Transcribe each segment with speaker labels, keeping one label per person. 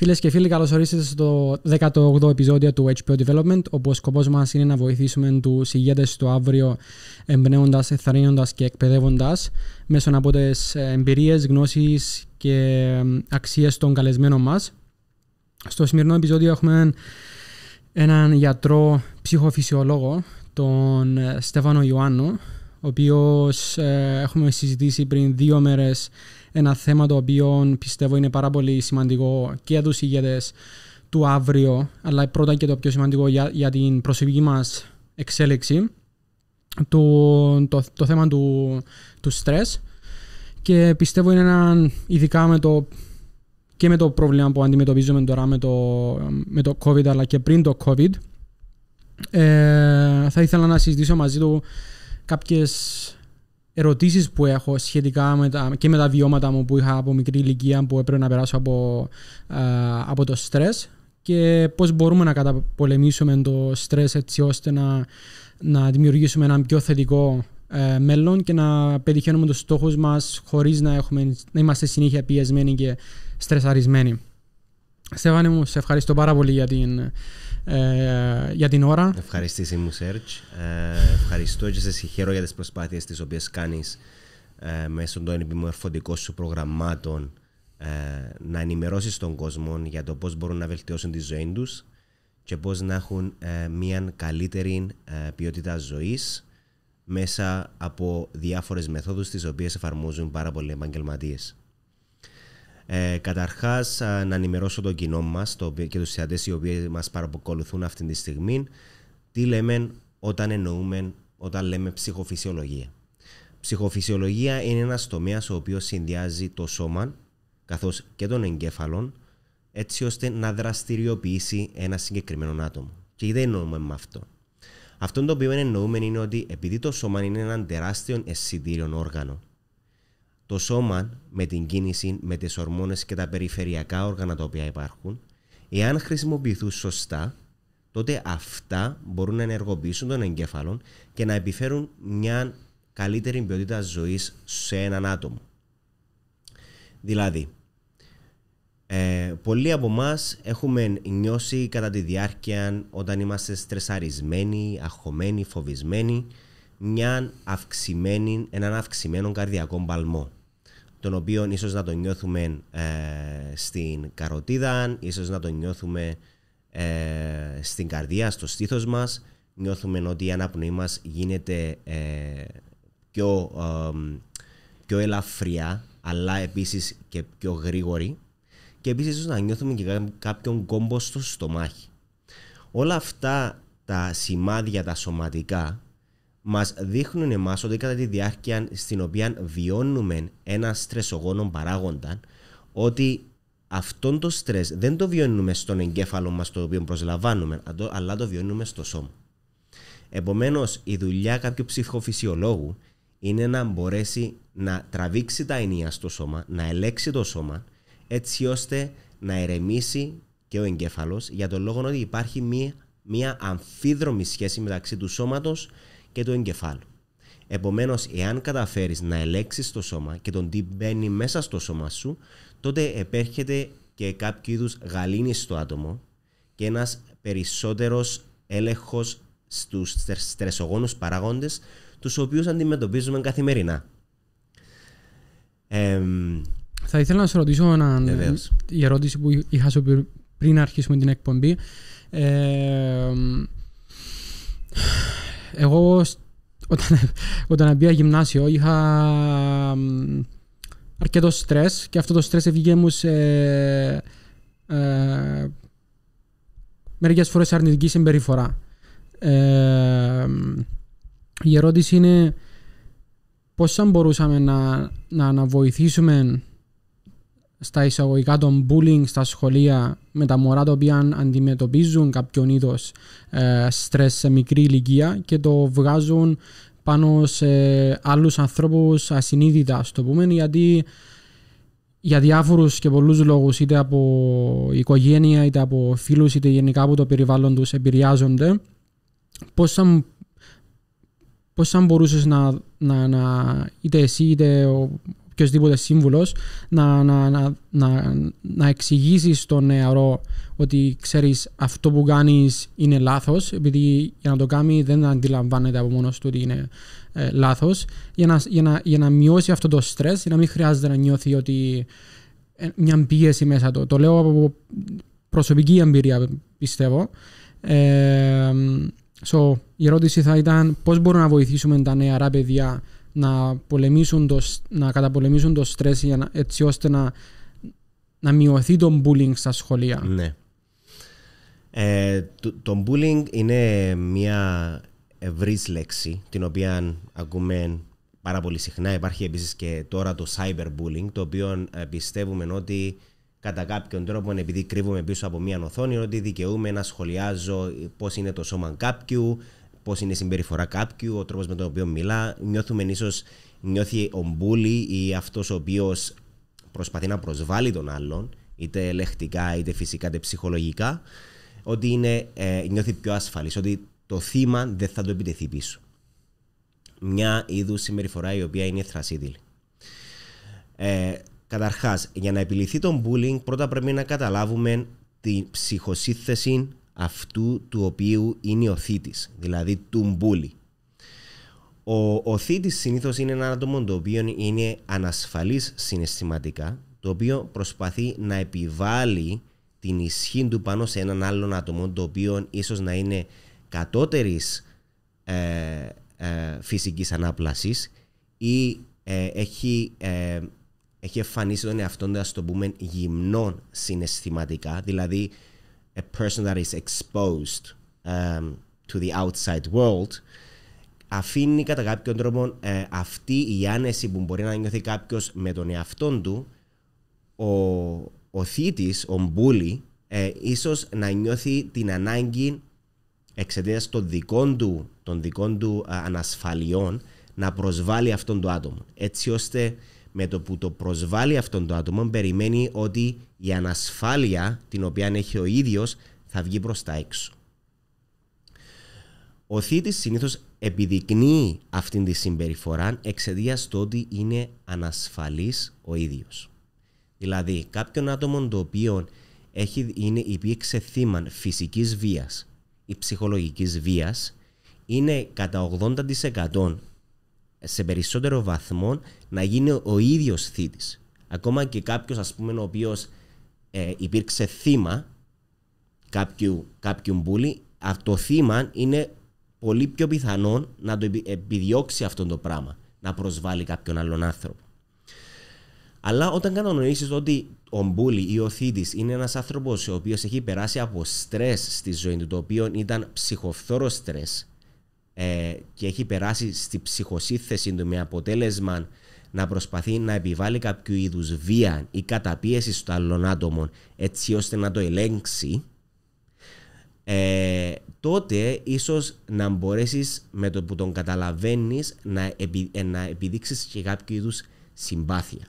Speaker 1: Φίλες και φίλοι, καλώς ορίσατε στο 18ο επεισόδιο του HPO Development, όπου ο σκοπός μας είναι να βοηθήσουμε τους ηγέτες στο αύριο εμπνέοντας, εθαρρύνοντα και εκπαιδεύοντας μέσω από τι ε, εμπειρίες, γνώσεις και αξίες των καλεσμένων μας. Στο σημερινό επεισόδιο έχουμε έναν γιατρό ψυχοφυσιολόγο, τον ε, Στέφανο Ιωάννου, ο οποίος ε, έχουμε συζητήσει πριν δύο μέρες ένα θέμα το οποίο πιστεύω είναι πάρα πολύ σημαντικό και για τους ηγέτες του αύριο, αλλά πρώτα και το πιο σημαντικό για, την προσωπική μας εξέλιξη, το, το, θέμα του, του στρες και πιστεύω είναι ένα, ειδικά με το, και με το πρόβλημα που αντιμετωπίζουμε τώρα με το, με το COVID αλλά και πριν το COVID, ε, θα ήθελα να συζητήσω μαζί του κάποιες ερωτήσεις που έχω σχετικά με τα, και με τα βιώματα μου που είχα από μικρή ηλικία που έπρεπε να περάσω από, από το στρε και πώς μπορούμε να καταπολεμήσουμε το στρε έτσι ώστε να, να δημιουργήσουμε ένα πιο θετικό ε, μέλλον και να πετυχαίνουμε τους στόχους μας χωρίς να, να είμαστε συνέχεια πιεσμένοι και στρεσαρισμένοι. Στέφανε μου, σε ευχαριστώ πάρα πολύ για την ε, για την ώρα.
Speaker 2: Ευχαριστήσει μου, Σέρτζ. Ε, ευχαριστώ και σε συγχαίρω για τις προσπάθειες τις οποίες κάνεις ε, μέσω των επιμορφωτικών σου προγραμμάτων ε, να ενημερώσεις τον κόσμο για το πώς μπορούν να βελτιώσουν τη ζωή τους και πώς να έχουν ε, μια καλύτερη ποιότητα ζωής μέσα από διάφορες μεθόδους τις οποίες εφαρμόζουν πάρα πολλοί επαγγελματίες. Ε, Καταρχάς, να ενημερώσω τον κοινό μας το, και τους θεατές οι οποίοι μας παρακολουθούν αυτή τη στιγμή, τι λέμε όταν εννοούμε, όταν λέμε ψυχοφυσιολογία. Ψυχοφυσιολογία είναι ένας τομέας ο οποίος συνδυάζει το σώμα καθώς και τον εγκέφαλο έτσι ώστε να δραστηριοποιήσει ένα συγκεκριμένο άτομο. Και δεν εννοούμε με αυτό. Αυτό το οποίο εννοούμε είναι ότι επειδή το σώμα είναι ένα τεράστιο αισθητήριο όργανο, το σώμα με την κίνηση, με τις ορμόνες και τα περιφερειακά όργανα τα οποία υπάρχουν, εάν χρησιμοποιηθούν σωστά, τότε αυτά μπορούν να ενεργοποιήσουν τον εγκέφαλο και να επιφέρουν μια καλύτερη ποιότητα ζωής σε έναν άτομο. Δηλαδή, ε, πολλοί από εμάς έχουμε νιώσει κατά τη διάρκεια όταν είμαστε στρεσαρισμένοι, αχωμένοι, φοβισμένοι, μια έναν αυξημένο καρδιακό παλμό τον οποίο ίσως να τον νιώθουμε ε, στην καροτίδα, ίσως να τον νιώθουμε ε, στην καρδιά, στο στήθος μας. Νιώθουμε ότι η αναπνοή μας γίνεται ε, πιο, ελαφριά, αλλά επίσης και πιο γρήγορη. Και επίσης ίσως να νιώθουμε και κάποιον κόμπο στο στομάχι. Όλα αυτά τα σημάδια, τα σωματικά, μας δείχνουν εμάς ότι κατά τη διάρκεια στην οποία βιώνουμε ένα στρεσογόνο παράγοντα, ότι αυτόν το στρες δεν το βιώνουμε στον εγκέφαλο μας το οποίο προσλαμβάνουμε, αλλά το βιώνουμε στο σώμα. Επομένως, η δουλειά κάποιου ψυχοφυσιολόγου είναι να μπορέσει να τραβήξει τα ενία στο σώμα, να ελέξει το σώμα, έτσι ώστε να ερεμήσει και ο εγκέφαλος για τον λόγο ότι υπάρχει μία, μία αμφίδρομη σχέση μεταξύ του σώματος και του εγκεφάλου. Επομένως, εάν καταφέρεις να ελέξει το σώμα και τον τι μπαίνει μέσα στο σώμα σου, τότε επέρχεται και κάποιο είδους γαλήνη στο άτομο και ένας περισσότερος έλεγχος στους στρεσογόνους παράγοντες, τους οποίους αντιμετωπίζουμε καθημερινά. Ε,
Speaker 1: θα ήθελα να σε ρωτήσω ερώτηση που είχα σου πριν αρχίσουμε την εκπομπή. Ε, εγώ όταν, όταν μπήκα γυμνάσιο είχα αρκετό στρες και αυτό το στρες βγήκε μου σε ε, μερικές φορές αρνητική συμπεριφορά. Ε, η ερώτηση είναι πώς θα μπορούσαμε να, να, να βοηθήσουμε στα εισαγωγικά των bullying στα σχολεία με τα μωρά τα οποία αντιμετωπίζουν κάποιον είδος ε, σε μικρή ηλικία και το βγάζουν πάνω σε άλλους ανθρώπους ασυνείδητα, στο πούμε, γιατί για διάφορους και πολλούς λόγους, είτε από οικογένεια, είτε από φίλους, είτε γενικά από το περιβάλλον τους επηρεάζονται, πώς θα, πώς μπορούσες να, να, να, είτε εσύ είτε οποιοδήποτε σύμβουλος να, να, να, να, να εξηγήσεις στον νεαρό ότι ξέρεις αυτό που κάνεις είναι λάθος, επειδή για να το κάνει δεν αντιλαμβάνεται από μόνος του ότι είναι ε, λάθος, για να, για, για να μειώσει αυτό το στρες, για να μην χρειάζεται να νιώθει ότι ε, μια πίεση μέσα του. Το λέω από προσωπική εμπειρία, πιστεύω. Ε, η ερώτηση θα ήταν πώς μπορούμε να βοηθήσουμε τα νεαρά παιδιά να, πολεμήσουν το, να καταπολεμήσουν το στρες να, έτσι ώστε να, να μειωθεί το bullying στα σχολεία.
Speaker 2: Ναι. Ε, το, το bullying είναι μια ευρύς λέξη την οποία ακούμε πάρα πολύ συχνά. Υπάρχει επίσης και τώρα το cyberbullying το οποίο ε, πιστεύουμε ότι κατά κάποιον τρόπο επειδή κρύβουμε πίσω από μια οθόνη ότι δικαιούμαι να σχολιάζω πώς είναι το σώμα κάποιου, πώς είναι η συμπεριφορά κάποιου, ο τρόπος με τον οποίο μιλά. Νιώθουμε ίσω νιώθει ο μπούλι ή αυτός ο οποίος προσπαθεί να προσβάλλει τον άλλον, είτε ελεκτικά είτε φυσικά, είτε ψυχολογικά, ότι είναι, ε, νιώθει πιο ασφαλής, ότι το θύμα δεν θα το επιτεθεί πίσω. Μια είδους συμπεριφορά η οποία είναι θρασίδηλη. Ε, Καταρχάς, για να επιληθεί τον bullying, πρώτα πρέπει να καταλάβουμε την ψυχοσύθεση αυτού του οποίου είναι ο θήτης, δηλαδή του μπούλι. Ο, ο θήτης συνήθως είναι ένα άτομο το οποίο είναι ανασφαλής συναισθηματικά, το οποίο προσπαθεί να επιβάλλει την ισχύ του πάνω σε έναν άλλον άτομο, το οποίο ίσως να είναι κατώτερης ε, ε φυσικής ανάπλασης ή ε, έχει, ε, έχει εμφανίσει τον εαυτό το πούμε, γυμνών συναισθηματικά, δηλαδή a person that is exposed um, to the outside world αφήνει κατά κάποιον τρόπο ε, αυτή η άνεση που μπορεί να νιώθει κάποιος με τον εαυτό του ο, ο ο μπούλι, ε, ίσως να νιώθει την ανάγκη εξαιτίας των δικών του, των δικών του ε, ανασφαλιών να προσβάλλει αυτόν τον άτομο. Έτσι ώστε με το που το προσβάλλει αυτόν το άτομο, περιμένει ότι η ανασφάλεια την οποία έχει ο ίδιος θα βγει προς τα έξω. Ο θήτης συνήθως επιδεικνύει αυτήν τη συμπεριφορά εξαιτίας του ότι είναι ανασφαλής ο ίδιος. Δηλαδή, κάποιον άτομο το οποίο έχει, είναι υπήρξε θύμα φυσικής βίας ή ψυχολογικής βίας είναι κατά 80% σε περισσότερο βαθμό να γίνει ο ίδιος θήτης. Ακόμα και κάποιος, ας πούμε, ο οποίος ε, υπήρξε θύμα κάποιου, κάποιου μπούλι, το θύμα είναι πολύ πιο πιθανό να το επιδιώξει αυτό το πράγμα, να προσβάλλει κάποιον άλλον άνθρωπο. Αλλά όταν κατανοήσεις ότι ο Μπούλη ή ο Θήτης είναι ένας άνθρωπος ο οποίος έχει περάσει από στρες στη ζωή του, το οποίο ήταν ψυχοφθόρο στρες ε, και έχει περάσει στη ψυχοσύνθεση του με αποτέλεσμα να προσπαθεί να επιβάλλει κάποιο είδους βία ή καταπίεση στο άλλων άτομων έτσι ώστε να το ελέγξει, ε, τότε ίσως να μπορέσεις με το που τον καταλαβαίνεις να, επι, ε, να επιδείξεις και κάποιο είδους συμπάθεια.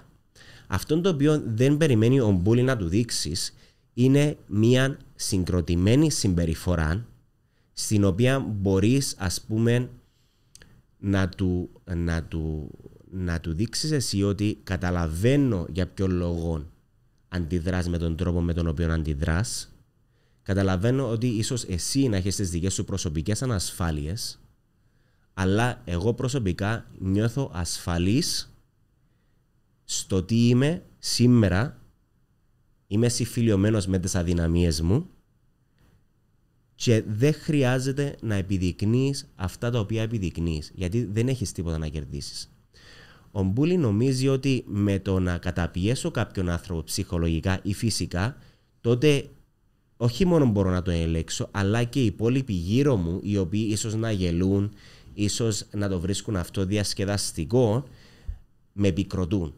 Speaker 2: Αυτό το οποίο δεν περιμένει ο Μπούλι να του δείξεις είναι μια συγκροτημένη συμπεριφορά στην οποία μπορείς ας πούμε να του, να του, να του δείξεις εσύ ότι καταλαβαίνω για ποιο λόγο αντιδράς με τον τρόπο με τον οποίο αντιδράς καταλαβαίνω ότι ίσως εσύ να έχεις τις δικές σου προσωπικές ανασφάλειες αλλά εγώ προσωπικά νιώθω ασφαλής στο τι είμαι σήμερα είμαι συμφιλειωμένος με τις αδυναμίες μου και δεν χρειάζεται να επιδεικνύεις αυτά τα οποία επιδεικνύεις, γιατί δεν έχεις τίποτα να κερδίσεις. Ο Μπούλι νομίζει ότι με το να καταπιέσω κάποιον άνθρωπο ψυχολογικά ή φυσικά, τότε όχι μόνο μπορώ να τον ελέξω, αλλά και οι υπόλοιποι γύρω μου, οι οποίοι ίσως να γελούν, ίσως να το βρίσκουν αυτό διασκεδαστικό, με πικροτούν.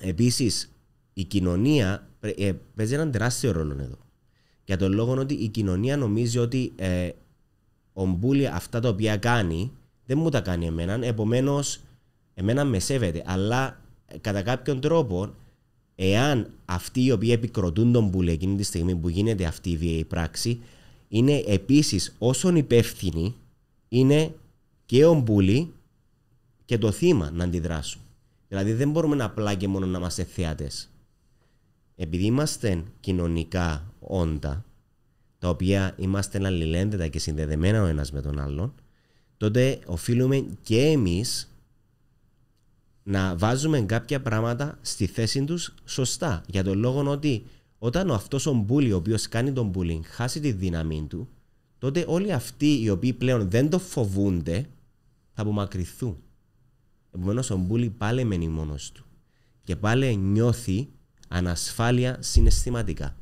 Speaker 2: Επίσης, η κοινωνία ε, παίζει έναν τεράστιο ρόλο εδώ. Για τον λόγο ότι η κοινωνία νομίζει ότι ε, ο Μπούλη αυτά τα οποία κάνει δεν μου τα κάνει εμένα. Επομένως, εμένα με σέβεται. Αλλά ε, κατά κάποιον τρόπο, εάν αυτοί οι οποίοι επικροτούν τον Μπούλη εκείνη τη στιγμή που γίνεται αυτή η η πράξη, είναι επίσης όσον υπεύθυνοι είναι και ο Μπούλη και το θύμα να αντιδράσουν. Δηλαδή δεν μπορούμε απλά και μόνο να είμαστε θεάτες. Επειδή είμαστε κοινωνικά όντα, τα οποία είμαστε αλληλένδετα και συνδεδεμένα ο ένας με τον άλλον, τότε οφείλουμε και εμείς να βάζουμε κάποια πράγματα στη θέση τους σωστά. Για τον λόγο ότι όταν ο αυτός ο μπούλι, ο οποίος κάνει τον bullying, χάσει τη δύναμή του, τότε όλοι αυτοί οι οποίοι πλέον δεν το φοβούνται θα απομακρυνθούν. Επομένως ο μπούλι πάλι μένει μόνος του και πάλι νιώθει ανασφάλεια συναισθηματικά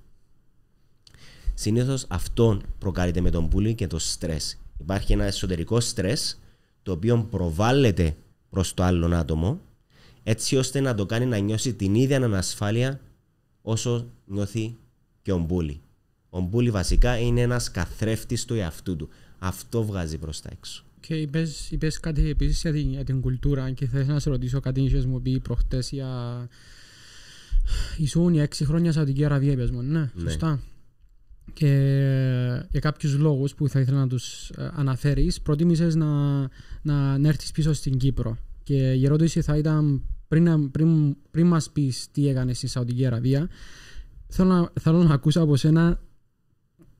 Speaker 2: συνήθω αυτό προκαλείται με τον bullying και το στρε. Υπάρχει ένα εσωτερικό στρε το οποίο προβάλλεται προς το άλλον άτομο έτσι ώστε να το κάνει να νιώσει την ίδια ανασφάλεια όσο νιώθει και ο μπούλι. Ο μπούλι βασικά είναι ένας καθρέφτης του εαυτού του. Αυτό βγάζει προς τα
Speaker 1: έξω. Και είπες κάτι επίσης για την, για την κουλτούρα και θες να σε ρωτήσω κάτι είχες μου πει προχτές για... Ήσουν 6 έξι χρόνια Σαουδική Αραβία είπες μου, ναι, ναι. σωστά και για κάποιους λόγους που θα ήθελα να τους ε, αναφέρεις προτίμησες να, να, να έρθεις πίσω στην Κύπρο και η ερώτηση θα ήταν πριν, πριν, πριν μας πεις τι έκανες στη Σαουδική Αραβία θέλω να, θέλω να ακούσω από σένα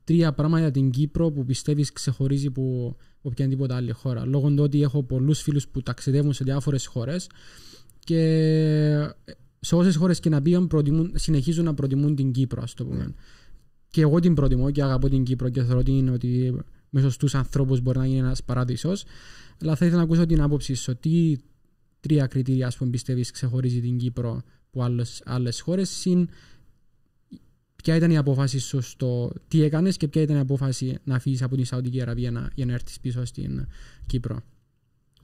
Speaker 1: τρία πράγματα για την Κύπρο που πιστεύεις ξεχωρίζει από οποιαδήποτε άλλη χώρα λόγω του ότι έχω πολλούς φίλους που ταξιδεύουν σε διάφορες χώρες και ε, σε όσες χώρες και να πήγαν συνεχίζουν να προτιμούν την Κύπρο, ας το πούμε. Ναι και εγώ την προτιμώ και αγαπώ την Κύπρο και θεωρώ είναι ότι με σωστούς ανθρώπους μπορεί να γίνει ένας παράδεισος. Αλλά θα ήθελα να ακούσω την άποψη σου. Τι τρία κριτήρια, που πιστεύεις ξεχωρίζει την Κύπρο από άλλες χώρες, συν ποια ήταν η απόφαση σου στο τι έκανες και ποια ήταν η απόφαση να φύγεις από την Σαουδική Αραβία να, για να έρθεις πίσω στην Κύπρο.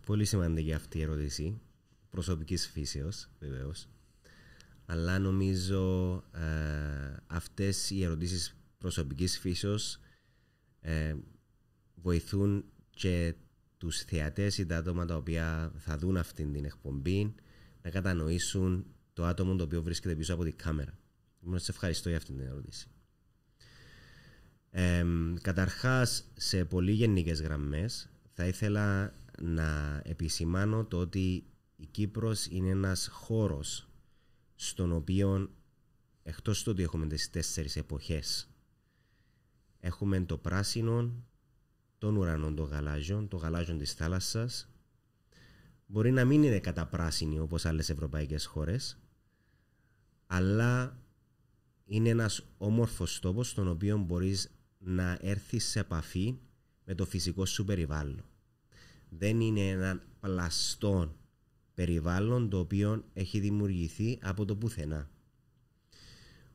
Speaker 2: Πολύ σημαντική αυτή η ερώτηση. Προσωπικής φύσεως, βεβαίως αλλά νομίζω ε, αυτές οι ερωτήσεις προσωπικής φύσεως ε, βοηθούν και τους θεατές ή τα άτομα τα οποία θα δουν αυτήν την εκπομπή να κατανοήσουν το άτομο το οποίο βρίσκεται πίσω από την κάμερα. Μου σε ευχαριστώ για αυτήν την ερώτηση. Ε, καταρχάς, σε πολύ γενικές γραμμές θα ήθελα να επισημάνω το ότι η Κύπρος είναι ένας χώρος στον οποίο εκτός του ότι έχουμε τις τέσσερις εποχές έχουμε το πράσινο τον ουρανό, το γαλάζιων, το γαλάζιο της θάλασσας μπορεί να μην είναι κατά πράσινη όπως άλλες ευρωπαϊκές χώρες αλλά είναι ένας όμορφος τόπος στον οποίο μπορείς να έρθεις σε επαφή με το φυσικό σου περιβάλλον. Δεν είναι ένα πλαστό περιβάλλον το οποίο έχει δημιουργηθεί από το πουθενά.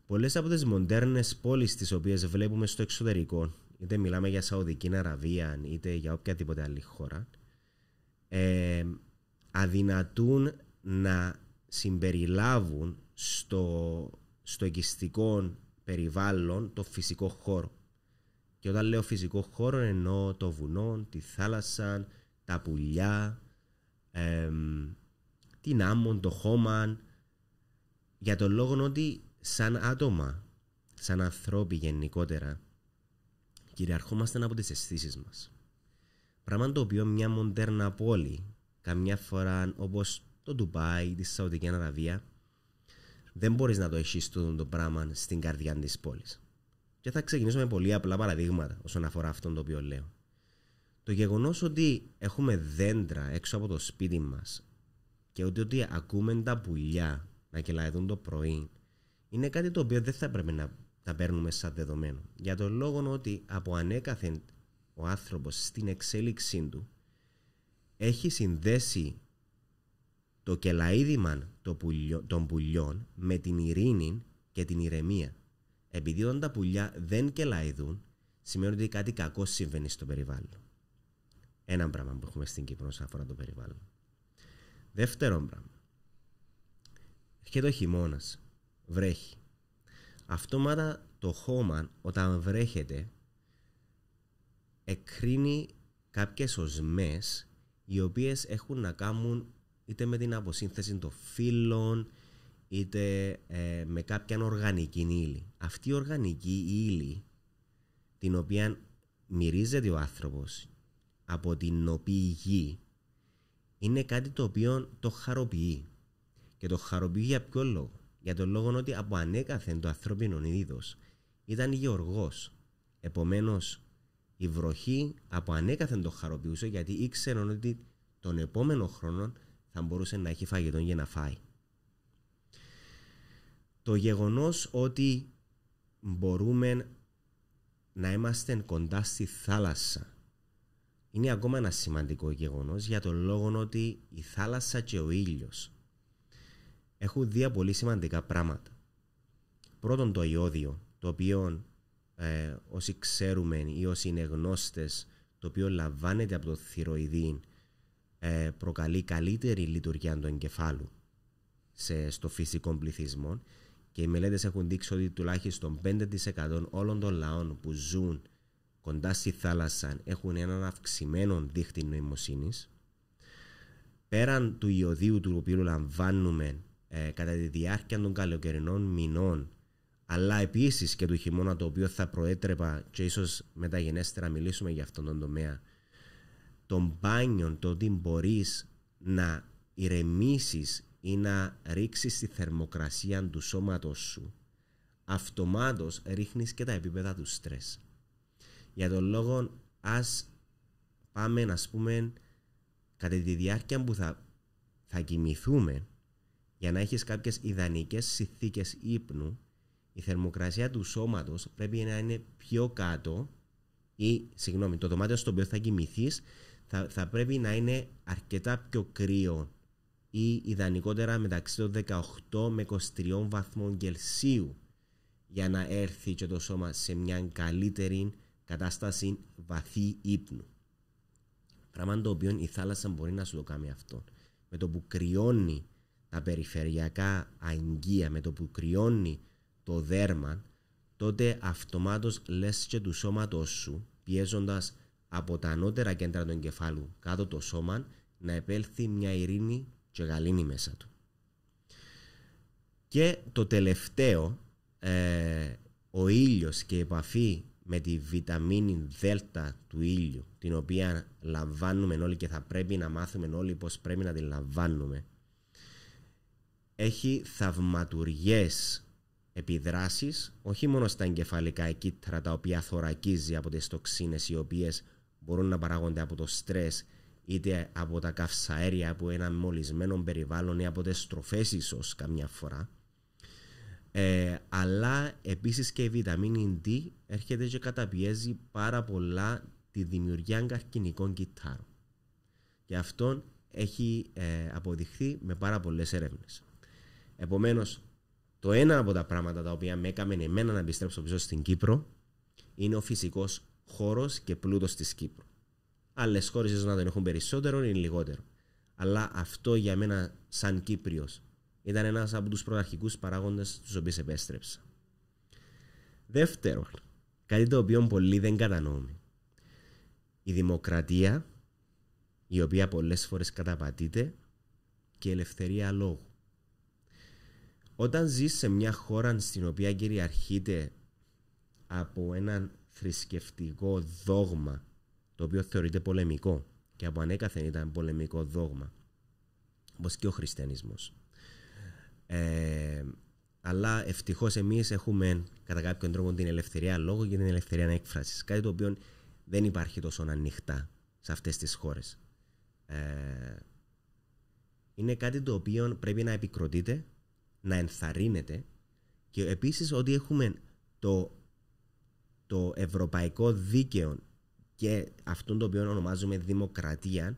Speaker 2: Πολλές από τις μοντέρνες πόλεις τις οποίες βλέπουμε στο εξωτερικό, είτε μιλάμε για Σαουδική Αραβία, είτε για οποιαδήποτε άλλη χώρα, ε, αδυνατούν να συμπεριλάβουν στο, στο οικιστικό περιβάλλον το φυσικό χώρο. Και όταν λέω φυσικό χώρο εννοώ το βουνό, τη θάλασσα, τα πουλιά, την άμμον, το χώμα, για τον λόγο ότι σαν άτομα, σαν ανθρώποι γενικότερα, κυριαρχόμαστε από τις αισθήσεις μας. Πράγμα το οποίο μια μοντέρνα πόλη, καμιά φορά όπως το Ντουμπάι, τη Σαουδική Αραβία, δεν μπορείς να το έχεις το, το πράγμα στην καρδιά της πόλης. Και θα ξεκινήσω με πολύ απλά παραδείγματα όσον αφορά αυτό το οποίο λέω. Το γεγονός ότι έχουμε δέντρα έξω από το σπίτι μας και οτι ότι ακούμε τα πουλιά να κελαιδουν το πρωί είναι κάτι το οποίο δεν θα πρέπει να τα παίρνουμε σαν δεδομένο. Για τον λόγο ότι από ανέκαθεν ο άνθρωπος στην εξέλιξή του έχει συνδέσει το κελαίδημα των πουλιών με την ειρήνη και την ηρεμία. Επειδή όταν τα πουλιά δεν κελαίδουν, σημαίνει ότι κάτι κακό συμβαίνει στο περιβάλλον. Ένα πράγμα που έχουμε στην Κύπρο αφορά το περιβάλλον. Δεύτερο πράγμα. Έρχεται ο χειμώνας. Βρέχει. Αυτόματα το χώμα όταν βρέχεται εκρίνει κάποιες οσμές οι οποίες έχουν να κάνουν είτε με την αποσύνθεση των φύλλων είτε ε, με κάποια οργανική ύλη. Αυτή η οργανική ύλη την οποία μυρίζεται ο άνθρωπος από την οποία γη είναι κάτι το οποίο το χαροποιεί. Και το χαροποιεί για ποιο λόγο. Για τον λόγο ότι από ανέκαθεν το ανθρώπινο είδος ήταν γεωργός. Επομένως, η βροχή από ανέκαθεν το χαροποιούσε γιατί ήξερε ότι τον επόμενο χρόνο θα μπορούσε να έχει φαγητό για να φάει. Το γεγονός ότι μπορούμε να είμαστε κοντά στη θάλασσα είναι ακόμα ένα σημαντικό γεγονός για τον λόγο ότι η θάλασσα και ο ήλιος έχουν δύο πολύ σημαντικά πράγματα. Πρώτον, το ιόδιο, το οποίο ε, όσοι ξέρουμε ή όσοι είναι γνώστες το οποίο λαμβάνεται από το θυροειδή ε, προκαλεί καλύτερη λειτουργία του εγκεφάλου σε, στο φυσικό πληθυσμό. Και οι μελέτες έχουν δείξει ότι τουλάχιστον 5% όλων των λαών που ζουν κοντά στη θάλασσα έχουν έναν αυξημένο δίχτυ νοημοσύνης. Πέραν του ιωδίου του οποίου λαμβάνουμε ε, κατά τη διάρκεια των καλοκαιρινών μηνών αλλά επίσης και του χειμώνα το οποίο θα προέτρεπα και ίσως μεταγενέστερα μιλήσουμε για αυτόν τον τομέα τον μπάνιο, το ότι μπορείς να ηρεμήσεις ή να ρίξεις τη θερμοκρασία του σώματος σου αυτομάτως ρίχνεις και τα επίπεδα του στρες. Για τον λόγο, ας πάμε, να πούμε, κατά τη διάρκεια που θα, θα κοιμηθούμε, για να έχεις κάποιες ιδανικές συνθήκες ύπνου, η θερμοκρασία του σώματος πρέπει να είναι πιο κάτω, ή συγγνώμη, το δωμάτιο στο οποίο θα κοιμηθείς θα, θα πρέπει να είναι αρκετά πιο κρύο ή ιδανικότερα μεταξύ των 18 με 23 βαθμών Κελσίου για να έρθει και το σώμα σε μια καλύτερη κατάσταση βαθύ ύπνου. Πράγμα το οποίο η θάλασσα μπορεί να σου το κάνει αυτό. Με το που κρυώνει τα περιφερειακά αγγεία, με το που κρυώνει το δέρμα, τότε αυτομάτως λες και του σώματος σου, πιέζοντας από τα ανώτερα κέντρα του εγκεφάλου κάτω το σώμα, να επέλθει μια ειρήνη και γαλήνη μέσα του. Και το τελευταίο, ε, ο ήλιος και η επαφή με τη βιταμίνη Δ του ήλιου, την οποία λαμβάνουμε όλοι και θα πρέπει να μάθουμε όλοι πώς πρέπει να τη λαμβάνουμε, έχει θαυματουργές επιδράσεις, όχι μόνο στα εγκεφαλικά κύτταρα τα οποία θωρακίζει από τις τοξίνες οι οποίες μπορούν να παράγονται από το στρες είτε από τα καυσαέρια από ένα μολυσμένο περιβάλλον ή από τις τροφές ίσως καμιά φορά ε, αλλά επίσης και η βιταμίνη D έρχεται και καταπιέζει πάρα πολλά τη δημιουργία καρκινικών κύτταρων Και αυτό έχει ε, αποδειχθεί με πάρα πολλές έρευνες. Επομένως, το ένα από τα πράγματα τα οποία με έκαμε εμένα να επιστρέψω πίσω στην Κύπρο είναι ο φυσικός χώρος και πλούτος της Κύπρου. Άλλες χώρες ίσως να τον έχουν περισσότερο ή λιγότερο. Αλλά αυτό για μένα σαν Κύπριος ήταν ένας από τους πρωταρχικούς παράγοντες του οποίους. επέστρεψα. Δεύτερον, κάτι το οποίο πολλοί δεν κατανοούν. Η δημοκρατία, η οποία πολλές φορές καταπατείται, και η ελευθερία λόγου. Όταν ζεις σε μια χώρα στην οποία κυριαρχείται από ένα θρησκευτικό δόγμα, το οποίο θεωρείται πολεμικό και από ανέκαθεν ήταν πολεμικό δόγμα, όπως και ο χριστιανισμός, ε, αλλά ευτυχώς εμείς έχουμε κατά κάποιον τρόπο την ελευθερία λόγου και την ελευθερία να Κάτι το οποίο δεν υπάρχει τόσο ανοιχτά σε αυτές τις χώρες. Ε, είναι κάτι το οποίο πρέπει να επικροτείται, να ενθαρρύνεται και επίσης ότι έχουμε το, το ευρωπαϊκό δίκαιο και αυτόν το οποίο ονομάζουμε δημοκρατία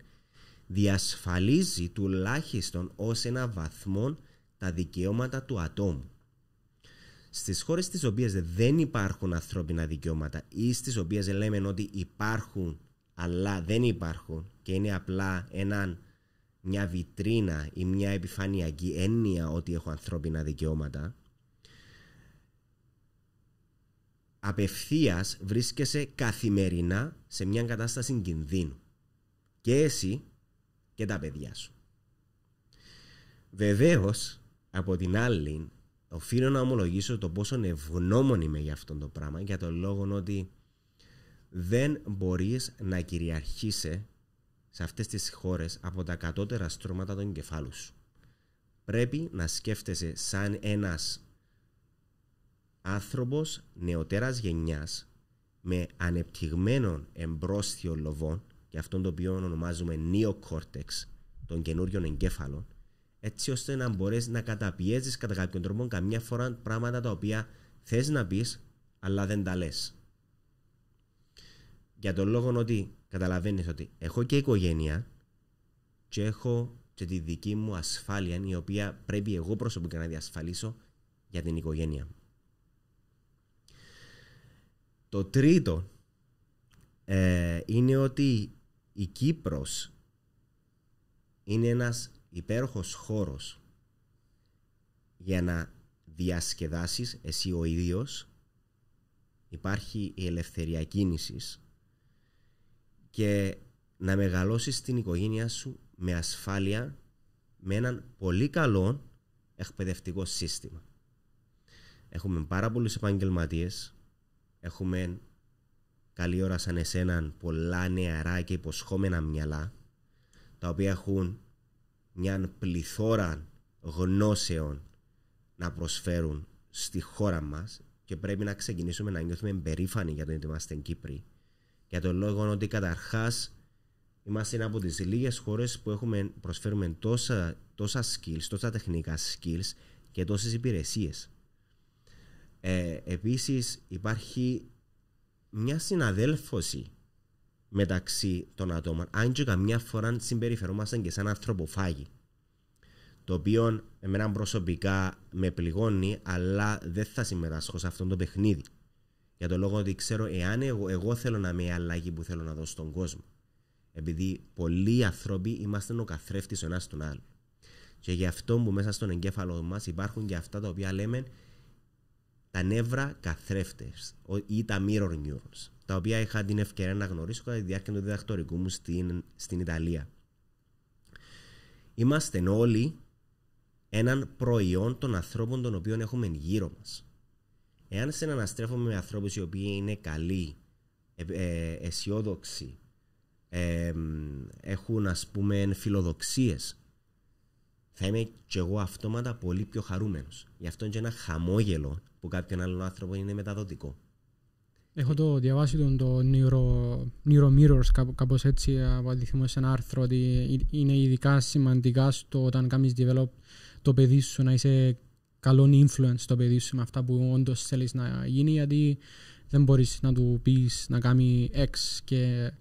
Speaker 2: διασφαλίζει τουλάχιστον ως ένα βαθμό τα δικαιώματα του ατόμου. Στις χώρες στις οποίες δεν υπάρχουν ανθρώπινα δικαιώματα ή στις οποίες λέμε ότι υπάρχουν αλλά δεν υπάρχουν και είναι απλά έναν μια βιτρίνα ή μια επιφανειακή έννοια ότι έχω ανθρώπινα δικαιώματα απευθείας βρίσκεσαι καθημερινά σε μια κατάσταση κινδύνου και εσύ και τα παιδιά σου. Βεβαίως από την άλλη, οφείλω να ομολογήσω το πόσο ευγνώμων είμαι για αυτό το πράγμα, για τον λόγο ότι δεν μπορείς να κυριαρχήσει σε αυτές τις χώρες από τα κατώτερα στρώματα των κεφάλου σου. Πρέπει να σκέφτεσαι σαν ένας άνθρωπος νεοτέρας γενιάς με ανεπτυγμένο εμπρόσθιο λοβών και αυτόν τον οποίο ονομάζουμε νεοκόρτεξ κόρτεξ των καινούριων εγκέφαλων έτσι ώστε να μπορέσεις να καταπιέζεις κατά κάποιον τρόπο καμιά φορά πράγματα τα οποία θες να πεις, αλλά δεν τα λες. Για τον λόγο ότι καταλαβαίνεις ότι έχω και οικογένεια και έχω και τη δική μου ασφάλεια, η οποία πρέπει εγώ προσωπικά να διασφαλίσω για την οικογένεια. Το τρίτο ε, είναι ότι η Κύπρος είναι ένας υπέροχος χώρος για να διασκεδάσεις εσύ ο ίδιος υπάρχει η ελευθερία κίνησης και να μεγαλώσεις την οικογένειά σου με ασφάλεια με έναν πολύ καλό εκπαιδευτικό σύστημα. Έχουμε πάρα πολλούς επαγγελματίες, έχουμε καλή ώρα σαν εσέναν πολλά νεαρά και υποσχόμενα μυαλά τα οποία έχουν μια πληθώρα γνώσεων να προσφέρουν στη χώρα μας και πρέπει να ξεκινήσουμε να νιώθουμε περήφανοι για το ότι είμαστε Κύπροι. Για τον λόγο ότι καταρχάς είμαστε από τις λίγες χώρες που έχουμε, προσφέρουμε τόσα, τόσα skills, τόσα τεχνικά skills και τόσες υπηρεσίες. Ε, επίσης υπάρχει μια συναδέλφωση μεταξύ των ατόμων. Αν και καμιά φορά συμπεριφερόμασταν και σαν ανθρωποφάγοι. Το οποίο εμένα προσωπικά με πληγώνει, αλλά δεν θα συμμετάσχω σε αυτό το παιχνίδι. Για το λόγο ότι ξέρω εάν εγώ, θέλω να είμαι η αλλαγή που θέλω να δώσω στον κόσμο. Επειδή πολλοί άνθρωποι είμαστε ο καθρέφτης ο ένας τον άλλο. Και γι' αυτό που μέσα στον εγκέφαλο μας υπάρχουν και αυτά τα οποία λέμε τα νεύρα καθρέφτες ή τα mirror neurons τα οποία είχα την ευκαιρία να γνωρίσω κατά τη διάρκεια του διδακτορικού μου στην, στην Ιταλία. Είμαστε όλοι έναν προϊόν των ανθρώπων των οποίων έχουμε γύρω μας. Εάν σε αναστρέφουμε με ανθρώπους οι οποίοι είναι καλοί, ε, ε αισιόδοξοι, ε, έχουν ας πούμε φιλοδοξίες. θα είμαι κι εγώ αυτόματα πολύ πιο χαρούμενος. Γι' αυτό και ένα χαμόγελο που κάποιον άλλον άνθρωπο είναι μεταδοτικό.
Speaker 1: Έχω το διαβάσει τον το Neuro, Neuro Mirrors, κάπως έτσι, από αντιθυμό σε ένα άρθρο, ότι είναι ειδικά σημαντικά στο όταν κάνεις develop το παιδί σου, να είσαι καλό influence στο παιδί σου με αυτά που όντως θέλεις να γίνει, γιατί δεν μπορείς να του πεις να κάνει X και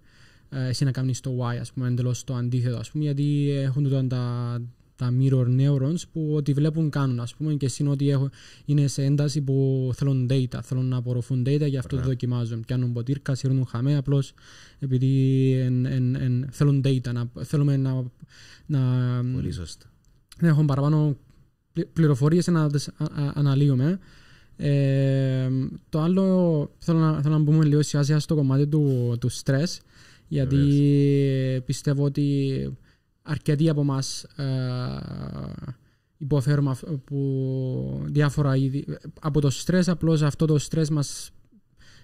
Speaker 1: ε, εσύ να κάνεις το Y, ας πούμε, εντελώς το αντίθετο, ας πούμε, γιατί έχουν τότε τα, τα mirror neurons που ό,τι βλέπουν κάνουν. Ας πούμε και εσύ έχω, είναι σε ένταση που θέλουν data, θέλουν να απορροφούν data, γι' αυτό το δοκιμάζουν. Πιάνουν ποτήρκα, σύρνουν χαμέ, απλώς επειδή θέλουν data, να, θέλουμε να. να Πολύ σωστά. Να έχουν παραπάνω πληροφορίες να τις αναλύουμε. Ε, το άλλο θέλω να, θέλω να πούμε λίγο σιγά στο κομμάτι του, του stress γιατί πιστεύω ότι αρκετοί από εμάς ε, υποφέρουμε από διάφορα Από το στρέ, απλώς αυτό το στρες μας,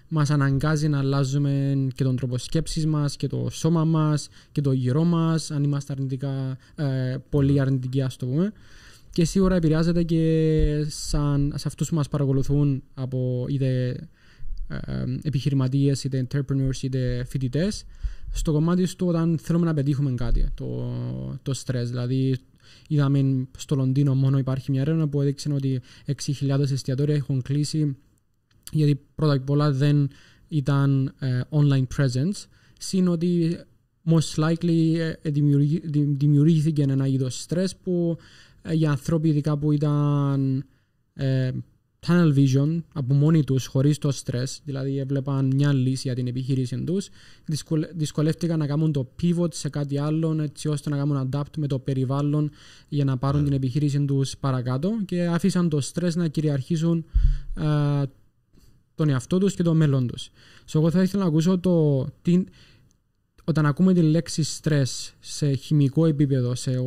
Speaker 1: μας αναγκάζει να αλλάζουμε και τον τρόπο σκέψης μας και το σώμα μας και το γυρό μας, αν είμαστε αρνητικά, ε, πολύ ναι. αρνητικοί ας το πούμε. Και σίγουρα επηρεάζεται και σαν, σε αυτούς που μας παρακολουθούν από είδε επιχειρηματίες, είτε entrepreneurs, είτε φοιτητές, στο κομμάτι του όταν θέλουμε να πετύχουμε κάτι, το, το stress. Δηλαδή, είδαμε στο Λονδίνο μόνο υπάρχει μια έρευνα που έδειξε ότι 6.000 εστιατόρια έχουν κλείσει γιατί πρώτα απ' όλα δεν ήταν ε, online presence, σύν ότι most likely ε, δημιουργήθηκε ένα είδος stress που οι ε, για ανθρώποι ειδικά που ήταν tunnel vision από μόνοι τους χωρίς το stress, δηλαδή έβλεπαν μια λύση για την επιχείρηση τους, δυσκολεύτηκαν να κάνουν το pivot σε κάτι άλλο έτσι ώστε να κάνουν adapt με το περιβάλλον για να πάρουν ναι. την επιχείρηση τους παρακάτω και άφησαν το stress να κυριαρχήσουν ε, τον εαυτό τους και το μέλλον τους. So, εγώ θα ήθελα να ακούσω το, την, όταν ακούμε τη λέξη stress σε χημικό επίπεδο, σε,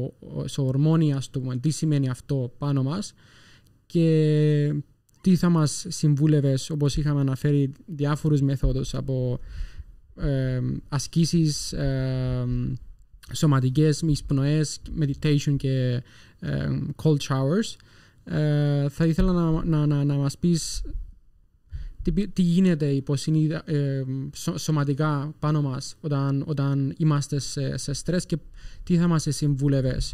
Speaker 1: σε ορμόνια, στο, τι σημαίνει αυτό πάνω μας και τι θα μας συμβούλευες, όπως είχαμε αναφέρει, διάφορους μέθοδους από ε, ασκήσεις, ε, σωματικές, εισπνοές, meditation και cold showers. Ε, θα ήθελα να, να, να, μας πεις τι, γίνεται σωματικά πάνω μας όταν, όταν είμαστε σε, σε στρες και τι θα μας συμβούλευες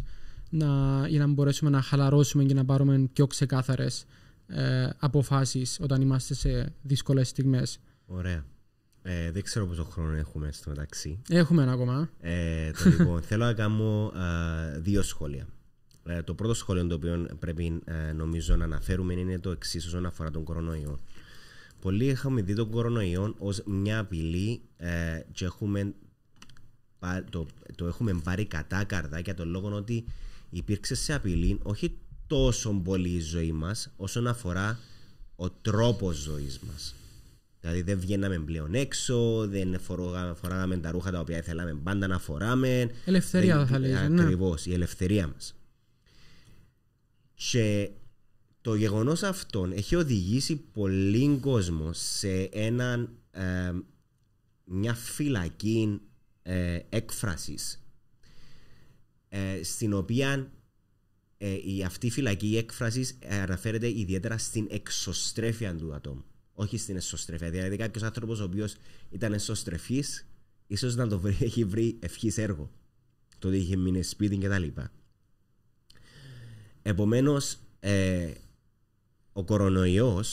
Speaker 1: να, για να μπορέσουμε να χαλαρώσουμε και να πάρουμε πιο ξεκάθαρες ε, αποφάσεις όταν είμαστε σε δύσκολες στιγμές.
Speaker 2: Ωραία. Ε, δεν ξέρω πόσο χρόνο έχουμε στο μεταξύ. Έχουμε ένα ακόμα. Ε, το λοιπόν, θέλω να κάνω δύο σχόλια. Ε, το πρώτο σχόλιο το οποίο πρέπει ε, νομίζω να αναφέρουμε είναι το εξής όσον αφορά τον κορονοϊό. Πολλοί είχαμε δει τον κορονοϊό ως μια απειλή ε, και έχουμε το, το έχουμε πάρει κατά καρδάκια το λόγο ότι υπήρξε σε απειλή όχι τόσο πολύ η ζωή μας όσον αφορά ο τρόπος ζωής μας. Δηλαδή δεν βγαίναμε πλέον έξω, δεν φοράγαμε, φοράγαμε τα ρούχα τα οποία ήθελαμε πάντα να φοράμε.
Speaker 1: Ελευθερία θα λέγαμε. Ναι.
Speaker 2: Ακριβώς, η ελευθερία μας. Και το γεγονός αυτό έχει οδηγήσει πολλοί κόσμο σε έναν, ε, μια φυλακή ε, ε στην οποία ε, η, αυτή η φυλακή έκφραση ε, αναφέρεται ιδιαίτερα στην εξωστρέφεια του ατόμου. Όχι στην εσωστρέφεια. Δηλαδή, κάποιος άνθρωπος ο οποίος ήταν εσωστρεφής, ίσως να το βρει, έχει βρει ευχής έργο. Το ότι είχε μείνει σπίτι και λοιπά. Επομένως, ε, ο κορονοϊός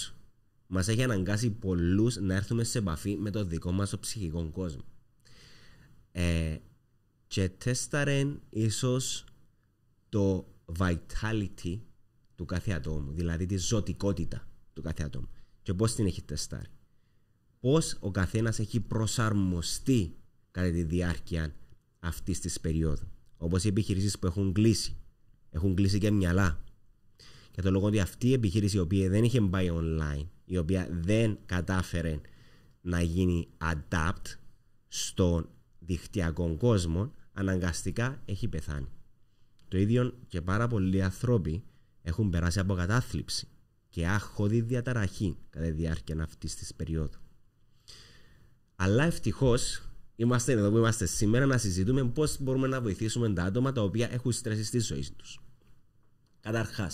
Speaker 2: μας έχει αναγκάσει πολλούς να έρθουμε σε επαφή με το δικό μας ψυχικό κόσμο. Ε, και τέσταρεν ίσως το vitality του κάθε ατόμου, δηλαδή τη ζωτικότητα του κάθε ατόμου. Και πώς την έχει τεστάρει. Πώς ο καθένας έχει προσαρμοστεί κατά τη διάρκεια αυτής της περίοδου. Όπως οι επιχειρήσεις που έχουν κλείσει. Έχουν κλείσει και μυαλά. Για το λόγο ότι αυτή η επιχείρηση η οποία δεν είχε πάει online, η οποία δεν κατάφερε να γίνει adapt στον δικτυακό κόσμο, αναγκαστικά έχει πεθάνει. Το ίδιο και πάρα πολλοί άνθρωποι έχουν περάσει από κατάθλιψη και άχωδη διαταραχή κατά τη διάρκεια αυτής της περίοδου. Αλλά ευτυχώς είμαστε εδώ που είμαστε σήμερα να συζητούμε πώς μπορούμε να βοηθήσουμε τα άτομα τα οποία έχουν στρέσει στη ζωή τους. Καταρχάς,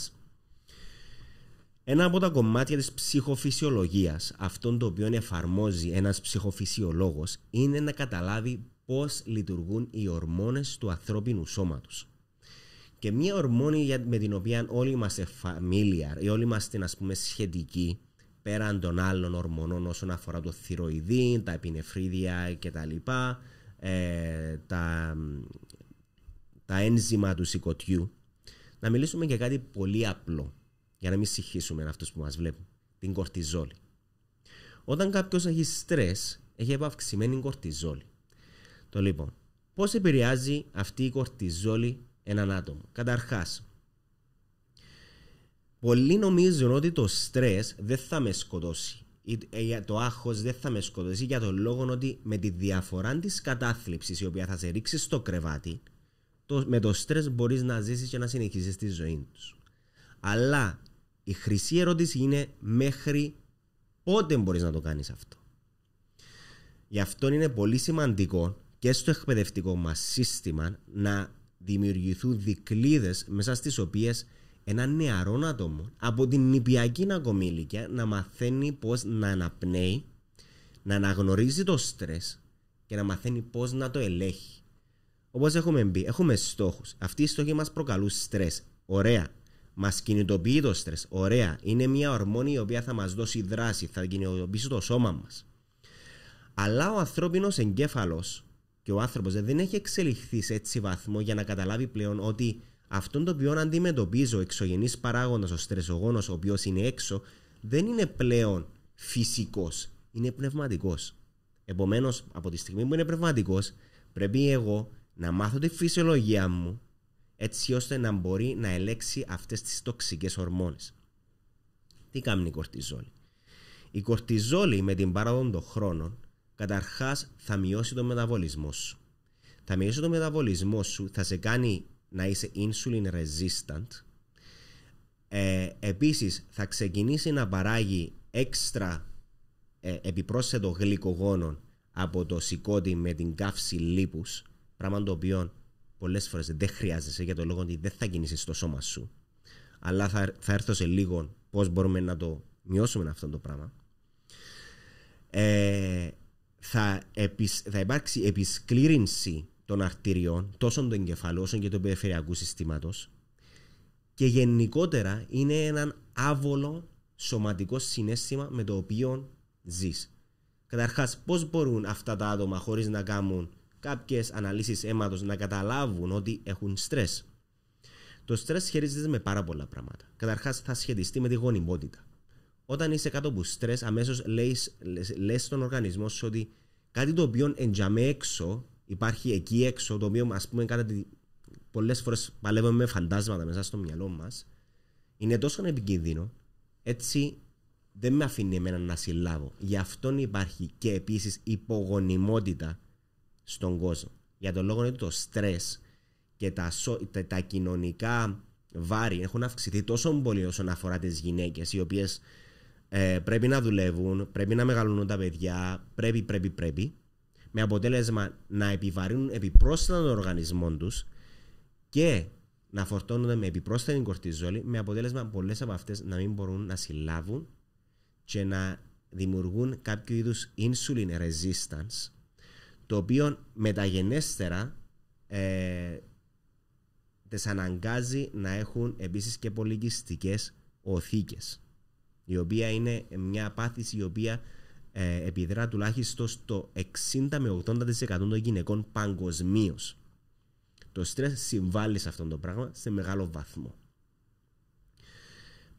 Speaker 2: ένα από τα κομμάτια της ψυχοφυσιολογίας, αυτόν το οποίο εφαρμόζει ένας ψυχοφυσιολόγος, είναι να καταλάβει πώς λειτουργούν οι ορμόνες του ανθρώπινου σώματος. Και μια ορμόνη με την οποία όλοι είμαστε familiar ή όλοι είμαστε ας πούμε, σχετικοί πέραν των άλλων ορμονών όσον αφορά το θυροειδή, τα επινεφρίδια κτλ. Ε, τα, τα ένζημα του σηκωτιού. Να μιλήσουμε για κάτι πολύ απλό για να μην συγχύσουμε αυτούς που μας βλέπουν. Την κορτιζόλη. Όταν κάποιος έχει στρες, έχει επαυξημένη κορτιζόλη. Το λοιπόν, πώς επηρεάζει αυτή η κορτιζόλη έναν άτομο. Καταρχάς. πολλοί νομίζουν ότι το στρέ δεν θα με σκοτώσει. Ε, το άγχος δεν θα με σκοτώσει για τον λόγο ότι με τη διαφορά της κατάθλιψης η οποία θα σε ρίξει στο κρεβάτι το, με το στρες μπορείς να ζήσεις και να συνεχίσεις τη ζωή τους. Αλλά η χρυσή ερώτηση είναι μέχρι πότε μπορείς να το κάνεις αυτό. Γι' αυτό είναι πολύ σημαντικό και στο εκπαιδευτικό μας σύστημα να δημιουργηθούν δικλείδες μέσα στις οποίες ένα νεαρό άτομο από την νηπιακή ακόμη να μαθαίνει πώς να αναπνέει, να αναγνωρίζει το στρες και να μαθαίνει πώς να το ελέγχει. Όπως έχουμε μπει, έχουμε στόχους. Αυτοί οι στόχοι μας προκαλούν στρες. Ωραία. Μας κινητοποιεί το στρες. Ωραία. Είναι μια ορμόνη η οποία θα μας δώσει δράση, θα κινητοποιήσει το σώμα μας. Αλλά ο ανθρώπινος εγκέφαλος και ο άνθρωπος δεν έχει εξελιχθεί σε έτσι βαθμό για να καταλάβει πλέον ότι αυτόν το οποίο αντιμετωπίζει ο εξωγενής παράγοντας, ο στρεσογόνος, ο οποίος είναι έξω, δεν είναι πλέον φυσικός, είναι πνευματικός. Επομένως, από τη στιγμή που είναι πνευματικός, πρέπει εγώ να μάθω τη φυσιολογία μου έτσι ώστε να μπορεί να ελέξει αυτές τις τοξικές ορμόνες. Τι κάνει η κορτιζόλη. Η κορτιζόλη με την παράδοση των χρόνων Καταρχάς, θα μειώσει τον μεταβολισμό σου. Θα μειώσει τον μεταβολισμό σου, θα σε κάνει να είσαι insulin resistant. Ε, επίσης, θα ξεκινήσει να παράγει έξτρα ε, επιπρόσθετο γλυκογόνο από το σηκώτη με την καύση λίπους, πράγμα το οποίο πολλές φορές δεν χρειάζεσαι για το λόγο ότι δεν θα κινήσεις στο σώμα σου. Αλλά θα, θα έρθω σε λίγο πώς μπορούμε να το μειώσουμε αυτό το πράγμα. Ε, θα, θα υπάρξει επισκλήρινση των αρτηριών, τόσο των εγκεφαλού όσο και του περιφερειακού συστήματος. Και γενικότερα είναι έναν άβολο σωματικό συνέστημα με το οποίο ζεις. Καταρχάς, πώς μπορούν αυτά τα άτομα χωρίς να κάνουν κάποιες αναλύσεις αίματος να καταλάβουν ότι έχουν στρες. Το στρες χειρίζεται με πάρα πολλά πράγματα. Καταρχάς, θα σχετιστεί με τη γονιμότητα όταν είσαι κάτω από στρες, αμέσως λες στον οργανισμό σου ότι κάτι το οποίο εντιαμέ έξω, υπάρχει εκεί έξω, το οποίο ας πούμε κατά τη. Πολλές φορές παλεύουμε με φαντάσματα μέσα στο μυαλό μας, είναι τόσο επικίνδυνο, έτσι δεν με αφήνει εμένα να συλλάβω. Γι' αυτό υπάρχει και επίσης υπογονιμότητα στον κόσμο. Για τον λόγο ότι το στρες και τα, τα, τα κοινωνικά βάρη έχουν αυξηθεί τόσο πολύ όσον αφορά τις γυναίκες, οι οποίες ε, πρέπει να δουλεύουν, πρέπει να μεγαλώνουν τα παιδιά, πρέπει, πρέπει, πρέπει. Με αποτέλεσμα να επιβαρύνουν επιπρόσθετα τον οργανισμό τους και να φορτώνονται με επιπρόσθετη κορτιζόλη, με αποτέλεσμα πολλές από αυτές να μην μπορούν να συλλάβουν και να δημιουργούν κάποιο είδους insulin resistance, το οποίο μεταγενέστερα ε, τις αναγκάζει να έχουν επίσης και πολυκιστικές οθήκες η οποία είναι μια πάθηση η οποία ε, επιδρά τουλάχιστον στο 60 με 80% των γυναικών παγκοσμίως. Το στρες συμβάλλει σε αυτό το πράγμα σε μεγάλο βαθμό.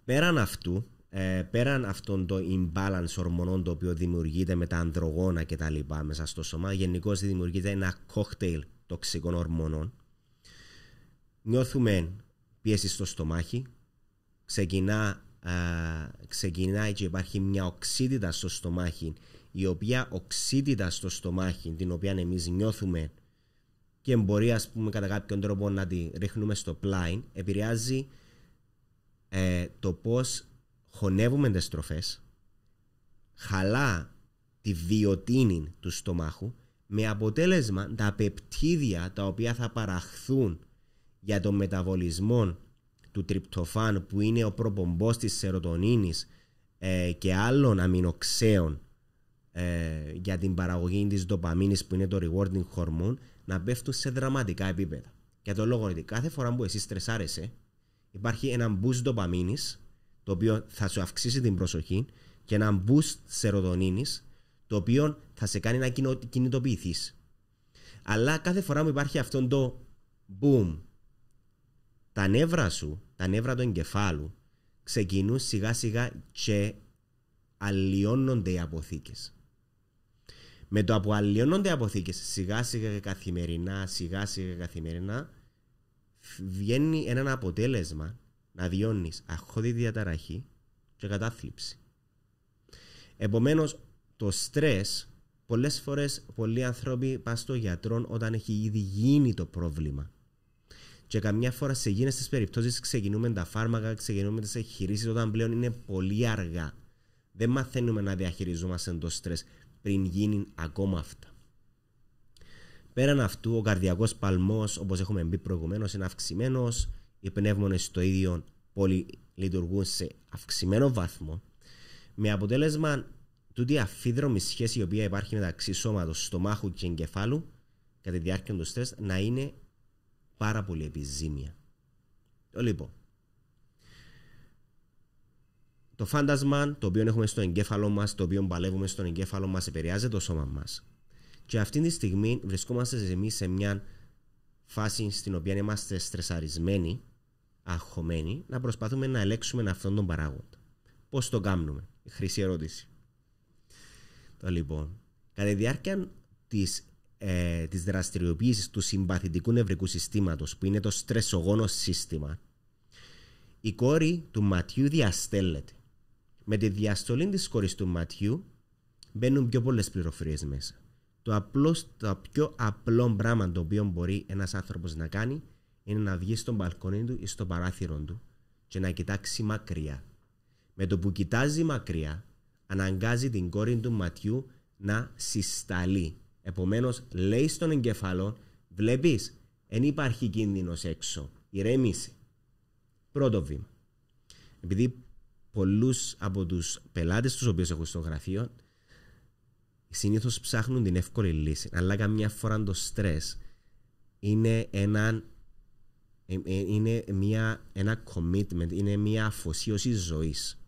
Speaker 2: Πέραν αυτού, ε, πέραν αυτόν το imbalance ορμονών το οποίο δημιουργείται με τα ανδρογόνα και τα λοιπά μέσα στο σώμα, γενικώς δημιουργείται ένα κόκτέιλ τοξικών ορμονών. Νιώθουμε πίεση στο στομάχι, ξεκινά ξεκινάει και υπάρχει μια οξύτητα στο στομάχι η οποία οξύτητα στο στομάχι την οποία εμείς νιώθουμε και μπορεί ας πούμε κατά κάποιον τρόπο να τη ρίχνουμε στο πλάι επηρεάζει ε, το πως χωνεύουμε τις τροφές χαλά τη βιοτίνη του στομάχου με αποτέλεσμα τα πεπτίδια τα οποία θα παραχθούν για τον μεταβολισμό του τριπτοφάν που είναι ο προπομπός της σερωτονίνης ε, και άλλων αμινοξέων ε, για την παραγωγή της δοπαμίνης που είναι το rewarding hormone να πέφτουν σε δραματικά επίπεδα. Για τον λόγο ότι κάθε φορά που εσύ στρεσάρεσαι υπάρχει ένα boost δοπαμίνης το οποίο θα σου αυξήσει την προσοχή και ένα boost σερωτονίνης το οποίο θα σε κάνει να κινητοποιηθείς. Αλλά κάθε φορά που υπάρχει αυτό το boom τα νεύρα σου τα νεύρα του εγκεφάλου ξεκινούν σιγά σιγά και αλλοιώνονται οι αποθήκες. Με το που αλλοιώνονται οι αποθήκες σιγά σιγά καθημερινά, σιγά σιγά καθημερινά βγαίνει ένα αποτέλεσμα να διώνεις αχώδη διαταραχή και κατάθλιψη. Επομένως, το στρες πολλές φορές πολλοί άνθρωποι πάνε στο γιατρό όταν έχει ήδη γίνει το πρόβλημα και καμιά φορά σε γίνε τι περιπτώσεις ξεκινούμε τα φάρμακα, ξεκινούμε τις εγχειρήσεις όταν πλέον είναι πολύ αργά. Δεν μαθαίνουμε να διαχειριζόμαστε το στρες πριν γίνει ακόμα αυτά. Πέραν αυτού, ο καρδιακός παλμός, όπως έχουμε μπει προηγουμένως, είναι αυξημένος. Οι πνεύμονες στο ίδιο πολύ λειτουργούν σε αυξημένο βαθμό. Με αποτέλεσμα, τούτη αφίδρομη σχέση η οποία υπάρχει μεταξύ σώματος, στομάχου και εγκεφάλου κατά τη διάρκεια του στρες να είναι πάρα πολύ επιζήμια. Λοιπόν, το φάντασμα το οποίο έχουμε στο εγκέφαλο μας, το οποίο παλεύουμε στον εγκέφαλο μας, επηρεάζει το σώμα μας. Και αυτή τη στιγμή βρισκόμαστε εμείς σε μια φάση στην οποία είμαστε στρεσαρισμένοι, αγχωμένοι, να προσπαθούμε να ελέξουμε αυτόν τον παράγοντα. Πώς το κάνουμε, χρυσή ερώτηση. Το λοιπόν, κατά τη διάρκεια της ε, της δραστηριοποίησης του συμπαθητικού νευρικού συστήματος, που είναι το στρεσογόνο σύστημα η κόρη του Ματιού διαστέλλεται. Με τη διαστολή της κόρης του Ματιού μπαίνουν πιο πολλές πληροφορίες μέσα. Το, απλός, το πιο απλό πράγμα το οποίο μπορεί ένας άνθρωπος να κάνει είναι να βγει στον μπαλκόνι του ή στο παράθυρο του και να κοιτάξει μακριά. Με το που κοιτάζει μακριά αναγκάζει την κόρη του Ματιού να συσταλεί Επομένως, λέει στον εγκεφάλο, βλέπεις, δεν υπάρχει κίνδυνος έξω. Ηρέμηση. Πρώτο βήμα. Επειδή πολλούς από τους πελάτες τους οποίου έχω στο γραφείο συνήθως ψάχνουν την εύκολη λύση. Αλλά καμιά φορά το στρες είναι ένα. Ε, ε, είναι μια, ένα commitment, είναι μια αφοσίωση ζωής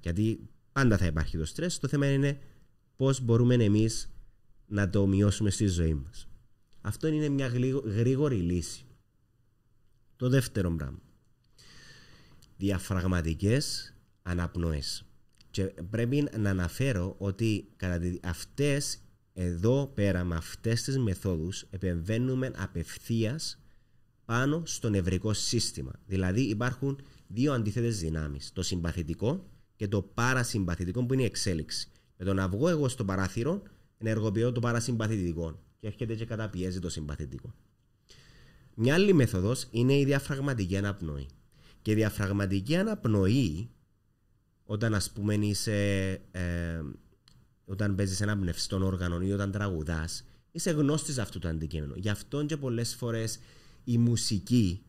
Speaker 2: γιατί πάντα θα υπάρχει το στρες. το θέμα είναι πώς μπορούμε εμείς να το μειώσουμε στη ζωή μας. Αυτό είναι μια γρήγορη λύση. Το δεύτερο πράγμα. Διαφραγματικές αναπνοές. Και πρέπει να αναφέρω ότι κατά αυτές εδώ πέρα με αυτές τις μεθόδους επεμβαίνουμε απευθείας πάνω στο νευρικό σύστημα. Δηλαδή υπάρχουν δύο αντίθετες δυνάμεις. Το συμπαθητικό και το παρασυμπαθητικό που είναι η εξέλιξη. Με το να βγω εγώ στο παράθυρο ενεργοποιώ το παρασυμπαθητικό και έρχεται και καταπιέζει το συμπαθητικό. Μια άλλη μέθοδος είναι η διαφραγματική αναπνοή. Και η διαφραγματική αναπνοή, όταν ας πούμε είσαι. Ε, όταν παίζεις ένα πνευστό αυτό και πολλές φορές η μουσική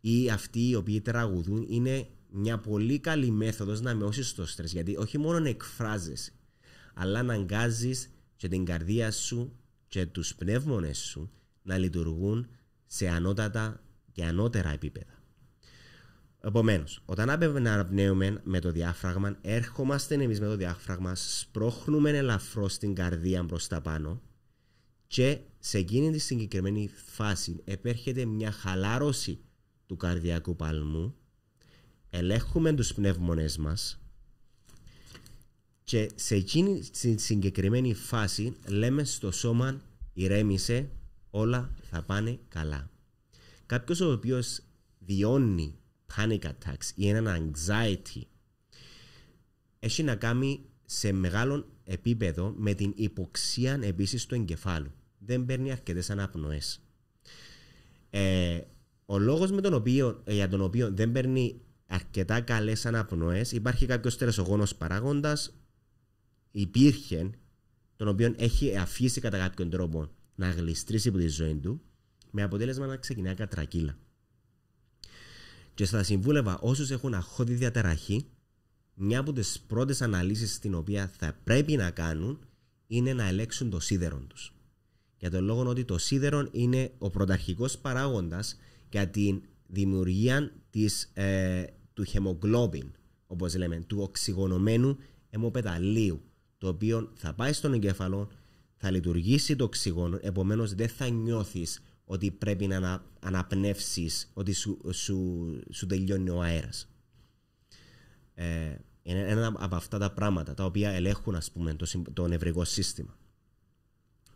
Speaker 2: ή αυτοί οι οποίοι τραγουδούν είναι μια πολύ καλή μέθοδος να μειώσεις το στρες γιατί όχι μόνο εκφράζεσαι αλλά αναγκάζει και την καρδία σου και τους πνεύμονες σου να λειτουργούν σε ανώτατα και ανώτερα επίπεδα. Επομένως, όταν αναπνέουμε με το διάφραγμα, έρχομαστε εμείς με το διάφραγμα, σπρώχνουμε ελαφρώς την καρδία προ τα πάνω και σε εκείνη τη συγκεκριμένη φάση επέρχεται μια χαλάρωση του καρδιακού παλμού, ελέγχουμε τους πνεύμονες μας και σε εκείνη τη συγκεκριμένη φάση λέμε στο σώμα ηρέμησε, όλα θα πάνε καλά. Κάποιος ο οποίος βιώνει panic attacks ή έναν anxiety έχει να κάνει σε μεγάλο επίπεδο με την υποξία επίσης του εγκεφάλου. Δεν παίρνει αρκετές αναπνοές. Ε, ο λόγος για τον οποίο δεν παίρνει αρκετά καλές αναπνοές υπάρχει κάποιος τρεσογόνο παράγοντας υπήρχε, τον οποίο έχει αφήσει κατά κάποιον τρόπο να γλιστρήσει από τη ζωή του, με αποτέλεσμα να ξεκινάει κατρακύλα. Και θα συμβούλευα όσους έχουν αχώδη διαταραχή, μια από τις πρώτες αναλύσεις την οποία θα πρέπει να κάνουν είναι να ελέξουν το σίδερο τους. Για τον λόγο ότι το σίδερο είναι ο πρωταρχικός παράγοντας για τη δημιουργία της, ε, του χεμογκλόμπιν, όπως λέμε, του οξυγονωμένου αιμοπεταλίου το οποίο θα πάει στον εγκέφαλο, θα λειτουργήσει το οξυγόνο, επομένως δεν θα νιώθεις ότι πρέπει να ότι σου, σου, τελειώνει ο αέρας. Ε, είναι ένα από αυτά τα πράγματα τα οποία ελέγχουν ας πούμε, το, νευρικό σύστημα.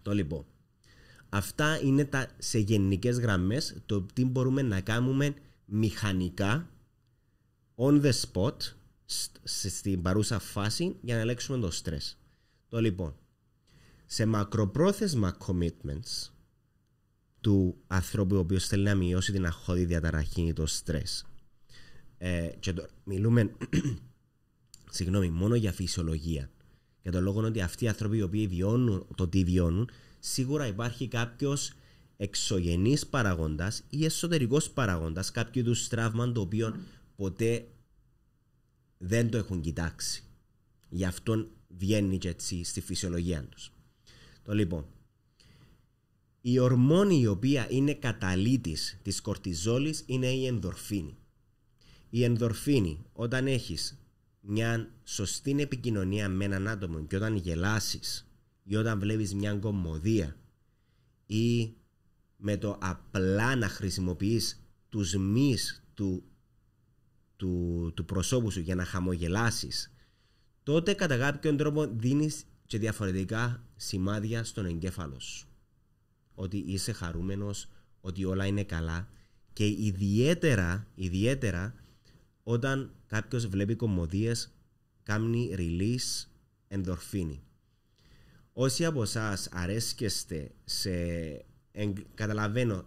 Speaker 2: Το λοιπόν. Αυτά είναι τα σε γενικές γραμμές το τι μπορούμε να κάνουμε μηχανικά on the spot στην παρούσα φάση για να ελέγξουμε το στρες. Το λοιπόν, σε μακροπρόθεσμα commitments του ανθρώπου ο οποίος θέλει να μειώσει την αχώδη διαταραχή το στρες. και το, μιλούμε συγγνώμη, μόνο για φυσιολογία. Για τον λόγο ότι αυτοί οι άνθρωποι οι οποίοι βιώνουν το τι βιώνουν, σίγουρα υπάρχει κάποιος εξωγενής παραγόντας ή εσωτερικός παραγόντας κάποιο είδους τραύμα το οποίο ποτέ δεν το έχουν κοιτάξει. Γι' αυτό βγαίνει και έτσι στη φυσιολογία τους. Το λοιπόν, η ορμόνη η οποία είναι καταλήτης της κορτιζόλης είναι η ενδορφίνη. Η ενδορφίνη όταν έχεις μια σωστή επικοινωνία με έναν άτομο και όταν γελάσεις ή όταν βλέπεις μια κομμωδία ή με το απλά να χρησιμοποιείς τους μυς του του, του προσώπου σου για να χαμογελάσεις, τότε κατά κάποιον τρόπο δίνεις και διαφορετικά σημάδια στον εγκέφαλο σου. Ότι είσαι χαρούμενος, ότι όλα είναι καλά και ιδιαίτερα, ιδιαίτερα όταν κάποιος βλέπει κομμωδίες κάνει release ενδορφίνη. Όσοι από εσάς αρέσκεστε σε... καταλαβαίνω,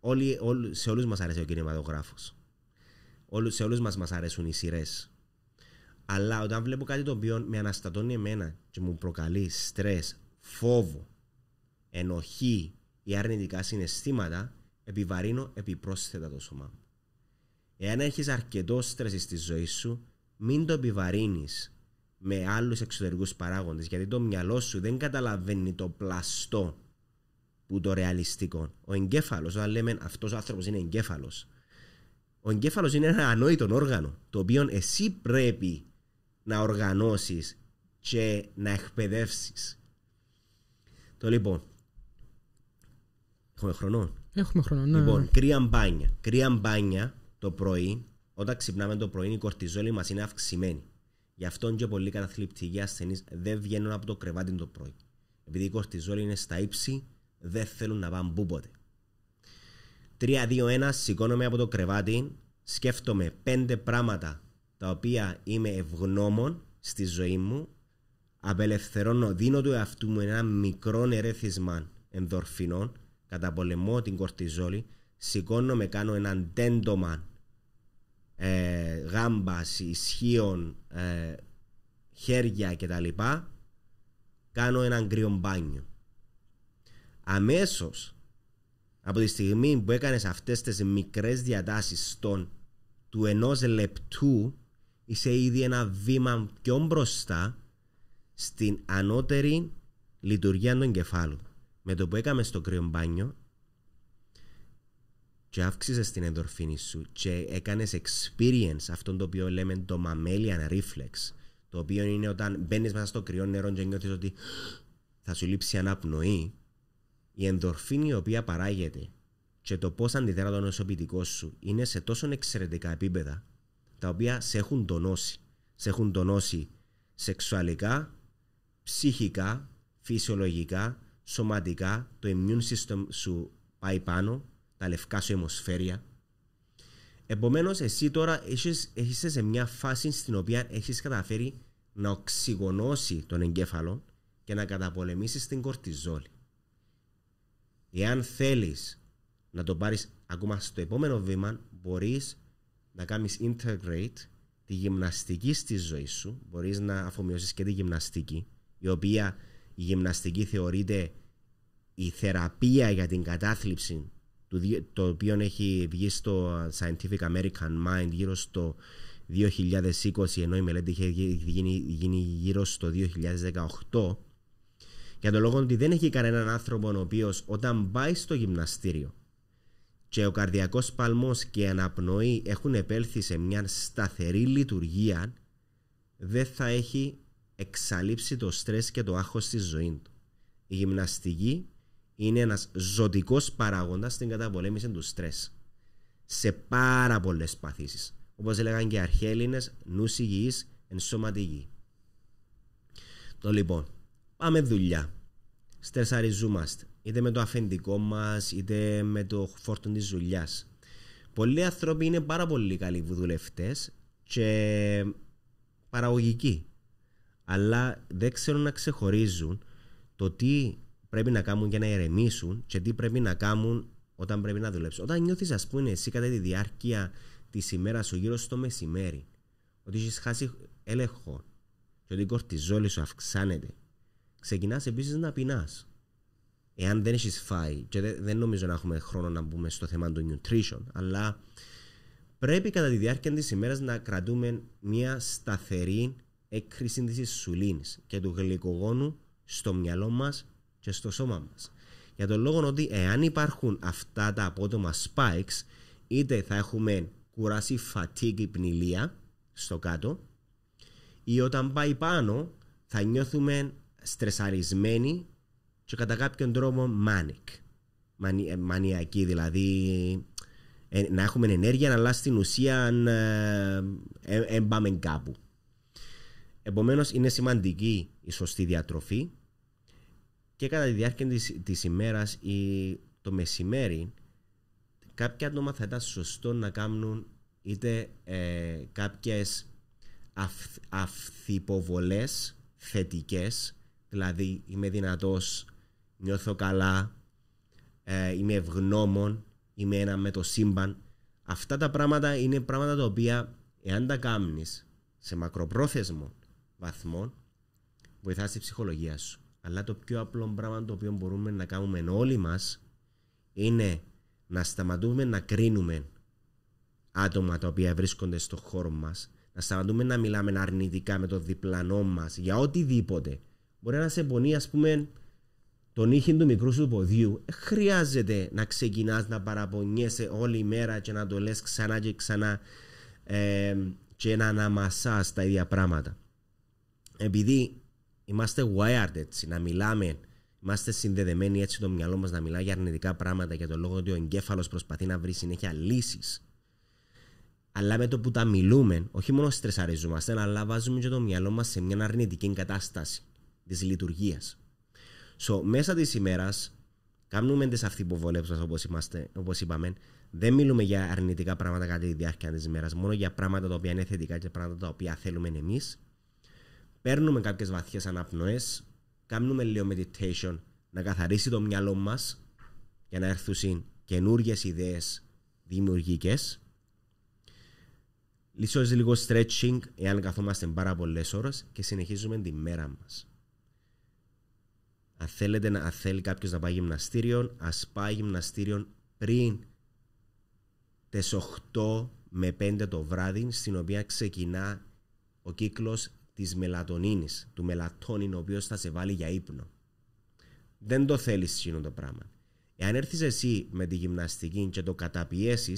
Speaker 2: όλοι, ό, σε όλους μας αρέσει κινηματογράφος όλους, σε όλους μας μας αρέσουν οι σειρές. Αλλά όταν βλέπω κάτι το οποίο με αναστατώνει εμένα και μου προκαλεί στρες, φόβο, ενοχή ή αρνητικά συναισθήματα, επιβαρύνω επιπρόσθετα το σώμα μου. Εάν έχεις αρκετό στρες στη ζωή σου, μην το επιβαρύνεις με άλλους εξωτερικούς παράγοντες, γιατί το μυαλό σου δεν καταλαβαίνει το πλαστό που το ρεαλιστικό. Ο εγκέφαλος, όταν λέμε αυτός ο άνθρωπος είναι εγκέφαλος, ο εγκέφαλος είναι ένα ανόητο όργανο, το οποίο εσύ πρέπει να οργανώσεις και να εκπαιδεύσεις. Το λοιπόν. Έχουμε χρόνο.
Speaker 1: Έχουμε χρόνο, ναι. Λοιπόν,
Speaker 2: κρύα μπάνια. Κρύα μπάνια το πρωί, όταν ξυπνάμε το πρωί, η κορτιζόλη μας είναι αυξημένη. Γι' αυτό και πολλοί καταθλιπτικοί ασθενείς δεν βγαίνουν από το κρεβάτι το πρωί. Επειδή η κορτιζόλη είναι στα ύψη, δεν θέλουν να πάνε πούποτε. 3-2-1, σηκώνομαι από το κρεβάτι, σκέφτομαι πέντε πράγματα τα οποία είμαι ευγνώμων στη ζωή μου, απελευθερώνω, δίνω του εαυτού μου ένα μικρό ερέθισμα ενδορφινών, καταπολεμώ την κορτιζόλη, σηκώνομαι, κάνω έναν τέντομα ε, γάμπας, ισχύων, ε, χέρια κτλ. Κάνω έναν κρύο μπάνιο. Αμέσως από τη στιγμή που έκανες αυτές τις μικρές διατάσεις του ενός λεπτού, είσαι ήδη ένα βήμα πιο μπροστά στην ανώτερη λειτουργία των κεφάλων. Με το που έκαμε στο κρύο μπάνιο και αύξησες την εντορφίνη σου και έκανες experience αυτό το οποίο λέμε το mammalian reflex το οποίο είναι όταν μπαίνεις μέσα στο κρυό νερό και νιώθεις ότι θα σου λείψει αναπνοή η ενδορφίνη η οποία παράγεται και το πώς αντιδρά το νοσοποιητικό σου είναι σε τόσο εξαιρετικά επίπεδα τα οποία σε έχουν τονώσει. Σε έχουν τονώσει σεξουαλικά, ψυχικά, φυσιολογικά, σωματικά, το immune system σου πάει πάνω, τα λευκά σου αιμοσφαίρια. Επομένως, εσύ τώρα έχεις, σε μια φάση στην οποία έχεις καταφέρει να οξυγονώσει τον εγκέφαλο και να καταπολεμήσεις την κορτιζόλη. Εάν θέλεις να το πάρεις ακόμα στο επόμενο βήμα, μπορείς να κάνεις integrate τη γυμναστική στη ζωή σου. Μπορείς να αφομοιώσεις και τη γυμναστική, η οποία η γυμναστική θεωρείται η θεραπεία για την κατάθλιψη το οποίο έχει βγει στο Scientific American Mind γύρω στο 2020 ενώ η μελέτη είχε γίνει, γίνει γύρω στο 2018 για τον λόγο ότι δεν έχει κανέναν άνθρωπο ο οποίος όταν πάει στο γυμναστήριο και ο καρδιακός παλμός και η αναπνοή έχουν επέλθει σε μια σταθερή λειτουργία, δεν θα έχει εξαλείψει το στρες και το άγχος στη ζωή του. Η γυμναστική είναι ένας ζωτικός παράγοντας στην καταπολέμηση του στρες Σε πάρα πολλές παθήσεις. Όπως έλεγαν και οι αρχαίοι ενσωματική. Το λοιπόν, Πάμε δουλειά. Στρεσαριζόμαστε. Είτε με το αφεντικό μας, είτε με το φόρτο της δουλειάς. Πολλοί άνθρωποι είναι πάρα πολύ καλοί δουλευτέ και παραγωγικοί. Αλλά δεν ξέρουν να ξεχωρίζουν το τι πρέπει να κάνουν για να ηρεμήσουν και τι πρέπει να κάνουν όταν πρέπει να δουλέψουν. Όταν νιώθεις, ας πούμε, εσύ κατά τη διάρκεια της ημέρας σου, γύρω στο μεσημέρι, ότι έχεις χάσει έλεγχο και ότι η κορτιζόλη σου αυξάνεται ξεκινάς επίσης να πεινάς. Εάν δεν έχεις φάει, και δεν νομίζω να έχουμε χρόνο να μπούμε στο θέμα του nutrition, αλλά πρέπει κατά τη διάρκεια της ημέρας να κρατούμε μια σταθερή έκρηση της ισουλίνη και του γλυκογόνου στο μυαλό μας και στο σώμα μας. Για τον λόγο ότι εάν υπάρχουν αυτά τα απότομα spikes, είτε θα έχουμε κουράσει fatigue πνηλία στο κάτω, ή όταν πάει πάνω θα νιώθουμε στρεσαρισμένοι και κατά κάποιον τρόπο μανικ ε, μάνιακή, δηλαδή. Ε, να έχουμε ενέργεια, αλλά στην ουσία εμπάμε ε, κάπου. Επομένως είναι σημαντική η σωστή διατροφή και κατά τη διάρκεια της, της ημέρας ή το μεσημέρι κάποια άτομα θα ήταν σωστό να κάνουν είτε κάποιες αυθυποβολές θετικές Δηλαδή είμαι δυνατός, νιώθω καλά, ε, είμαι ευγνώμων, είμαι ένα με το σύμπαν. Αυτά τα πράγματα είναι πράγματα τα οποία εάν τα κάνει σε μακροπρόθεσμο βαθμό, βοηθάς τη ψυχολογία σου. Αλλά το πιο απλό πράγμα το οποίο μπορούμε να κάνουμε όλοι μας είναι να σταματούμε να κρίνουμε άτομα τα οποία βρίσκονται στο χώρο μας, να σταματούμε να μιλάμε αρνητικά με το διπλανό μας για οτιδήποτε. Μπορεί να σε πονεί, ας πούμε, τον ήχη του μικρού σου ποδιού. Ε, χρειάζεται να ξεκινάς να παραπονιέσαι όλη η μέρα και να το λες ξανά και ξανά ε, και να αναμασάς τα ίδια πράγματα. Επειδή είμαστε wired έτσι, να μιλάμε, είμαστε συνδεδεμένοι έτσι το μυαλό μας να μιλά για αρνητικά πράγματα για το λόγο ότι ο εγκέφαλος προσπαθεί να βρει συνέχεια λύσεις. Αλλά με το που τα μιλούμε, όχι μόνο στρεσαριζόμαστε, αλλά βάζουμε και το μυαλό μας σε μια αρνητική κατάσταση της λειτουργίας. So, μέσα της ημέρας, κάνουμε τις σα, όπω όπως είπαμε. Δεν μιλούμε για αρνητικά πράγματα κατά τη διάρκεια της ημέρας, μόνο για πράγματα τα οποία είναι θετικά και πράγματα τα οποία θέλουμε εμείς. Παίρνουμε κάποιες βαθιές αναπνοές, κάνουμε λίγο meditation να καθαρίσει το μυαλό μας για να έρθουν καινούργιες ιδέες δημιουργικές. Λύσω λίγο stretching εάν καθόμαστε πάρα πολλές ώρες και συνεχίζουμε τη μέρα μας. Αν, θέλετε, να, θέλει κάποιος να πάει γυμναστήριο, ας πάει γυμναστήριο πριν τις 8 με 5 το βράδυ, στην οποία ξεκινά ο κύκλος της μελατονίνης, του μελατόνινου, ο οποίος θα σε βάλει για ύπνο. Δεν το θέλεις εκείνο το πράγμα. Εάν έρθεις εσύ με τη γυμναστική και το καταπιέσεις,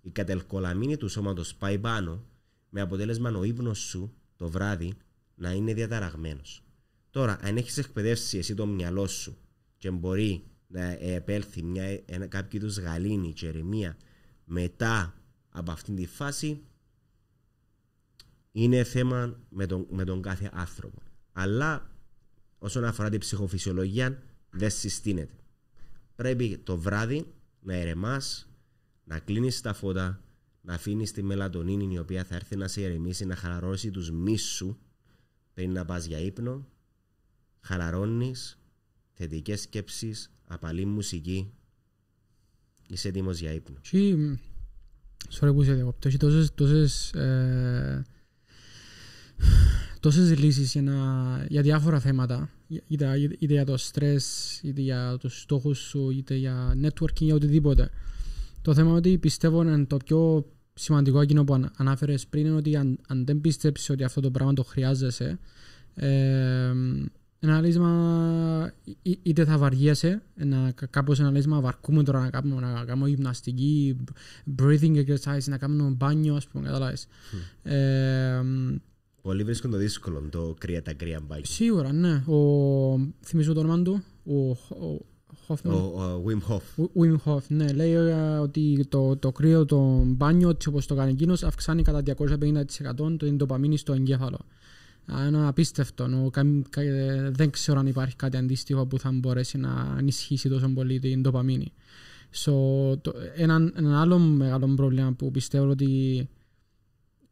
Speaker 2: η κατελκολαμίνη του σώματος πάει πάνω, με αποτέλεσμα ο ύπνος σου το βράδυ να είναι διαταραγμένος. Τώρα, αν έχεις εκπαιδεύσει εσύ το μυαλό σου και μπορεί να ε, επέλθει μια, ένα, κάποιο είδους γαλήνη και ερημία μετά από αυτήν τη φάση, είναι θέμα με τον, με τον κάθε άνθρωπο. Αλλά όσον αφορά την ψυχοφυσιολογία, δεν συστήνεται. Πρέπει το βράδυ να ερεμάς, να κλείνεις τα φώτα, να αφήνεις τη μελατονίνη η οποία θα έρθει να σε ερεμήσει, να χαλαρώσει τους μίσου πριν να πας για ύπνο, Χαλαρώνεις θετικές σκέψεις, απαλή μουσική. Είσαι έτοιμος για ύπνο.
Speaker 1: Και... Sorry που είσαι εδώ. Έχει τόσες. Τόσες. για, για διάφορα θέματα. Είτε, είτε για το στρε, είτε για τους στόχους σου, είτε για networking, ή οτιδήποτε. Το θέμα είναι ότι πιστεύω είναι το πιο σημαντικό εκείνο που ανάφερες πριν είναι ότι αν, αν δεν πιστέψεις ότι αυτό το πράγμα το χρειάζεσαι, ε, ανάλυσμα είτε θα βαριέσαι, ένα, κάπως βαρκούμε τώρα να κάνουμε, να κάνουμε γυμναστική, breathing exercise, να κάνουμε μπάνιο, ας πούμε, καταλάβεις. Mm. Ε,
Speaker 2: Πολλοί βρίσκουν το δύσκολο, το κρύα τα κρύα μπάνιο.
Speaker 1: Σίγουρα, ναι. Ο, θυμίζω το όνομα του, ο, ο Hoffman.
Speaker 2: Ο, Wim Hof.
Speaker 1: Wim Hof, ναι. Λέει ε, ότι το, το κρύο, το μπάνιο, όπως το κάνει εκείνος, αυξάνει κατά 250% το τοπαμίνη στο εγκέφαλο. Είναι απίστευτο. Ε, δεν ξέρω αν υπάρχει κάτι αντίστοιχο που θα μπορέσει να ενισχύσει τόσο πολύ την τοπαμίνη. So, ένα, ένα άλλο μεγάλο πρόβλημα που πιστεύω ότι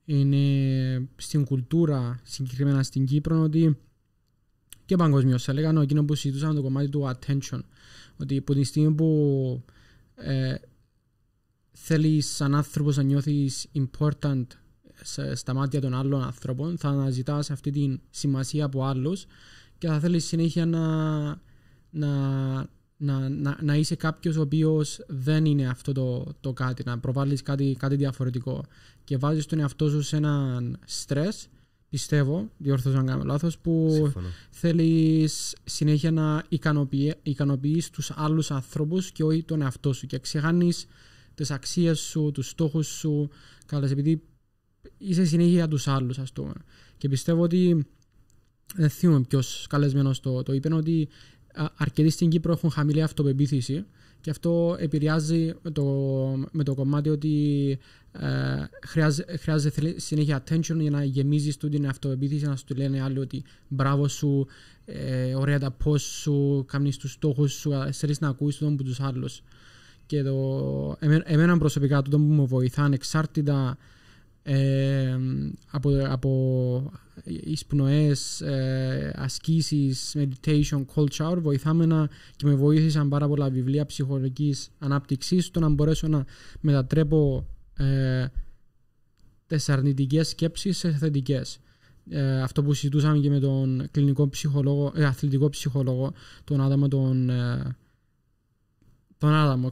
Speaker 1: είναι στην κουλτούρα, συγκεκριμένα στην Κύπρο, ότι και παγκοσμίως λέγανε εκείνο που συζητούσαν το κομμάτι του attention. Ότι από τη στιγμή που ε, θέλεις σαν άνθρωπος να νιώθεις important στα μάτια των άλλων ανθρώπων, θα αναζητάς αυτή τη σημασία από άλλους και θα θέλεις συνέχεια να, να, να, να, να είσαι κάποιος ο οποίος δεν είναι αυτό το, το κάτι, να προβάλλεις κάτι, κάτι διαφορετικό. Και βάζεις τον εαυτό σου σε έναν στρε, πιστεύω, διόρθωσα να κάνω λάθος, που θέλεις συνέχεια να ικανοποιείς τους άλλους ανθρώπους και όχι τον εαυτό σου. Και ξεχάνεις τις αξίες σου, τους στόχους σου. Καλά, επειδή είσαι συνέχεια τους άλλους, ας πούμε. Και πιστεύω ότι. Δεν θυμούμαι ποιος καλεσμένος το, το είπε ότι ε, αρκετοί στην Κύπρο έχουν χαμηλή αυτοπεποίθηση και αυτό επηρεάζει με το, με το κομμάτι ότι ε, χρειάζεται, χρειάζεται συνέχεια attention για να γεμίζεις του την αυτοπεποίθηση να σου λένε άλλοι ότι μπράβο σου, ε, ωραία τα πώς σου, κάνεις τους στόχους σου, ε, θέλεις να ακούεις τον που τους άλλους. Και το, εμένα προσωπικά το που με βοηθά ανεξάρτητα από, από εισπνοές, ε, ασκήσεις, meditation, cold shower βοηθάμε και με βοήθησαν πάρα πολλά βιβλία ψυχολογικής ανάπτυξης στο να μπορέσω να μετατρέπω ε, τις αρνητικές σκέψεις σε θετικές. Ε, αυτό που συζητούσαμε και με τον κλινικό ψυχολόγο, ε, αθλητικό ψυχολόγο, τον Άδαμο, τον, ε,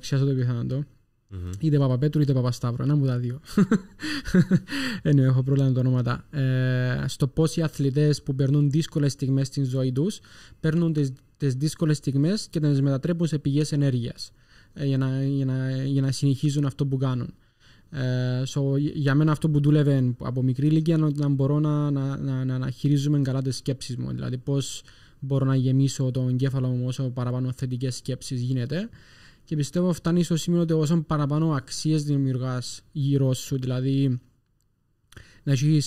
Speaker 1: ξέρω το πιθανό, Mm-hmm. Είτε Παπαπέτρου είτε Παπασταύρο. Ένα μου τα δύο. έχω πρόβλημα τα ονόματα. Ε, στο πώ οι αθλητές που περνούν δύσκολες στιγμές στην ζωή τους παίρνουν τις δύσκολες στιγμές και τις μετατρέπουν σε πηγές ενέργειας ε, για, να, για, για να συνεχίζουν αυτό που κάνουν. Ε, so, για μένα αυτό που δούλευε από μικρή ηλικία είναι να μπορώ να, να, να, να, χειρίζομαι καλά τις σκέψεις μου. Δηλαδή πώς μπορώ να γεμίσω τον εγκέφαλο μου όσο παραπάνω θετικές σκέψεις γίνεται και πιστεύω φτάνει στο σημείο ότι όσο παραπάνω αξίες δημιουργάς γύρω σου, δηλαδή να έχεις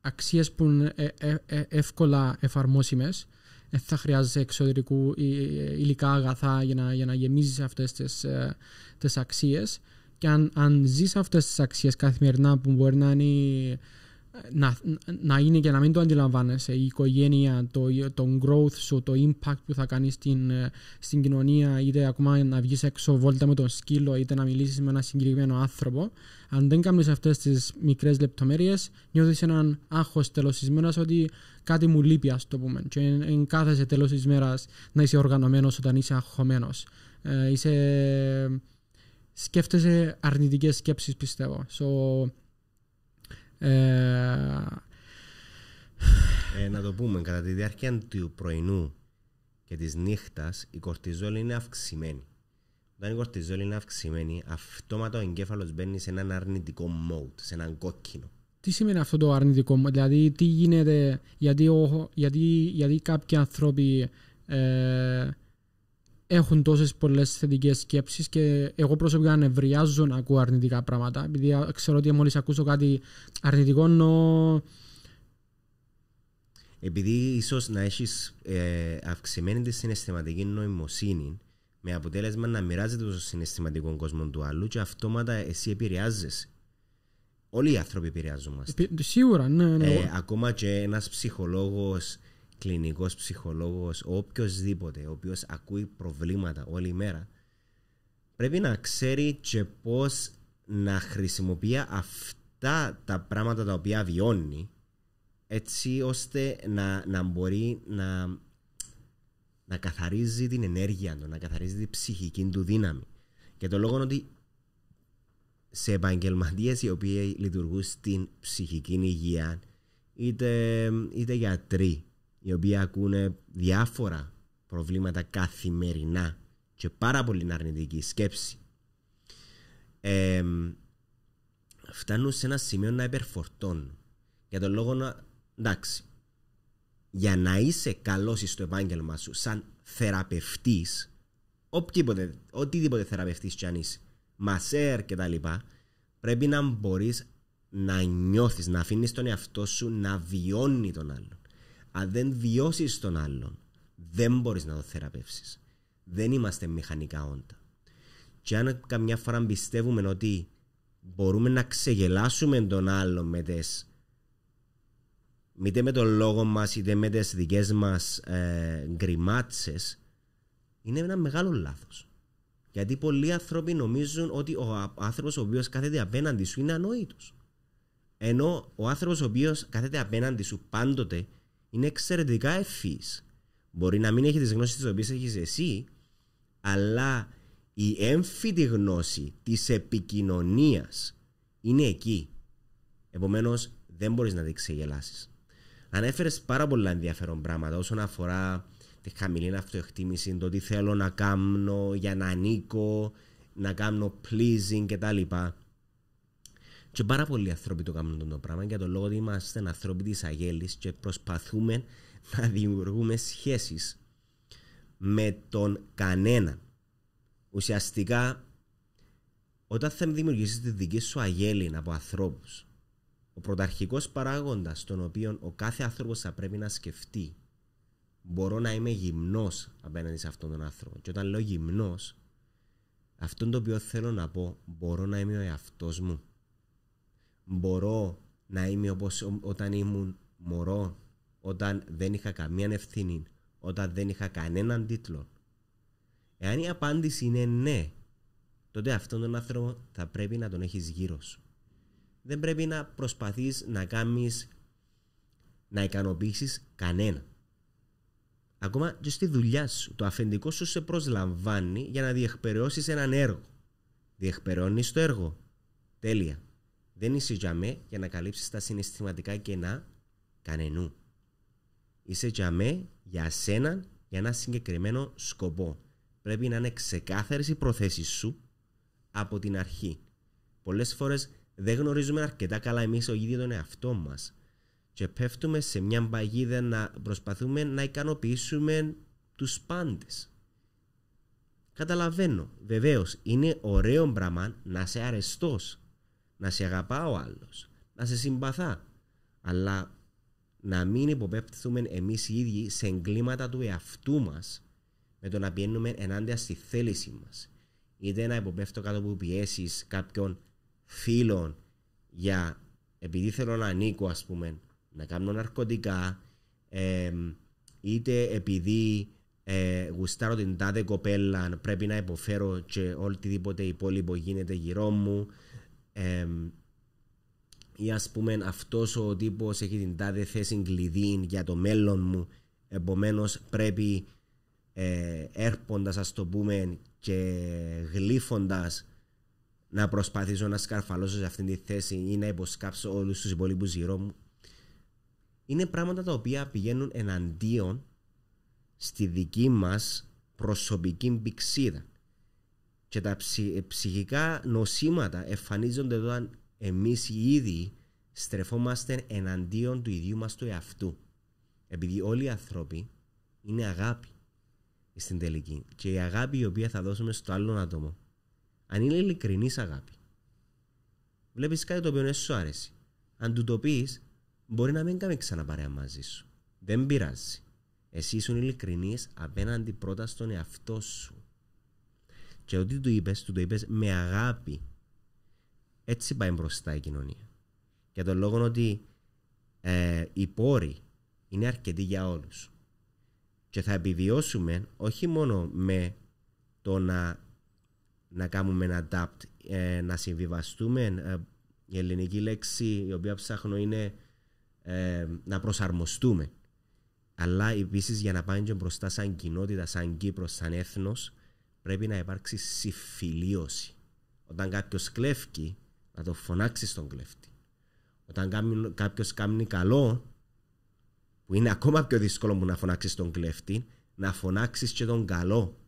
Speaker 1: αξίε που είναι ε, ε, ε, εύκολα εφαρμόσιμες, θα χρειάζεσαι εξωτερικού υλικά αγαθά για να, για να γεμίζεις αυτές τις, και αν, αν ζεις αυτές τις αξίες καθημερινά που μπορεί να είναι να, να είναι και να μην το αντιλαμβάνεσαι η οικογένεια, το, τον growth σου, το impact που θα κάνεις στην, ε, στην κοινωνία, είτε ακόμα να βγεις έξω βόλτα με τον σκύλο, είτε να μιλήσεις με ένα συγκεκριμένο άνθρωπο. Αν δεν κάνεις αυτές τις μικρές λεπτομέρειες, νιώθεις έναν άγχος τέλος της μέρας ότι κάτι μου λείπει, ας το πούμε. Και εν, κάθεσαι τέλος της μέρας να είσαι οργανωμένος, όταν είσαι αγχωμένος. Ε, είσαι... Σκέφτεσαι αρνητικές σκέψεις πιστεύω. So, ε,
Speaker 2: ε, να το πούμε, κατά τη διάρκεια του πρωινού και της νύχτας η κορτιζόλη είναι αυξημένη. Όταν η κορτιζόλη είναι αυξημένη, αυτόματα ο εγκέφαλος μπαίνει σε έναν αρνητικό mode, σε έναν κόκκινο.
Speaker 1: Τι σημαίνει αυτό το αρνητικό mode, δηλαδή τι γίνεται, γιατί, ο, γιατί, κάποιοι άνθρωποι ε, έχουν τόσες πολλές θετικές σκέψεις και εγώ προσωπικά ανεβριάζω να ακούω αρνητικά πράγματα. Επειδή ξέρω ότι μόλις ακούσω κάτι αρνητικό, νο...
Speaker 2: Επειδή ίσως να έχεις ε, αυξημένη τη συναισθηματική νοημοσύνη, με αποτέλεσμα να μοιράζεται το συναισθηματικό κόσμο του άλλου και αυτόματα εσύ επηρεάζεσαι. Όλοι οι άνθρωποι επηρεάζομαστε.
Speaker 1: Σίγουρα, ναι, ναι.
Speaker 2: ακόμα και ένας ψυχολόγος κλινικός ψυχολόγος, ο οποιοδήποτε, ο οποίος ακούει προβλήματα όλη μέρα, πρέπει να ξέρει και πώς να χρησιμοποιεί αυτά τα πράγματα τα οποία βιώνει έτσι ώστε να, μπορεί να, να καθαρίζει την ενέργεια του, να καθαρίζει την ψυχική του δύναμη. Και το λόγο είναι ότι σε επαγγελματίες οι οποίοι λειτουργούν στην ψυχική υγεία, είτε, είτε γιατροί, οι οποίοι ακούνε διάφορα προβλήματα καθημερινά και πάρα πολύ αρνητική σκέψη. φτάνουν σε ένα σημείο να υπερφορτώνουν. Για τον λόγο να... Εντάξει, για να είσαι καλός στο επάγγελμα σου σαν θεραπευτής, οτιδήποτε, οτιδήποτε θεραπευτής κι αν είσαι, μασέρ και τα λοιπά, πρέπει να μπορείς να νιώθεις, να αφήνεις τον εαυτό σου να βιώνει τον άλλον. Αν δεν βιώσεις τον άλλον, δεν μπορείς να το θεραπεύσεις. Δεν είμαστε μηχανικά όντα. Και αν καμιά φορά πιστεύουμε ότι μπορούμε να ξεγελάσουμε τον άλλον με τις είτε με τον λόγο μας είτε με τις δικές μας ε, είναι ένα μεγάλο λάθος γιατί πολλοί άνθρωποι νομίζουν ότι ο άνθρωπος ο οποίος κάθεται απέναντι σου είναι ανόητος ενώ ο άνθρωπος ο οποίος κάθεται απέναντι σου πάντοτε είναι εξαιρετικά ευφύ. Μπορεί να μην έχει τις γνώσεις τις οποίες έχεις εσύ, αλλά η έμφυτη γνώση της επικοινωνίας είναι εκεί. Επομένως, δεν μπορείς να την ξεγελάσεις. Ανέφερες πάρα πολλά ενδιαφέρον πράγματα όσον αφορά τη χαμηλή αυτοεκτίμηση, το τι θέλω να κάνω για να ανήκω, να κάνω pleasing κτλ. Και πάρα πολλοί άνθρωποι το κάνουν αυτό το πράγμα για το λόγο ότι είμαστε άνθρωποι της αγέλης και προσπαθούμε να δημιουργούμε σχέσεις με τον κανένα. Ουσιαστικά, όταν θα δημιουργήσεις τη δική σου αγέλη από ανθρώπους, ο πρωταρχικός παράγοντας, τον οποίο ο κάθε άνθρωπος θα πρέπει να σκεφτεί, μπορώ να είμαι γυμνός απέναντι σε αυτόν τον άνθρωπο. Και όταν λέω γυμνός, αυτόν τον οποίο θέλω να πω, μπορώ να είμαι ο εαυτός μου μπορώ να είμαι όπως όταν ήμουν μωρό, όταν δεν είχα καμία ευθύνη, όταν δεν είχα κανέναν τίτλο. Εάν η απάντηση είναι ναι, τότε αυτόν τον άνθρωπο θα πρέπει να τον έχεις γύρω σου. Δεν πρέπει να προσπαθείς να κάνεις, να ικανοποιήσεις κανένα. Ακόμα και στη δουλειά σου, το αφεντικό σου σε προσλαμβάνει για να διεκπαιρεώσεις έναν έργο. Διεκπαιρεώνεις το έργο. Τέλεια δεν είσαι για με για να καλύψεις τα συναισθηματικά κενά κανενού. Είσαι για με, για σένα, για ένα συγκεκριμένο σκοπό. Πρέπει να είναι ξεκάθαρες οι προθέσεις σου από την αρχή. Πολλές φορές δεν γνωρίζουμε αρκετά καλά εμείς ο ίδιος τον εαυτό μας. Και πέφτουμε σε μια παγίδα να προσπαθούμε να ικανοποιήσουμε τους πάντες. Καταλαβαίνω, βεβαίως είναι ωραίο πράγμα να σε αρεστός να σε αγαπά ο άλλος, να σε συμπαθά. Αλλά να μην υποπέπτουμε εμείς οι ίδιοι σε εγκλήματα του εαυτού μας με το να πιένουμε ενάντια στη θέληση μας. Είτε να υποπέφτω κάτω από πιέσεις κάποιων φίλων για επειδή θέλω να ανήκω, ας πούμε, να κάνω ναρκωτικά, ε, είτε επειδή ε, γουστάρω την τάδε κοπέλα, πρέπει να υποφέρω και οτιδήποτε υπόλοιπο γίνεται γύρω μου. Ε, ή ας πούμε αυτός ο τύπος έχει την τάδε θέση κλειδί για το μέλλον μου επομένως πρέπει ε, έρποντας ας το πούμε και γλύφοντας να προσπαθήσω να σκαρφαλώσω σε αυτήν τη θέση ή να υποσκάψω όλους τους υπόλοιπους γύρω μου είναι πράγματα τα οποία πηγαίνουν εναντίον στη δική μας προσωπική πηξίδα και τα ε, ψυχικά νοσήματα εμφανίζονται όταν εμείς οι ίδιοι στρεφόμαστε εναντίον του ίδιου μας του εαυτού. Επειδή όλοι οι άνθρωποι είναι αγάπη στην τελική. Και η αγάπη η οποία θα δώσουμε στο άλλον άτομο, αν είναι ειλικρινής αγάπη, Βλέπεις κάτι το οποίο δεν σου άρεσε. Αν του το πεις μπορεί να μην κάνει ξανά παρέα μαζί σου. Δεν πειράζει. Εσύ ήσουν ειλικρινής απέναντι πρώτα στον εαυτό σου. Και ό,τι του είπες, του το είπες με αγάπη. Έτσι πάει μπροστά η κοινωνία. Για τον λόγο ότι ε, οι πόροι είναι αρκετοί για όλους. Και θα επιβιώσουμε όχι μόνο με το να, να κάνουμε ένα adapt, ε, να συμβιβαστούμε. Ε, η ελληνική λέξη η οποία ψάχνω είναι ε, να προσαρμοστούμε. Αλλά επίσης για να πάμε και μπροστά σαν κοινότητα, σαν Κύπρος, σαν έθνος, πρέπει να υπάρξει συμφιλίωση. Όταν κάποιος κλέφει, να το φωνάξει στον κλέφτη. Όταν κάποιο κάνει καλό, που είναι ακόμα πιο δύσκολο μου να φωνάξεις τον κλέφτη, να φωνάξεις και τον καλό.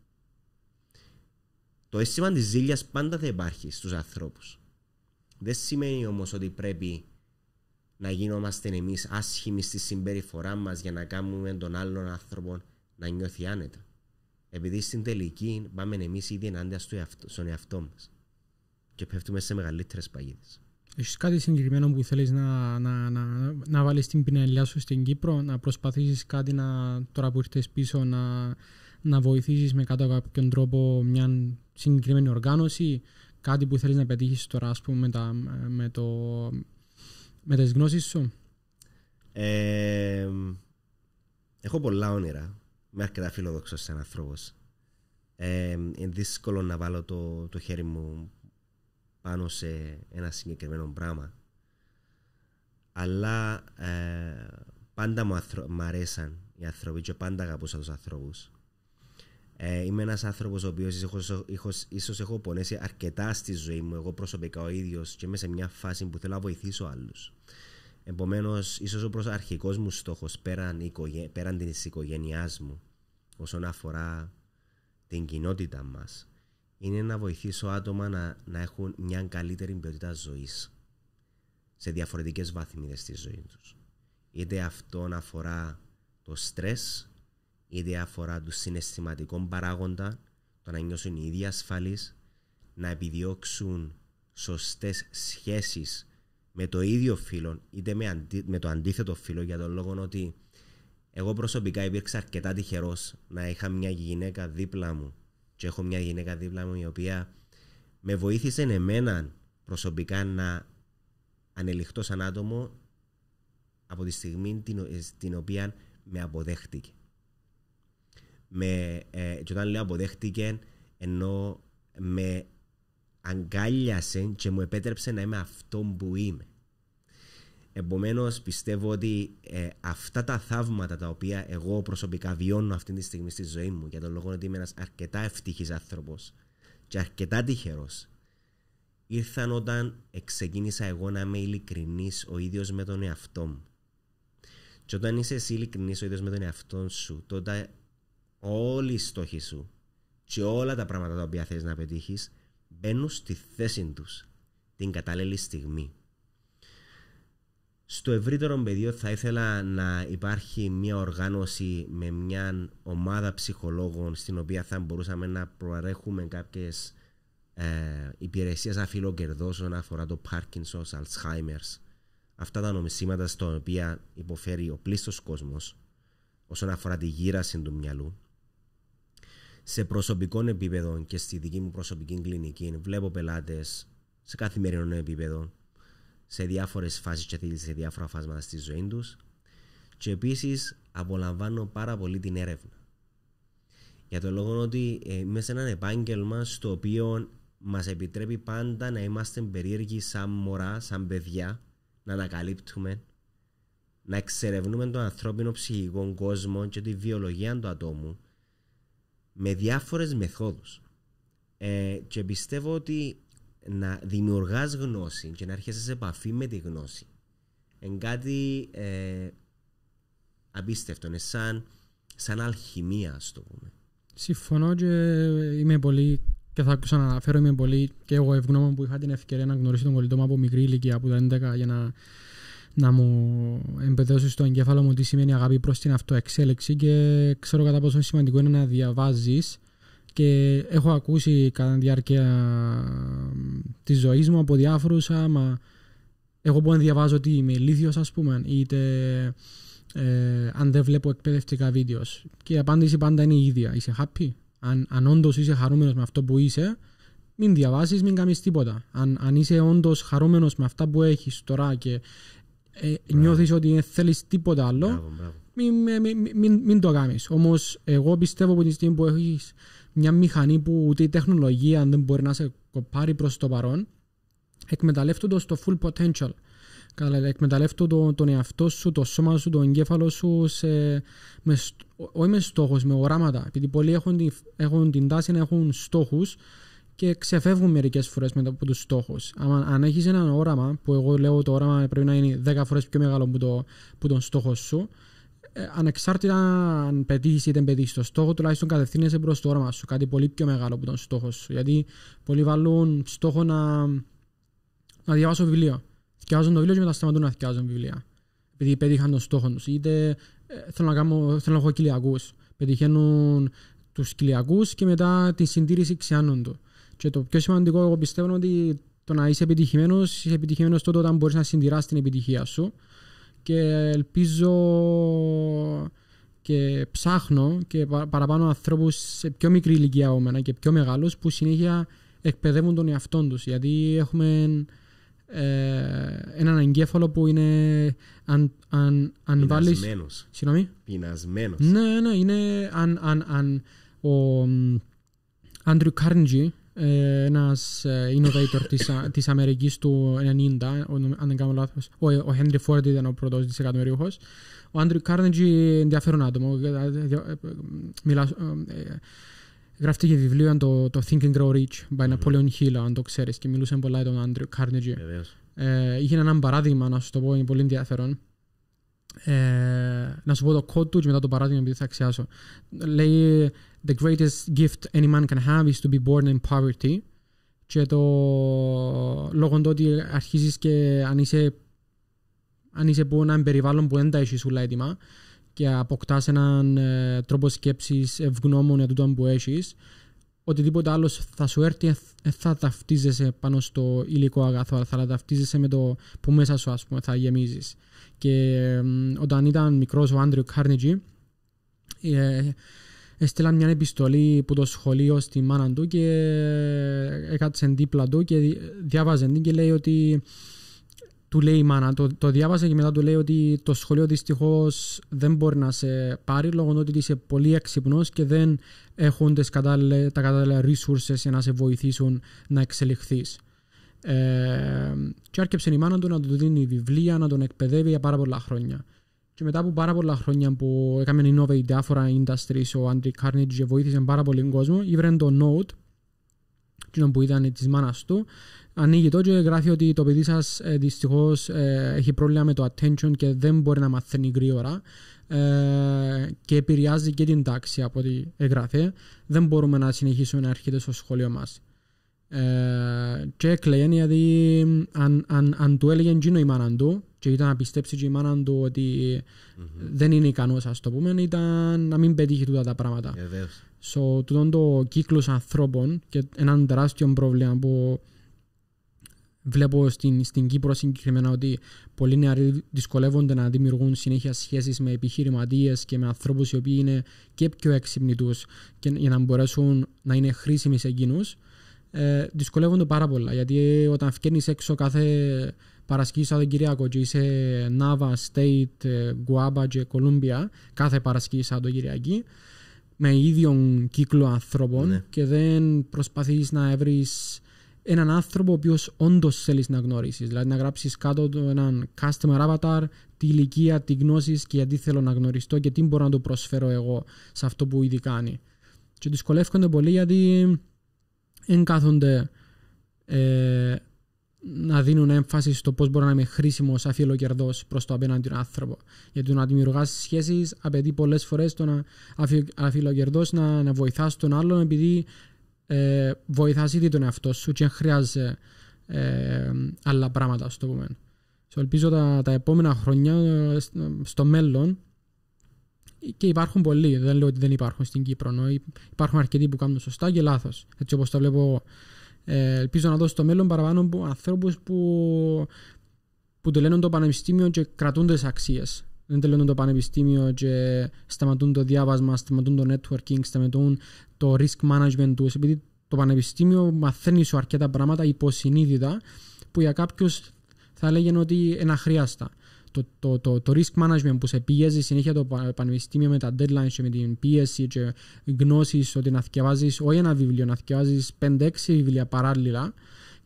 Speaker 2: Το αίσθημα της ζήλιας πάντα θα υπάρχει στους ανθρώπους. Δεν σημαίνει όμως ότι πρέπει να γινόμαστε εμείς άσχημοι στη συμπεριφορά μας για να κάνουμε τον άλλον άνθρωπο να νιώθει άνετα. Επειδή στην τελική πάμε εμείς ήδη ενάντια στον εαυτό μας. Και πέφτουμε σε μεγαλύτερες παγίδες.
Speaker 1: Έχεις κάτι συγκεκριμένο που θέλεις να, να, να, να βάλεις την πινελιά σου στην Κύπρο, να προσπαθήσεις κάτι να, τώρα που ήρθες πίσω να, να βοηθήσεις με κάτω κάποιον τρόπο μια συγκεκριμένη οργάνωση, κάτι που θέλεις να πετύχεις τώρα, ας πούμε, με, με, τις γνώσεις σου.
Speaker 2: Ε, έχω πολλά όνειρα Είμαι αρκετά φιλόδοξος σαν άνθρωπος. Ε, είναι δύσκολο να βάλω το, το χέρι μου πάνω σε ένα συγκεκριμένο πράγμα. Αλλά ε, πάντα μου, αρέσαν οι άνθρωποι και πάντα αγαπούσα τους ανθρώπους. Ε, είμαι ένας άνθρωπος ο οποίος ίσως έχω πονέσει αρκετά στη ζωή μου, εγώ προσωπικά ο ίδιος και είμαι σε μια φάση που θέλω να βοηθήσω άλλους. Επομένως, ίσως ο αρχικός μου στόχος πέραν, οικογέ... πέραν της οικογένεια μου όσον αφορά την κοινότητα μας είναι να βοηθήσω άτομα να, να έχουν μια καλύτερη ποιότητα ζωής σε διαφορετικές βαθμίδες της ζωής τους. Είτε αυτό αφορά το στρες, είτε αφορά τους συναισθηματικών παράγοντα, το να νιώσουν οι ίδιοι ασφαλείς, να επιδιώξουν σωστές σχέσεις με το ίδιο φίλο, είτε με, το αντίθετο φίλο για τον λόγο ότι εγώ προσωπικά υπήρξα αρκετά τυχερός να είχα μια γυναίκα δίπλα μου και έχω μια γυναίκα δίπλα μου η οποία με βοήθησε εμένα προσωπικά να ανελιχτώ σαν άτομο από τη στιγμή την, στην οποία με αποδέχτηκε. Με, ε, και όταν λέω αποδέχτηκε ενώ με αγκάλιασε και μου επέτρεψε να είμαι αυτό που είμαι. Επομένως, πιστεύω ότι ε, αυτά τα θαύματα τα οποία εγώ προσωπικά βιώνω αυτή τη στιγμή στη ζωή μου, για τον λόγο ότι είμαι ένας αρκετά ευτυχής άνθρωπος και αρκετά τυχερός, ήρθαν όταν ξεκίνησα εγώ να είμαι ειλικρινής ο ίδιος με τον εαυτό μου. Και όταν είσαι εσύ ειλικρινής ο ίδιος με τον εαυτό σου, τότε όλοι οι στόχοι σου και όλα τα πράγματα τα οποία θες να πετύχεις μπαίνουν στη θέση τους την κατάλληλη στιγμή. Στο ευρύτερο πεδίο θα ήθελα να υπάρχει μια οργάνωση με μια ομάδα ψυχολόγων στην οποία θα μπορούσαμε να προαρέχουμε κάποιες ε, υπηρεσίες αφιλοκερδός όσον αφορά το Parkinson's, Alzheimer's. Αυτά τα νομισήματα στα οποία υποφέρει ο πλήστος κόσμος όσον αφορά τη γύραση του μυαλού. Σε προσωπικό επίπεδο και στη δική μου προσωπική κλινική βλέπω πελάτες σε καθημερινό επίπεδο σε διάφορες φάσεις και σε διάφορα φάσματα στη ζωή τους και επίσης απολαμβάνω πάρα πολύ την έρευνα. Για το λόγο ότι ε, είμαι σε ένα επάγγελμα στο οποίο μας επιτρέπει πάντα να είμαστε περίεργοι σαν μωρά, σαν παιδιά, να ανακαλύπτουμε, να εξερευνούμε τον ανθρώπινο ψυχικό κόσμο και τη βιολογία του ατόμου με διάφορες μεθόδους. Ε, και πιστεύω ότι να δημιουργάς γνώση και να έρχεσαι σε επαφή με τη γνώση είναι κάτι ε, απίστευτο. Είναι σαν, αλχημία, ας το πούμε.
Speaker 1: Συμφωνώ και είμαι πολύ και θα αναφέρω είμαι πολύ και εγώ ευγνώμων που είχα την ευκαιρία να γνωρίσω τον κολλητό μου από μικρή ηλικία, από τα 11 για να, να μου εμπεδώσει στο εγκέφαλο μου τι σημαίνει αγάπη προς την αυτοεξέλιξη και ξέρω κατά πόσο σημαντικό είναι να διαβάζεις και έχω ακούσει κατά τη διάρκεια της ζωής μου από διάφορους, άμα εγώ μπορώ να διαβάζω ότι είμαι ηλίθιος, ας πούμε, είτε ε, αν δεν βλέπω εκπαιδευτικά βίντεος. Και η απάντηση πάντα είναι η ίδια. Είσαι happy. Αν, αν όντως είσαι χαρούμενος με αυτό που είσαι, μην διαβάσεις, μην κάνεις τίποτα. Αν, αν είσαι όντως χαρούμενος με αυτά που έχεις τώρα και ε, νιώθεις ότι δεν θέλεις τίποτα άλλο, Μην, μην, μην, μην, το κάνεις. Όμως, εγώ πιστεύω από τη στιγμή που έχεις μια μηχανή που ούτε η τεχνολογία δεν μπορεί να σε πάρει προς το παρόν, εκμεταλλεύτοντας το full potential. Εκμεταλλεύτω τον, τον εαυτό σου, το σώμα σου, τον εγκέφαλο σου, σε, με, όχι με στόχους, με οράματα. Επειδή πολλοί έχουν, έχουν την τάση να έχουν στόχους και ξεφεύγουν μερικές φορές μετά από τους στόχους Αν, αν έχεις ένα όραμα, που εγώ λέω το όραμα πρέπει να είναι 10 φορές πιο μεγάλο που, το, που τον στόχο σου, ε, ανεξάρτητα αν πετύχεις ή δεν πετύχεις το στόχο, τουλάχιστον κατευθύνεσαι προς το όραμα σου. Κάτι πολύ πιο μεγάλο από τον στόχο σου. Γιατί πολλοί βάλουν στόχο να, να διαβάσω βιβλίο. Θυκιάζουν το βιβλίο και μετά σταματούν να θυκιάζουν βιβλία. Επειδή πέτυχαν τον στόχο τους. Είτε ε, θέλω, να κάνω, θέλω να έχω κοιλιακούς. Πετυχαίνουν τους κοιλιακούς και μετά τη συντήρηση ξιάνουν του. Και το πιο σημαντικό, εγώ πιστεύω, είναι ότι το να είσαι επιτυχημένος, είσαι επιτυχημένος τότε όταν μπορείς να συντηράς την επιτυχία σου και ελπίζω και ψάχνω και παραπάνω ανθρώπους σε πιο μικρή ηλικία μένα και πιο μεγάλους που συνέχεια εκπαιδεύουν τον εαυτό τους. Γιατί έχουμε ε, έναν εγκέφαλο που είναι. Αν, αν, αν βάλεις. Συγγνώμη. Πεινασμένος. Ναι, ναι, είναι. αν ο Άντριου Κάρντζι, ε, ένας ε, innovator της, της Αμερικής του 1990, αν δεν κάνω λάθος. Ο, ο Henry Ford ήταν ο πρώτος δισεκατομμυρίουχος. Ο Andrew Carnegie ενδιαφέρον άτομο. Ε, μιλά, γράφτηκε βιβλίο το, το Think and Grow Rich by mm-hmm. Napoleon Hill, αν το ξέρεις, και μιλούσε πολλά για τον Andrew Carnegie. Ε, είχε ένα παράδειγμα, να σου το πω, είναι πολύ ενδιαφέρον. Ε, να σου πω το κότ και μετά το παράδειγμα επειδή θα αξιάσω. Λέει the greatest gift any man can have is to be born in poverty και το λόγω του ότι αρχίζεις και αν είσαι αν είσαι που έναν περιβάλλον που δεν τα έχεις όλα έτοιμα και αποκτάς έναν ε, τρόπο σκέψης ευγνώμων για τούτο που έχεις οτιδήποτε άλλος θα σου έρθει ε, ε, θα ταυτίζεσαι πάνω στο υλικό αγαθό θα ταυτίζεσαι με το που μέσα σου ας πούμε θα γεμίζεις. και όταν ήταν μικρός ο Άντριο Κάρνιτζι έστειλαν μια επιστολή που το σχολείο στη μάνα του και έκατσε δίπλα του και διάβαζε την και λέει ότι του λέει η μάνα, το, το και μετά του λέει ότι το σχολείο δυστυχώς δεν μπορεί να σε πάρει λόγω του ότι είσαι πολύ έξυπνος και δεν έχουν τις τα κατάλληλα resources για να σε βοηθήσουν να εξελιχθείς. Ε, και άρχισε η μάνα του να του δίνει βιβλία, να τον εκπαιδεύει για πάρα πολλά χρόνια. Και μετά από πάρα πολλά χρόνια που έκαμε innovate διάφορα industries, ο Άντρι Carnegie βοήθησε πάρα πολύ τον κόσμο, ήβρε το Note, εκείνο που ήταν της μάνας του, ανοίγει το και γράφει ότι το παιδί σας ε, δυστυχώς ε, έχει πρόβλημα με το attention και δεν μπορεί να μαθαίνει γρήγορα ε, και επηρεάζει και την τάξη από ό,τι έγραφε. Δεν μπορούμε να συνεχίσουμε να έρχεται στο σχολείο μας. Ε, και κλαίνει, γιατί αν, αν, αν του έλεγε εκείνο η μάνα του, και ήταν να πιστέψει και η μάνα του ότι mm-hmm. δεν είναι ικανός, ας το πούμε ήταν να μην πετύχει τούτα τα πράγματα. Ε, βεβαίως. So, τούτον το κύκλος ανθρώπων και έναν τεράστιο πρόβλημα που βλέπω στην, στην Κύπρο συγκεκριμένα ότι πολλοί νεαροί δυσκολεύονται να δημιουργούν συνέχεια σχέσεις με επιχειρηματίες και με ανθρώπους οι οποίοι είναι και πιο έξυπνοι τους και για να μπορέσουν να είναι χρήσιμοι σε εκείνους. Ε, δυσκολεύονται πάρα πολλά γιατί όταν φτιάχνεις έξω κάθε Παρασκευή, Κυριακό και είσαι Νάβα, Στέιτ, Γκουάμπα και Κολούμπια κάθε Παρασκευή, Κυριακή. με ίδιο κύκλο ανθρώπων ναι. και δεν προσπαθείς να βρεις έναν άνθρωπο ο οποίος όντως θέλεις να γνωρίσεις. Δηλαδή να γράψεις κάτω του έναν customer avatar, τη ηλικία, τη γνώση και γιατί θέλω να γνωριστώ και τι μπορώ να του προσφέρω εγώ σε αυτό που ήδη κάνει. Και δυσκολεύονται πολύ γιατί δεν κάθονται ε, να δίνουν έμφαση στο πώς μπορεί να είμαι χρήσιμο σαν προς το απέναντι άνθρωπο. Γιατί το να δημιουργάς σχέσεις απαιτεί πολλές φορές το να αφιλοκερδός να, να βοηθάς τον άλλον επειδή ε, βοηθάς ήδη τον εαυτό σου και χρειάζεσαι ε, άλλα πράγματα, ας το πούμε. ελπίζω τα, τα επόμενα χρόνια στο μέλλον και υπάρχουν πολλοί, δεν λέω ότι δεν υπάρχουν στην Κύπρο, νο, υπάρχουν αρκετοί που κάνουν σωστά και λάθος. Έτσι όπως το βλέπω ε, ελπίζω να δω στο μέλλον παραπάνω από ανθρώπους που, που τελειώνουν το πανεπιστήμιο και κρατούν τις αξίες. Δεν τελειώνουν το πανεπιστήμιο και σταματούν το διάβασμα, σταματούν το networking, σταματούν το risk management τους Επειδή το πανεπιστήμιο μαθαίνει σου αρκετά πράγματα υποσυνείδητα που για κάποιους θα λέγανε ότι είναι αχρίαστα το, το, το, το, risk management που σε πιέζει συνέχεια το πανεπιστήμιο με τα deadlines και με την πίεση και γνώσεις ότι να θυκευάζεις όχι ένα βιβλίο, να θυκευάζεις 5-6 βιβλία παράλληλα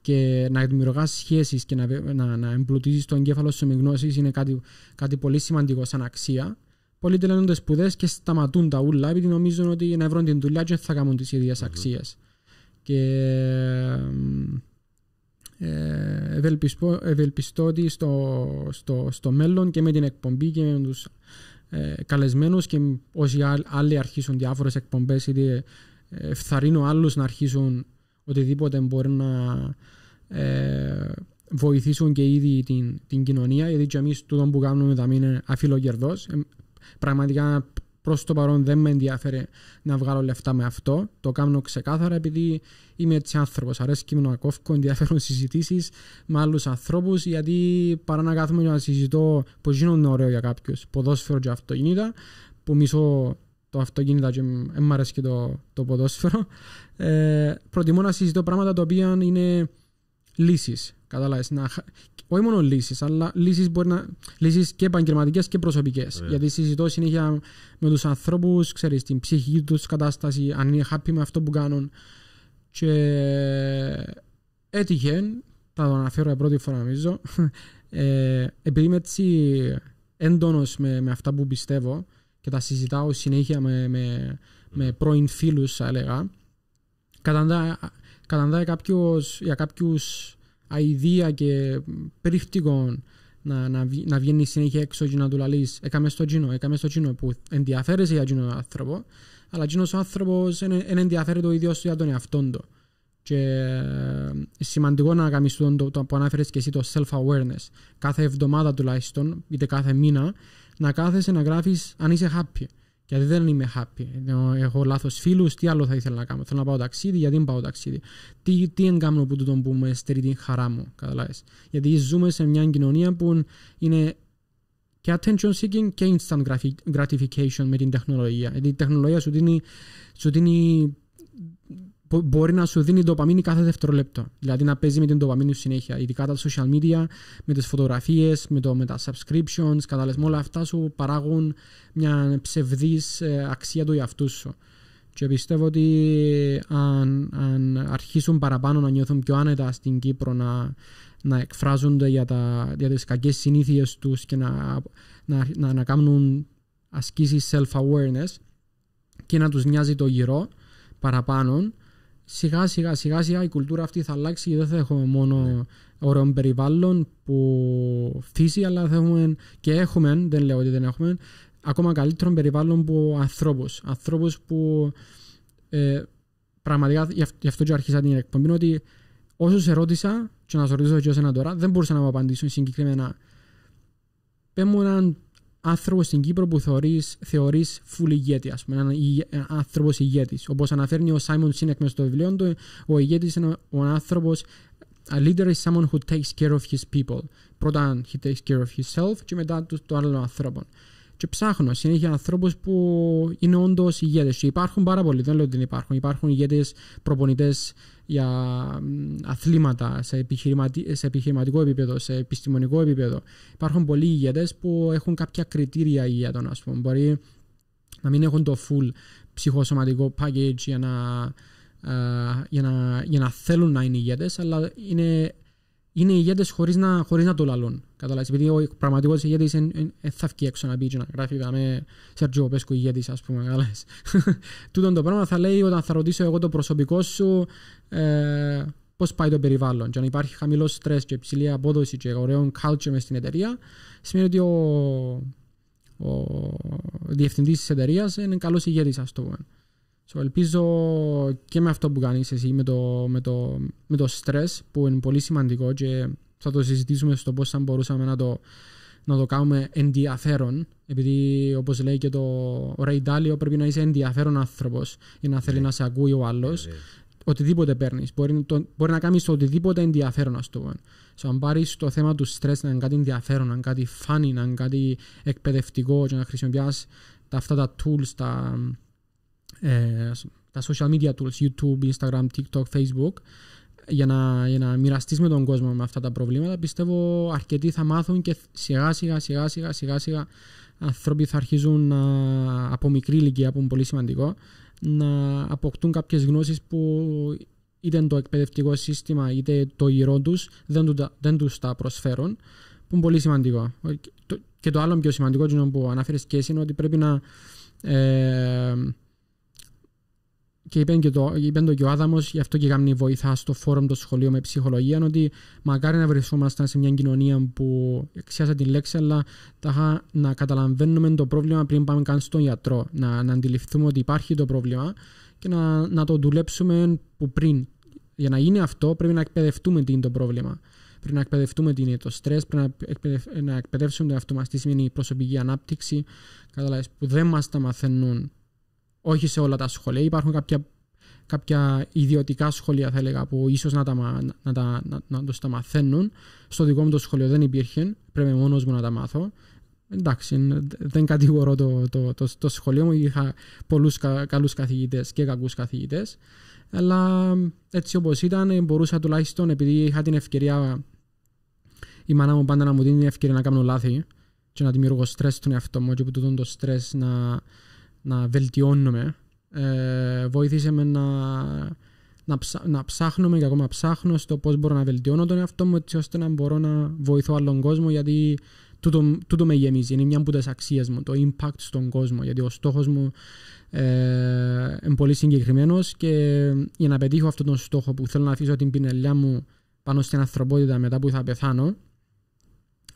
Speaker 1: και να δημιουργάς σχέσεις και να, να, να εμπλουτίζεις τον εγκέφαλο σου με γνώσεις είναι κάτι, κάτι πολύ σημαντικό σαν αξία. Πολλοί τελειώνουν σπουδές και σταματούν τα ούλα επειδή νομίζουν ότι να βρουν την δουλειά και θα κάνουν τις ίδιες mm-hmm. Και ε, ευελπιστώ, ότι στο, στο, στο μέλλον και με την εκπομπή και με τους ε, καλεσμένους και όσοι άλλοι αρχίσουν διάφορες εκπομπές είτε ευθαρρύνω άλλους να αρχίσουν οτιδήποτε μπορεί να ε, βοηθήσουν και ήδη την, την κοινωνία γιατί και εμείς τούτο που κάνουμε θα είναι αφιλοκερδός ε, πραγματικά προς το παρόν δεν με ενδιαφέρει να βγάλω λεφτά με αυτό. Το κάνω ξεκάθαρα επειδή είμαι έτσι άνθρωπος. Αρέσει και να κόφω ενδιαφέρον συζητήσεις με άλλους ανθρώπους, γιατί παρά να κάθομαι να συζητώ πω γίνονται ωραίο για κάποιους, ποδόσφαιρο και αυτοκίνητα, που μισώ το αυτοκίνητα και δεν μου αρέσει και το, το ποδόσφαιρο, ε, προτιμώ να συζητώ πράγματα τα οποία είναι λύσεις Κατάλαβε. να... όχι μόνο λύσεις, αλλά λύσεις, μπορεί να... και επαγγελματικές και προσωπικές. Γιατί συζητώ συνέχεια με τους ανθρώπους, ξέρεις την ψυχή τους κατάσταση, αν είναι happy με αυτό που κάνουν. Και έτυχε, θα το αναφέρω για πρώτη φορά νομίζω, ε, επειδή είμαι έτσι έντονος με, με αυτά που πιστεύω και τα συζητάω συνέχεια με, με, με πρώην φίλους, θα έλεγα, καταντάει κάποιος, για κάποιους αηδία και περίφτικο να, να, να βγαίνει συνέχεια έξω και να του «Έκαμε στο τζινο, έκαμε στο τζίνο που ενδιαφέρεσαι για τον άνθρωπο αλλά τζίνο άνθρωπο δεν ενδιαφέρεται ο ίδιος για τον εαυτό του. Και ε, σημαντικό να κάνεις το, το, το που ανάφερες και εσύ το self-awareness. Κάθε εβδομάδα τουλάχιστον, είτε κάθε μήνα, να κάθεσαι να γράφεις αν είσαι happy γιατί δεν είμαι happy. Έχω λάθος φίλους, τι άλλο θα ήθελα να κάνω. Θέλω να πάω ταξίδι, γιατί δεν πάω ταξίδι. Τι, τι εγκάμνω που που με στερεί την χαρά μου, καταλάβεις. Γιατί ζούμε σε μια κοινωνία που είναι και attention seeking και instant gratification με την τεχνολογία. Γιατί η τεχνολογία σου δίνει, σου δίνει μπορεί να σου δίνει ντοπαμίνη κάθε δευτερόλεπτο. Δηλαδή να παίζει με την ντοπαμίνη συνέχεια. Ειδικά τα social media, με τις φωτογραφίες, με, με τα subscriptions, κατάλαβε. Όλα αυτά σου παράγουν μια ψευδής ε, αξία του εαυτού σου. Και πιστεύω ότι αν, αν αρχίσουν παραπάνω να νιώθουν πιο άνετα στην Κύπρο να, να εκφράζονται για, τα, για τις κακές συνήθειες τους και να, να, να, να κάνουν ασκήσεις self-awareness και να τους νοιάζει το γυρό παραπάνω σιγά σιγά σιγά σιγά η κουλτούρα αυτή θα αλλάξει και δεν θα έχουμε μόνο ναι. ωραίο περιβάλλον που φύση αλλά θα έχουμε και έχουμε, δεν λέω ότι δεν έχουμε ακόμα καλύτερο περιβάλλον που ανθρώπους ανθρώπους που ε, πραγματικά γι' αυτό και αρχίσα την εκπομπή ότι όσο σε ρώτησα και να σε ρωτήσω και ένα τώρα δεν μπορούσα να μου απαντήσω συγκεκριμένα πέμουν άνθρωπος στην Κύπρο που θεωρείς full ηγέτη, ας πούμε, έναν άνθρωπος ηγέτης. Όπως αναφέρνει ο Σάιμον Σίνεκ μέσα στο βιβλίο του, ο ηγέτης είναι ο άνθρωπος. A leader is someone who takes care of his people. Πρώτα, he takes care of himself και μετά τους το άλλο ανθρώπων. Και ψάχνω συνέχεια ανθρώπους που είναι όντως ηγέτες. Και υπάρχουν πάρα πολλοί, δεν λέω ότι δεν υπάρχουν. Υπάρχουν ηγέτες, προπονητές, για αθλήματα σε, επιχειρηματικό επίπεδο, σε επιστημονικό επίπεδο. Υπάρχουν πολλοί ηγέτες που έχουν κάποια κριτήρια ηγέτων, ας πούμε. Μπορεί να μην έχουν το full ψυχοσωματικό package για να, ε, για να, για να θέλουν να είναι ηγέτες αλλά είναι είναι ηγέτες χωρίς να, να το λαλούν. Καταλάβεις, επειδή ο πραγματικός ηγέτης δεν θα βγει έξω να πει και να γράφει με Σερτζιο Πέσκο ηγέτης, ας πούμε, καταλάβεις. Τούτον το πράγμα θα λέει όταν θα ρωτήσω εγώ το προσωπικό σου ε, πώς πάει το περιβάλλον. Και αν υπάρχει χαμηλό στρες και υψηλή απόδοση και ωραίο culture μες στην εταιρεία, σημαίνει ότι ο, ο διευθυντής της εταιρείας είναι καλός ηγέτης, ας το πούμε. So, ελπίζω και με αυτό που κάνεις εσύ, με το, με το, με το stress που είναι πολύ σημαντικό και θα το συζητήσουμε στο πώς θα μπορούσαμε να το, να το κάνουμε ενδιαφέρον επειδή όπως λέει και το Ray Dalio πρέπει να είσαι ενδιαφέρον άνθρωπος για να θέλει ναι. να σε ακούει ο άλλος yeah. Ναι, ναι. οτιδήποτε παίρνεις. Μπορεί, μπορεί, να κάνεις οτιδήποτε ενδιαφέρον ας το πούμε so, αν πάρεις το θέμα του stress να είναι κάτι ενδιαφέρον να είναι κάτι funny, να είναι κάτι εκπαιδευτικό και να χρησιμοποιεί αυτά τα tools τα, ε, τα social media tools, YouTube, Instagram, TikTok, Facebook, για να, για να μοιραστείς με τον κόσμο με αυτά τα προβλήματα, πιστεύω αρκετοί θα μάθουν και σιγά σιγά σιγά σιγά σιγά σιγά άνθρωποι θα αρχίζουν να, από μικρή ηλικία, που είναι πολύ σημαντικό, να αποκτούν κάποιες γνώσεις που είτε το εκπαιδευτικό σύστημα είτε το γυρό τους δεν, δεν τους τα προσφέρουν, που είναι πολύ σημαντικό. Και το, άλλο πιο σημαντικό που αναφέρεις και εσύ είναι ότι πρέπει να. Ε, και είπε, και το, είπε το και ο Άδαμος, γι' αυτό και κάνει βοηθά στο φόρουμ το σχολείο με ψυχολογία, ότι μακάρι να βρισκόμασταν σε μια κοινωνία που εξιάζει την λέξη, αλλά να καταλαβαίνουμε το πρόβλημα πριν πάμε καν στον γιατρό. Να, να αντιληφθούμε ότι υπάρχει το πρόβλημα και να, να το δουλέψουμε που πριν. Για να γίνει αυτό, πρέπει να εκπαιδευτούμε τι είναι το πρόβλημα. Πρέπει να εκπαιδευτούμε τι είναι το στρες, πρέπει να, να εκπαιδεύσουμε τον εαυτό μα τι σημαίνει η προσωπική ανάπτυξη, κατάλαβες, που δεν μας τα μαθαίνουν όχι σε όλα τα σχολεία. Υπάρχουν κάποια, κάποια ιδιωτικά σχολεία, θα έλεγα, που ίσως να, τα, να, τα, να, να τους τα μαθαίνουν. Στο δικό μου το σχολείο δεν υπήρχε. Πρέπει μόνος μου να τα μάθω. Εντάξει, δεν κατηγορώ το, το, το, το σχολείο μου. Είχα πολλούς κα, καλούς καθηγητές και κακούς καθηγητές. Αλλά έτσι όπως ήταν, μπορούσα τουλάχιστον επειδή είχα την ευκαιρία. Η μάνα μου πάντα να μου δίνει την ευκαιρία να κάνω λάθη και να δημιουργώ στρε στον εαυτό μου και του το στρε να, να βελτιώνουμε, Ε, βοήθησε με να, να, να ψάχνουμε και ακόμα ψάχνω στο πώς μπορώ να βελτιώνω τον εαυτό μου έτσι ώστε να μπορώ να βοηθώ άλλον κόσμο γιατί τούτο, τούτο με γεμίζει, είναι μια από τις αξίες μου, το impact στον κόσμο γιατί ο στόχος μου ε, είναι πολύ συγκεκριμένος και για να πετύχω αυτόν τον στόχο που θέλω να αφήσω την πινελιά μου πάνω στην ανθρωπότητα μετά που θα πεθάνω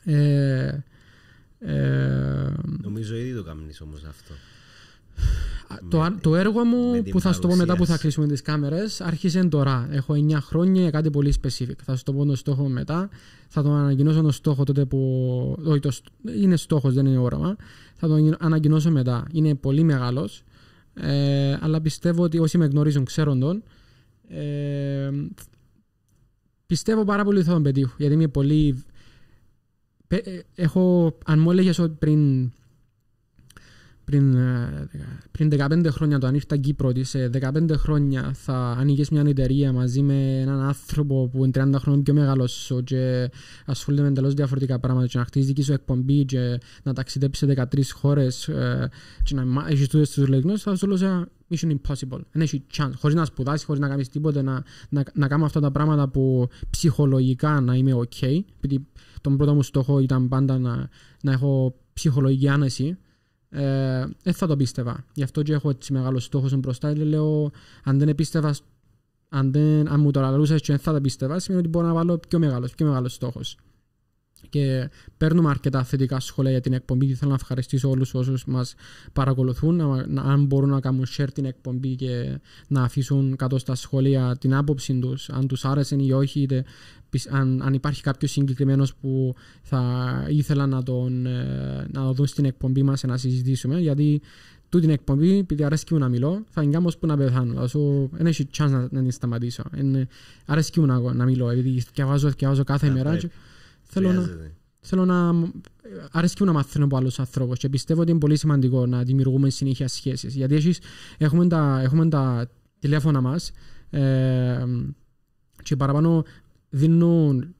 Speaker 1: ε, ε,
Speaker 2: Νομίζω ήδη το κάνεις όμως αυτό
Speaker 1: το, το έργο μου που θα σου το πω μετά που θα κλείσουμε τις κάμερες άρχισε τώρα. Έχω 9 χρόνια για κάτι πολύ specific. Θα σου το πω τον στόχο μετά. Θα τον ανακοινώσω τον στόχο τότε που... Όχι, είναι στόχος, δεν είναι όραμα. Θα τον ανακοινώσω μετά. Είναι πολύ μεγάλος. Ε, αλλά πιστεύω ότι όσοι με γνωρίζουν ξέρουν τον. Ε, πιστεύω πάρα πολύ ότι θα τον πετύχω. Γιατί είμαι πολύ... Ε, έχω, αν μου έλεγες πριν πριν, ε, πριν 15 χρόνια το ήρθα Κύπρο ότι σε 15 χρόνια θα ανοίγεις μια εταιρεία μαζί με έναν άνθρωπο που είναι 30 χρόνια πιο μεγάλος σου και ασχολείται με εντελώς διαφορετικά πράγματα. Και να χτίζεις δική σου εκπομπή και να ταξιδέψεις σε 13 χώρες ε, και να έχεις τούτες του λεγνού, θα σου λέω Mission Impossible. Δεν έχει chance. Χωρίς να σπουδάσεις, χωρίς να κάνεις τίποτα, να, να, να κάνω αυτά τα πράγματα που ψυχολογικά να είμαι OK. επειδή τον πρώτο μου στόχο ήταν πάντα να, να έχω ψυχολογική άνεση δεν ε, θα το πίστευα. Γι' αυτό και έχω έτσι μεγάλο στόχος μπροστά. Λέω, αν δεν πίστευα, αν, δεν, αν μου το λαλούσες και δεν θα το πίστευα, σημαίνει ότι μπορώ να βάλω πιο μεγάλος, πιο μεγάλος στόχος και παίρνουμε αρκετά θετικά σχόλια για την εκπομπή και θέλω να ευχαριστήσω όλους όσους μας παρακολουθούν να, να, αν μπορούν να κάνουν share την εκπομπή και να αφήσουν κάτω στα σχόλια την άποψη τους αν τους άρεσε ή όχι είτε αν, αν υπάρχει κάποιος συγκεκριμένος που θα ήθελα να τον, ε, να δουν στην εκπομπή μας να συζητήσουμε γιατί του την εκπομπή, επειδή αρέσκει μου να μιλώ, θα είναι κάνω που να πεθάνω. δεν έχει chance να, να την σταματήσω. Είναι, αρέσκει μου να, να μιλώ, επειδή διαβάζω, διαβάζω κάθε μέρα. Και, Θέλω να, θέλω να αρέσκει να από άλλους ανθρώπους και πιστεύω ότι είναι πολύ σημαντικό να δημιουργούμε συνέχεια σχέσεις. Γιατί εσείς έχουμε, τα, έχουμε τα τηλέφωνα μας ε, και παραπάνω δίνουν.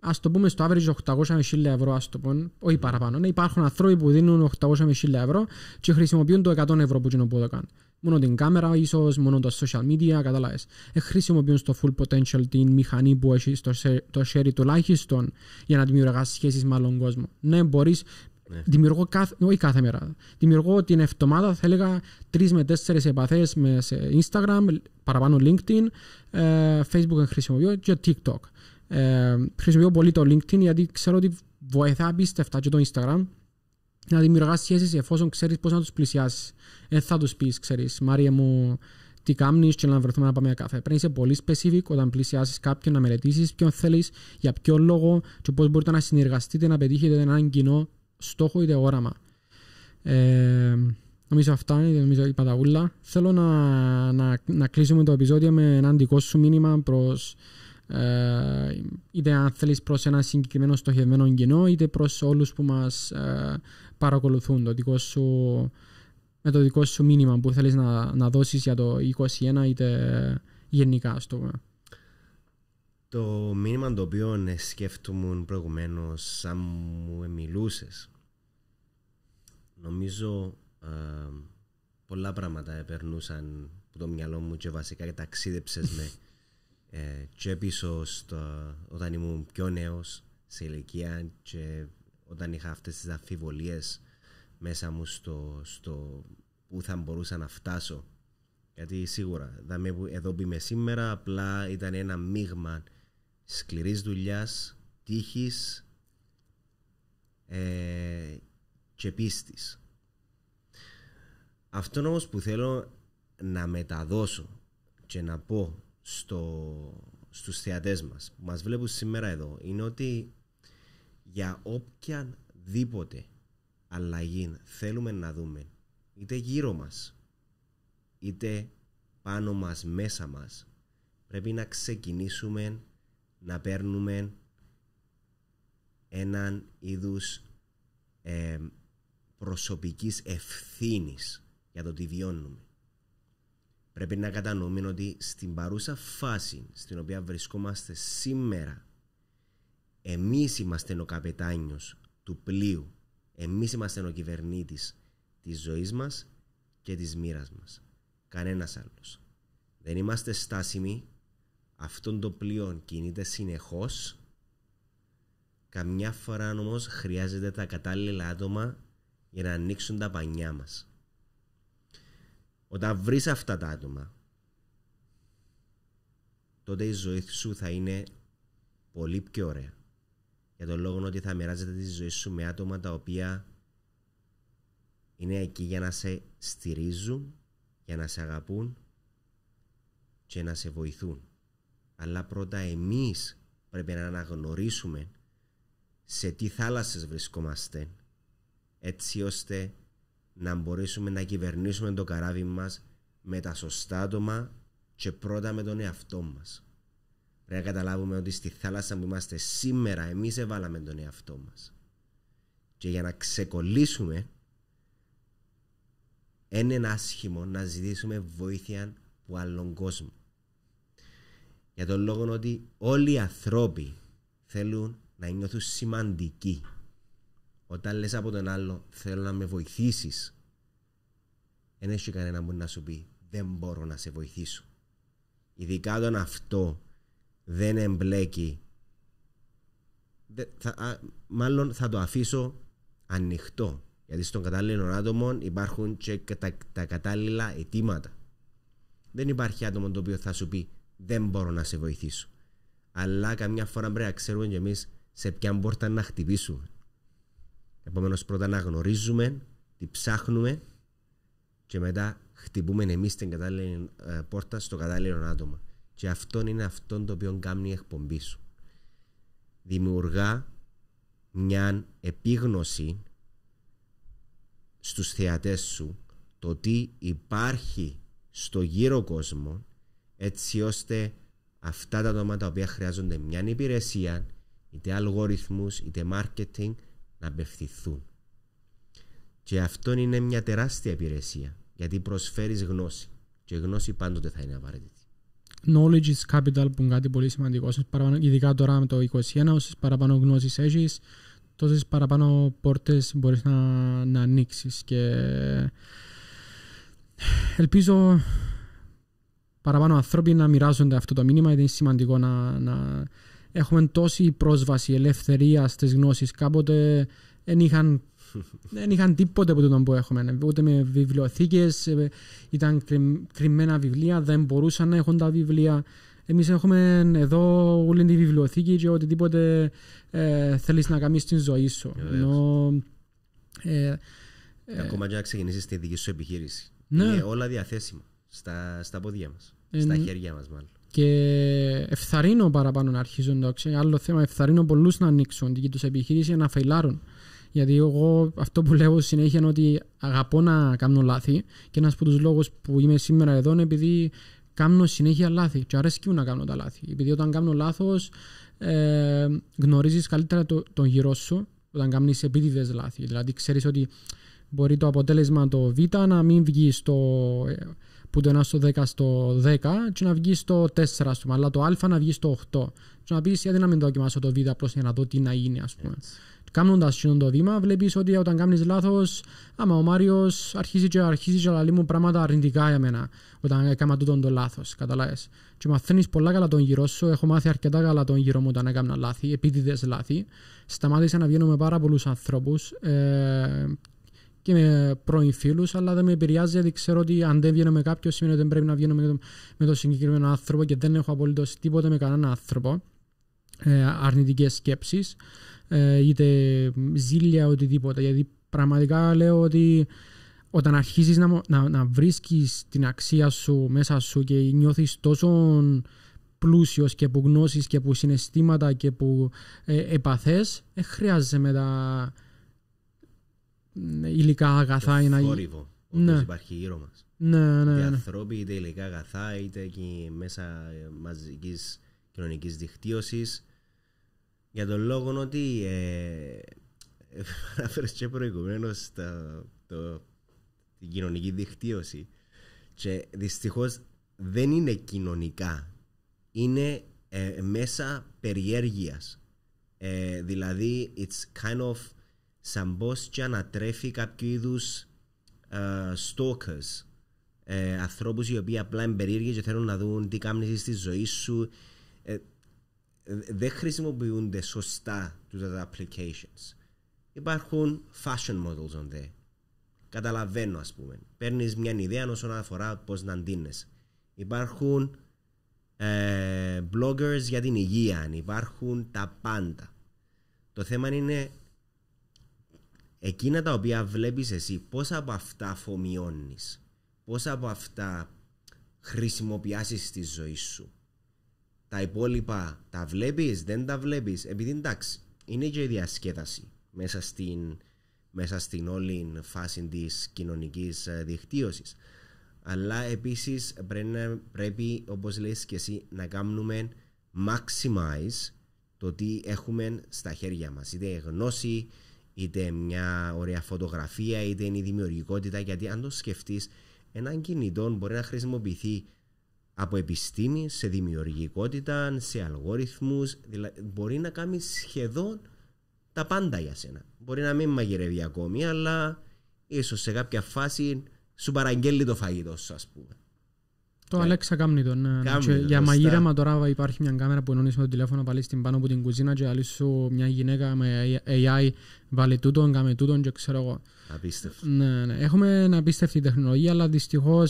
Speaker 1: Ας το πούμε στο average 800.000 ευρώ, ας το πούμε, όχι παραπάνω. Ναι, υπάρχουν άνθρωποι που δίνουν 800.000 ευρώ και χρησιμοποιούν το 100 ευρώ που κοινοποιούν το κάνουν μόνο την κάμερα, ίσως μόνο τα social media, κατάλαβες. Ε, χρησιμοποιούν στο full potential την μηχανή που έχει στο share, το share τουλάχιστον για να δημιουργήσεις σχέσεις με άλλον κόσμο. Ναι, μπορείς. Ναι. Δημιουργώ κάθε, όχι κάθε μέρα. Δημιουργώ την εβδομάδα, θα έλεγα, τρεις με τέσσερις επαφές με σε Instagram, παραπάνω LinkedIn, ε, Facebook χρησιμοποιώ και TikTok. Ε, χρησιμοποιώ πολύ το LinkedIn γιατί ξέρω ότι βοηθά απίστευτα και το Instagram να δημιουργάς σχέσεις εφόσον ξέρεις πώς να τους πλησιάσεις. Δεν θα τους πεις, ξέρεις, Μάρια μου, τι κάνει και να βρεθούμε να πάμε για καφέ. Πρέπει να είσαι πολύ specific όταν πλησιάσεις κάποιον, να μελετήσεις ποιον θέλεις, για ποιο λόγο και πώς μπορείτε να συνεργαστείτε να πετύχετε έναν κοινό στόχο είτε όραμα. Ε, νομίζω αυτά είναι, νομίζω είπα τα Θέλω να, να, να κλείσουμε το επεισόδιο με έναν δικό σου μήνυμα προς ε, είτε αν θέλεις προς ένα συγκεκριμένο στοχευμένο κοινό είτε προς όλους που μας ε, παρακολουθούν το δικό σου, με το δικό σου μήνυμα που θέλεις να, να δώσεις για το 2021 είτε γενικά ας το πούμε.
Speaker 2: Το μήνυμα το οποίο ναι, σκέφτομαι προηγουμένως σαν μου μιλούσες. Νομίζω ε, πολλά πράγματα περνούσαν από το μυαλό μου και βασικά ταξίδεψες με ε, και πίσω όταν ήμουν πιο νέος σε ηλικία και όταν είχα αυτές τις αμφιβολίες μέσα μου στο, στο που θα μπορούσα να φτάσω γιατί σίγουρα εδώ που σήμερα απλά ήταν ένα μείγμα σκληρής δουλειάς, τύχης ε, και πίστης. Αυτό όμως που θέλω να μεταδώσω και να πω στο, στους θεατές μας που μας βλέπουν σήμερα εδώ είναι ότι για οποιαδήποτε αλλαγή θέλουμε να δούμε είτε γύρω μας είτε πάνω μας, μέσα μας πρέπει να ξεκινήσουμε να παίρνουμε έναν είδους ε, προσωπικής ευθύνης για το τι βιώνουμε πρέπει να κατανοούμε ότι στην παρούσα φάση στην οποία βρισκόμαστε σήμερα εμείς είμαστε ο καπετάνιος του πλοίου εμείς είμαστε ο κυβερνήτης της ζωής μας και της μοίρας μας κανένας άλλος δεν είμαστε στάσιμοι αυτόν το πλοίο κινείται συνεχώς καμιά φορά όμως χρειάζεται τα κατάλληλα άτομα για να ανοίξουν τα πανιά μας όταν βρεις αυτά τα άτομα, τότε η ζωή σου θα είναι πολύ πιο ωραία. Για τον λόγο ότι θα μοιράζεται τη ζωή σου με άτομα τα οποία είναι εκεί για να σε στηρίζουν, για να σε αγαπούν και να σε βοηθούν. Αλλά πρώτα εμείς πρέπει να αναγνωρίσουμε σε τι θάλασσες βρισκόμαστε έτσι ώστε να μπορέσουμε να κυβερνήσουμε το καράβι μας με τα σωστά άτομα και πρώτα με τον εαυτό μας. Πρέπει να καταλάβουμε ότι στη θάλασσα που είμαστε σήμερα εμείς εβάλαμε τον εαυτό μας. Και για να ξεκολλήσουμε είναι άσχημο να ζητήσουμε βοήθεια από άλλον κόσμο. Για τον λόγο ότι όλοι οι ανθρώποι θέλουν να νιώθουν σημαντικοί. Όταν λες από τον άλλο θέλω να με βοηθήσεις δεν έχει κανένα που να σου πει δεν μπορώ να σε βοηθήσω. Ειδικά όταν αυτό δεν εμπλέκει μάλλον θα το αφήσω ανοιχτό γιατί στον κατάλληλο άτομο υπάρχουν και τα, κατάλληλα αιτήματα. Δεν υπάρχει άτομο το οποίο θα σου πει δεν μπορώ να σε βοηθήσω. Αλλά καμιά φορά πρέπει να ξέρουμε κι εμείς σε ποια πόρτα να χτυπήσουμε. Επομένως, πρώτα να γνωρίζουμε τι ψάχνουμε και μετά χτυπούμε εμείς την κατάλληλη ε, πόρτα στο κατάλληλο άτομο. Και αυτό είναι αυτό το οποίο κάνει η εκπομπή σου. Δημιουργά μια επίγνωση στους θεατές σου το τι υπάρχει στο γύρο κόσμο έτσι ώστε αυτά τα άτομα τα οποία χρειάζονται μια υπηρεσία είτε αλγόριθμους είτε marketing να απευθυνθούν. Και αυτό είναι μια τεράστια υπηρεσία γιατί προσφέρεις γνώση και η γνώση πάντοτε θα είναι απαραίτητη.
Speaker 1: Knowledge is capital που είναι κάτι πολύ σημαντικό. παραπάνω, ειδικά τώρα με το 21, όσες παραπάνω γνώσεις έχεις, τόσες παραπάνω πόρτες μπορείς να, να ανοίξεις. Και ελπίζω παραπάνω ανθρώποι να μοιράζονται αυτό το μήνυμα γιατί είναι σημαντικό να, έχουμε τόση πρόσβαση, ελευθερία στις γνώσεις. Κάποτε δεν είχαν, δεν είχαν τίποτε από το που έχουμε. Ούτε με βιβλιοθήκες, ε, ήταν κρυμμένα βιβλία, δεν μπορούσαν να έχουν τα βιβλία. Εμείς έχουμε εδώ όλη τη βιβλιοθήκη και οτιδήποτε ε, θέλεις να κάνεις στην ζωή σου. Ε, Ενώ, ε, ε, ε, Ακόμα
Speaker 2: και να ξεκινήσεις τη δική σου επιχείρηση. Ναι. Είναι όλα διαθέσιμα στα, στα πόδια μας. Στα χέρια μας, μάλλον.
Speaker 1: Και ευθαρρύνω παραπάνω να αρχίζουν εντάξει, Άλλο θέμα, ευθαρρύνω πολλούς να ανοίξουν την τους επιχείρηση να φαϊλάρουν. Γιατί εγώ αυτό που λέω συνέχεια είναι ότι αγαπώ να κάνω λάθη και ένας από τους λόγους που είμαι σήμερα εδώ είναι επειδή κάνω συνέχεια λάθη. Και αρέσει και μου να κάνω τα λάθη. Επειδή όταν κάνω λάθος, ε, γνωρίζεις καλύτερα το, τον γύρο σου όταν κάνεις επίτηδες λάθη. Δηλαδή ξέρεις ότι μπορεί το αποτέλεσμα το β να μην βγει στο ε, που το 1 στο 10 στο 10 και να βγει στο 4 ας πούμε, αλλά το α να βγει στο 8 και να πεις γιατί να μην δοκιμάσω το βίντεο απλώς για να δω τι να γίνει ας πούμε. Κάνοντα Κάνοντας το βήμα βλέπεις ότι όταν κάνεις λάθος άμα ο Μάριος αρχίζει και αρχίζει και λέει μου πράγματα αρνητικά για μένα όταν έκανα τούτο το λάθος, καταλάβες. Και μαθαίνεις πολλά καλά τον γύρο σου, έχω μάθει αρκετά καλά τον γύρο μου όταν έκανα λάθη, επίτηδες λάθη. Σταμάτησα να βγαίνω με πάρα πολλούς ανθρώπους ε, και με πρώην φίλους, αλλά δεν με επηρεάζει γιατί ξέρω ότι αν δεν βγαίνω με κάποιον σημαίνει ότι δεν πρέπει να βγαίνω με τον, συγκεκριμένο άνθρωπο και δεν έχω απολύτως τίποτα με κανέναν άνθρωπο. Ε, σκέψει, σκέψεις ε, είτε ζήλια οτιδήποτε γιατί πραγματικά λέω ότι όταν αρχίζεις να, να, να βρίσκεις την αξία σου μέσα σου και νιώθεις τόσο πλούσιος και που γνώσεις και που συναισθήματα και που επαφέ, επαθές ε, χρειάζεσαι μετά ναι, υλικά αγαθά. Είναι θόρυβο. Ναι. υπάρχει
Speaker 2: γύρω μας. Ναι, ναι, είτε ανθρώποι, ναι. είτε υλικά αγαθά, είτε και μέσα ε, μαζικής κοινωνικής δικτύωσης. Για τον λόγο ότι. Ε, ε Αναφέρε και προηγουμένως την κοινωνική δικτύωση. Και δυστυχώς δεν είναι κοινωνικά. Είναι ε, μέσα περιέργειας. δηλαδή, it's kind of σαν πως να τρέφει κάποιο είδους uh, ε, stalkers. Ε, Ανθρώπους οι οποίοι απλά είναι και θέλουν να δουν τι κάνεις στη ζωή σου. Ε, δεν χρησιμοποιούνται σωστά τα applications. Υπάρχουν fashion models on there. Καταλαβαίνω, ας πούμε. παίρνεις μια ιδέα όσον αφορά πως να ντύνεις Υπάρχουν ε, bloggers για την υγεία, υπάρχουν τα πάντα. Το θέμα είναι εκείνα τα οποία βλέπεις εσύ, πόσα από αυτά αφομοιώνεις, πόσα από αυτά χρησιμοποιάσεις στη ζωή σου. Τα υπόλοιπα τα βλέπεις, δεν τα βλέπεις, επειδή εντάξει, είναι και η διασκέδαση μέσα στην, μέσα στην όλη φάση της κοινωνικής ε, δικτύωσης. Αλλά επίσης πρέπει, πρέπει όπως λες και εσύ, να κάνουμε maximize το τι έχουμε στα χέρια μας. Είτε γνώση, είτε μια ωραία φωτογραφία, είτε είναι η δημιουργικότητα. Γιατί αν το σκεφτείς, έναν κινητό μπορεί να χρησιμοποιηθεί από επιστήμη σε δημιουργικότητα, σε αλγόριθμους, δηλαδή μπορεί να κάνει σχεδόν τα πάντα για σένα. Μπορεί να μην μαγειρεύει ακόμη, αλλά ίσως σε κάποια φάση σου παραγγέλει το φαγητό σου, πούμε.
Speaker 1: Το Αλέξα ε, κάνει ναι, ναι. Για μαγείρεμα τώρα υπάρχει μια κάμερα που ενώνεις με το τηλέφωνο, βάλεις στην πάνω από την κουζίνα και άλλη σου μια γυναίκα με AI βάλει τούτον, κάνει τούτον και ξέρω εγώ. Απίστευτο. Ναι, ναι. Έχουμε απίστευτη τεχνολογία, αλλά δυστυχώς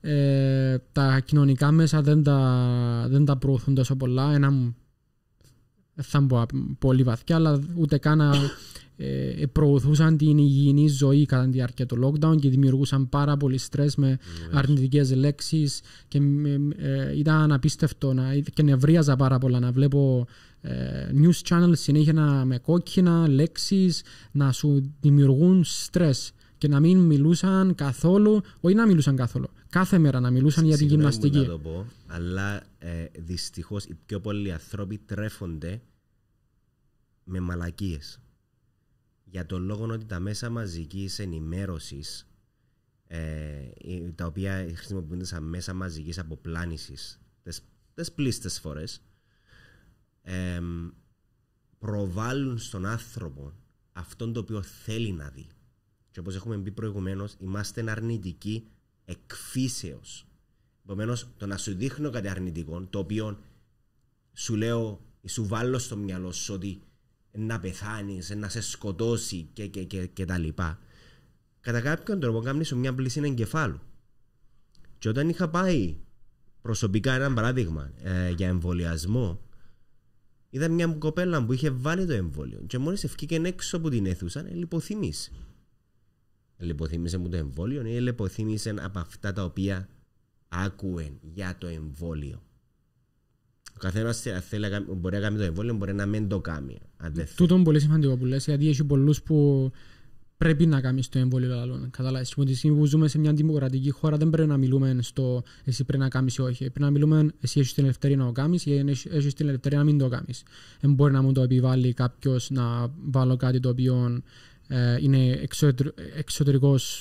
Speaker 1: ε, τα κοινωνικά μέσα δεν τα, δεν τα προωθούν τόσο πολλά. Ένα θα μπω πολύ βαθιά, αλλά ούτε καν ε, προωθούσαν την υγιεινή ζωή κατά τη διάρκεια του lockdown και δημιουργούσαν πάρα πολύ στρες με αρνητικέ αρνητικές λέξεις και ε, ήταν απίστευτο να, και νευρίαζα πάρα πολλά να βλέπω ε, news channels συνέχεια με κόκκινα λέξεις να σου δημιουργούν στρες και να μην μιλούσαν καθόλου, όχι να μιλούσαν καθόλου, κάθε μέρα να μιλούσαν για την γυμναστική. Να το πω,
Speaker 2: αλλά ε, δυστυχώς οι πιο πολλοί άνθρωποι τρέφονται με μαλακίες για τον λόγο ότι τα μέσα μαζικής ενημέρωσης ε, ε, τα οποία χρησιμοποιούνται σαν μέσα μαζικής αποπλάνησης τις, τις πλήστες φορές προβάλλουν στον άνθρωπο αυτόν το οποίο θέλει να δει. Και όπως έχουμε πει προηγουμένως, είμαστε αρνητικοί εκφύσεως. Επομένως, το να σου δείχνω κάτι αρνητικό, το οποίο σου λέω, ή σου βάλω στο μυαλό σου ότι να πεθάνεις, να σε σκοτώσει και, και, και, και τα λοιπά. Κατά κάποιον τρόπο κάμνει μια πλήση εγκεφάλου. Και όταν είχα πάει προσωπικά ένα παράδειγμα ε, για εμβολιασμό, είδα μια κοπέλα που είχε βάλει το εμβόλιο. Και μόλις ευκήκε έξω από την αίθουσα, ε, λιποθυμήσε. Λιποθυμήσε μου το εμβόλιο ή ε, λιποθυμήσε από αυτά τα οποία άκουε για το εμβόλιο. Ο καθένα μπορεί να κάνει το εμβόλιο, μπορεί να μην το κάνει. Τούτο
Speaker 1: είναι πολύ σημαντικό που λες, γιατί έχει πολλούς που πρέπει να κάνεις το εμβόλιο άλλων. Κατάλαβε. Από τη που ζούμε σε μια δημοκρατική χώρα, δεν πρέπει να μιλούμε στο εσύ πρέπει να κάνεις ή όχι. Πρέπει να μιλούμε εσύ έχεις την ελευθερία να το κάνεις ή έχεις την ελευθερία να μην το κάνεις. Δεν μπορεί να μου το επιβάλλει κάποιος να βάλω κάτι το οποίο ε, είναι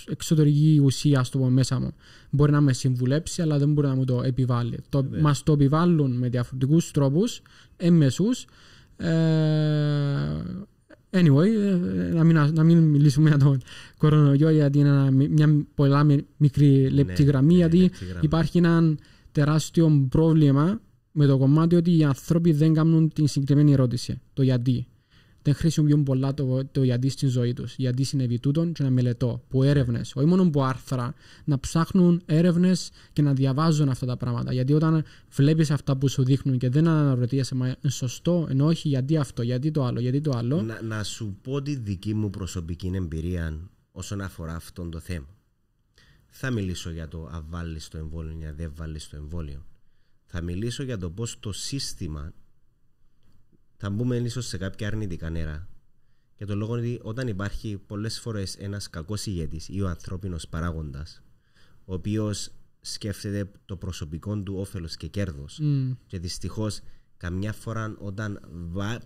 Speaker 1: εξωτερική ουσία στο μέσα μου. Μπορεί να με συμβουλέψει, αλλά δεν μπορεί να μου το επιβάλλει. Το, ναι. Μας το επιβάλλουν με διαφορετικούς τρόπους, έμμεσους. Ε, anyway, ε, να μην, να μην μιλήσουμε για τον κορονοϊό, γιατί είναι μια πολλά μικρή ναι, ναι, λεπτή γραμμή, γιατί υπάρχει ένα τεράστιο πρόβλημα με το κομμάτι ότι οι άνθρωποι δεν κάνουν την συγκεκριμένη ερώτηση. Το γιατί δεν χρησιμοποιούν πολλά το, το γιατί στην ζωή τους. Γιατί συνέβη τούτο, και να μελετώ. Που έρευνες, όχι μόνο που άρθρα, να ψάχνουν έρευνες και να διαβάζουν αυτά τα πράγματα. Γιατί όταν βλέπεις αυτά που σου δείχνουν και δεν αναρωτιέσαι, μα σωστό, ενώ όχι, γιατί αυτό, γιατί το άλλο, γιατί το άλλο. Να,
Speaker 2: να σου πω τη δική μου προσωπική εμπειρία όσον αφορά αυτό το θέμα. Θα μιλήσω για το αν βάλεις το εμβόλιο ή δεν βάλεις το εμβόλιο. Θα μιλήσω για το πώς το σύστημα θα μπούμε ίσως σε κάποια αρνητικά νερά. Για τον λόγο ότι όταν υπάρχει πολλές φορές ένας κακός ηγέτης ή ο ανθρώπινος παράγοντας, ο οποίος σκέφτεται το προσωπικό του όφελος και κέρδος, και δυστυχώς καμιά φορά όταν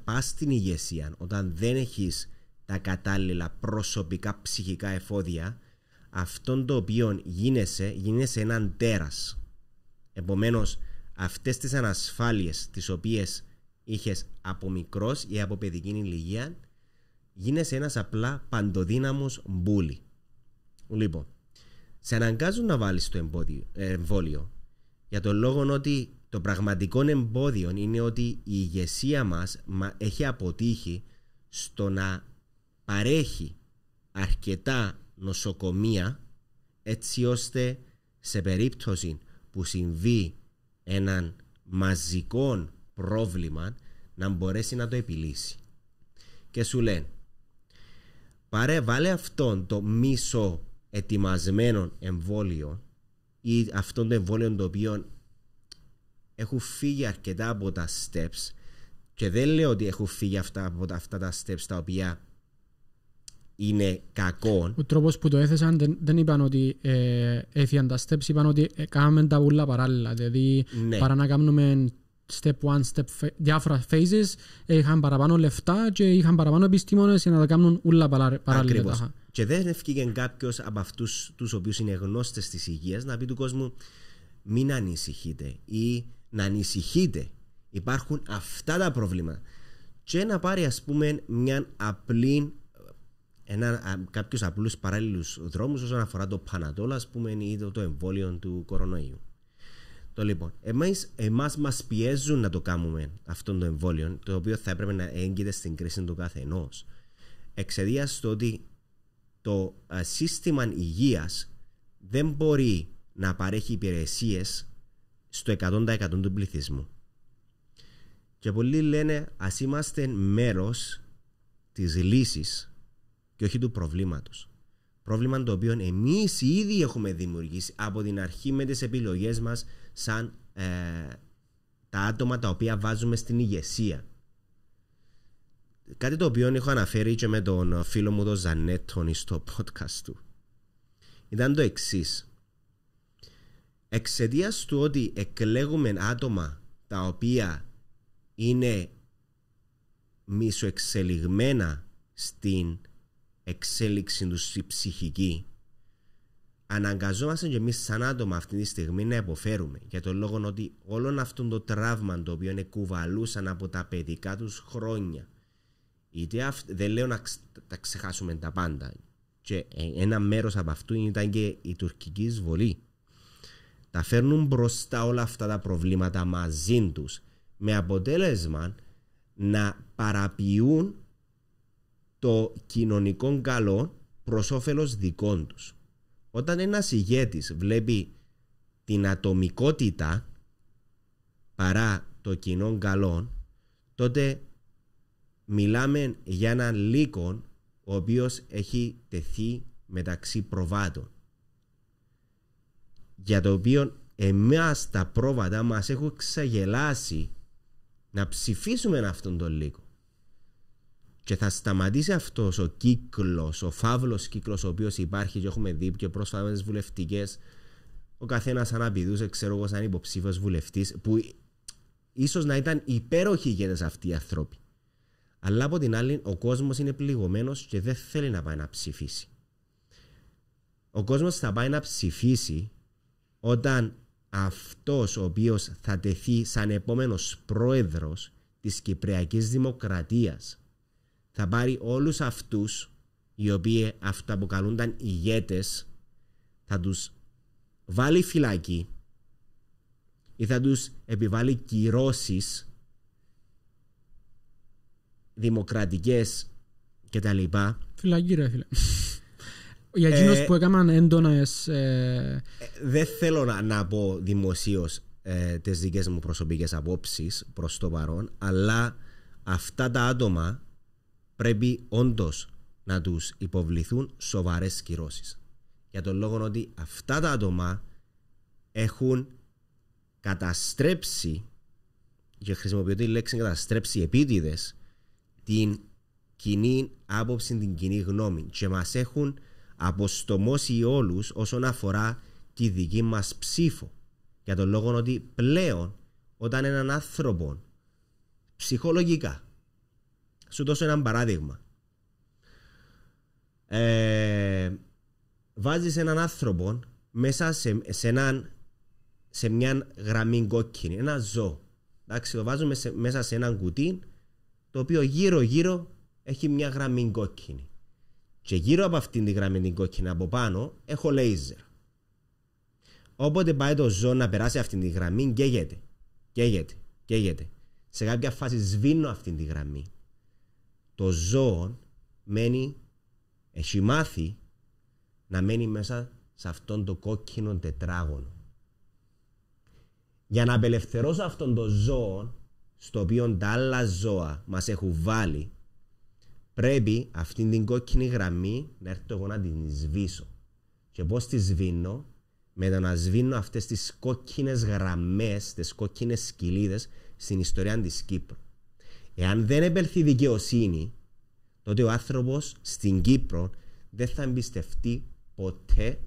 Speaker 2: πας στην ηγεσία, όταν δεν έχεις τα κατάλληλα προσωπικά ψυχικά εφόδια, αυτόν το οποίο γίνεσαι, γίνεσαι έναν τέρας. Επομένως, αυτές τις ανασφάλειες τις οποίες είχες από μικρός ή από παιδική ηλικία, γίνεσαι ένας απλά παντοδύναμος μπούλι. Λοιπόν, σε αναγκάζουν να βάλεις το εμπόδιο, εμβόλιο για τον λόγο ότι το πραγματικό εμπόδιο είναι ότι η ηγεσία μας έχει αποτύχει στο να παρέχει αρκετά νοσοκομεία έτσι ώστε σε περίπτωση που συμβεί έναν μαζικό πρόβλημα να μπορέσει να το επιλύσει. Και σου λένε, παρέ βάλε αυτόν το μίσο ετοιμασμένο εμβόλιο ή αυτόν το εμβόλιο το οποίο έχουν φύγει αρκετά από τα steps και δεν λέω ότι έχουν φύγει αυτά, από τα, αυτά τα steps τα οποία είναι κακό.
Speaker 1: Ο τρόπος που το έθεσαν δεν, δεν είπαν ότι ε, έφυγαν τα steps, είπαν ότι ε, κάναμε τα ούλα παράλληλα. Δηλαδή ναι. παρά να κάνουμε step one, step διάφορα phases, είχαν παραπάνω λεφτά και είχαν παραπάνω επιστήμονες για να τα κάνουν όλα παράλληλα.
Speaker 2: Και δεν έφυγε κάποιος από αυτούς τους οποίους είναι γνώστες της υγείας, να πει του κόσμου μην ανησυχείτε ή να ανησυχείτε. Υπάρχουν αυτά τα προβλήματα. Και να πάρει ας πούμε μια απλή ένα, κάποιους απλούς παράλληλους δρόμους όσον αφορά το πανατόλα, πούμε ή το, το εμβόλιο του κορονοϊού. Το λοιπόν, εμείς, εμάς μας πιέζουν να το κάνουμε αυτό το εμβόλιο, το οποίο θα έπρεπε να έγκυται στην κρίση του κάθε ενός, εξαιτίας του ότι το ε, σύστημα υγείας δεν μπορεί να παρέχει υπηρεσίες στο 100% του πληθυσμού. Και πολλοί λένε ας είμαστε μέρος της λύσης και όχι του προβλήματος. Πρόβλημα το οποίο εμείς ήδη έχουμε δημιουργήσει από την αρχή με τις επιλογές μας σαν ε, τα άτομα τα οποία βάζουμε στην ηγεσία. Κάτι το οποίο έχω αναφέρει και με τον φίλο μου τον Ζανέτον στο podcast του ήταν το εξής. Εξαιτίας του ότι εκλέγουμε άτομα τα οποία είναι μισοεξελιγμένα στην εξέλιξη τους στη ψυχική αναγκαζόμαστε και εμείς σαν άτομα αυτή τη στιγμή να υποφέρουμε για τον λόγο ότι όλο αυτό το τραύμα το οποίο κουβαλούσαν από τα παιδικά τους χρόνια είτε αυ... δεν λέω να τα ξεχάσουμε τα πάντα και ε, ένα μέρος από αυτού ήταν και η τουρκική εισβολή τα φέρνουν μπροστά όλα αυτά τα προβλήματα μαζί τους με αποτέλεσμα να παραποιούν το κοινωνικό καλό προς όφελος δικών τους. Όταν ένας ηγέτης βλέπει την ατομικότητα παρά το κοινό καλό, τότε μιλάμε για έναν λύκο ο οποίος έχει τεθεί μεταξύ προβάτων για το οποίο εμάς τα πρόβατα μας έχουν ξαγελάσει να ψηφίσουμε αυτόν τον λύκο και θα σταματήσει αυτός ο κύκλος, ο φαύλος κύκλος, ο οποίος υπάρχει και έχουμε δει και πρόσφατα με βουλευτικές. Ο καθένας αναπηδούσε, ξέρω εγώ, σαν υποψήφιος βουλευτής, που ίσως να ήταν υπέροχοι ηγέτε αυτοί οι άνθρωποι. Αλλά από την άλλη, ο κόσμος είναι πληγωμένος και δεν θέλει να πάει να ψηφίσει. Ο κόσμος θα πάει να ψηφίσει όταν αυτός ο οποίος θα τεθεί σαν επόμενος πρόεδρος της Κυπριακής Δημοκρατίας θα πάρει όλους αυτούς οι οποίοι αυτοαποκαλούνταν ηγέτες, θα τους βάλει φυλακή ή θα τους επιβάλλει κυρώσεις δημοκρατικές και τα λοιπά.
Speaker 1: Φυλακή ρε φίλε. Για εκείνους ε, που έκαναν έντονες... Ε, ε,
Speaker 2: δεν θέλω να, να πω δημοσίως ε, τις δικές μου προσωπικές απόψεις προς το παρόν, αλλά αυτά τα άτομα πρέπει όντως να τους υποβληθούν σοβαρές κυρώσεις. Για τον λόγο ότι αυτά τα άτομα έχουν καταστρέψει και χρησιμοποιώ τη λέξη καταστρέψει επίτηδες την κοινή άποψη, την κοινή γνώμη και μας έχουν αποστομώσει όλους όσον αφορά τη δική μας ψήφο για τον λόγο ότι πλέον όταν έναν άνθρωπο ψυχολογικά σου δώσω ένα παράδειγμα. Ε, βάζεις έναν άνθρωπο μέσα σε, έναν, σε μια γραμμή κόκκινη, ένα ζώο. Εντάξει, το βάζουμε μέσα σε έναν κουτί το οποίο γύρω γύρω έχει μια γραμμή κόκκινη. Και γύρω από αυτήν τη γραμμή την κόκκινη από πάνω έχω λέιζερ. Όποτε πάει το ζώο να περάσει αυτήν τη γραμμή, καίγεται. Καίγεται. Σε κάποια φάση σβήνω αυτήν τη γραμμή το ζώο μένει, έχει μάθει να μένει μέσα σε αυτόν το κόκκινο τετράγωνο. Για να απελευθερώσω αυτόν το ζώο στο οποίο τα άλλα ζώα μας έχουν βάλει πρέπει αυτήν την κόκκινη γραμμή να έρθω εγώ να την σβήσω. Και πώς τη σβήνω με το να σβήνω αυτές τις κόκκινες γραμμές, τις κόκκινες σκυλίδες στην ιστορία της Κύπρου. Εάν δεν επέλθει δικαιοσύνη, τότε ο άνθρωπος στην Κύπρο δεν θα εμπιστευτεί ποτέ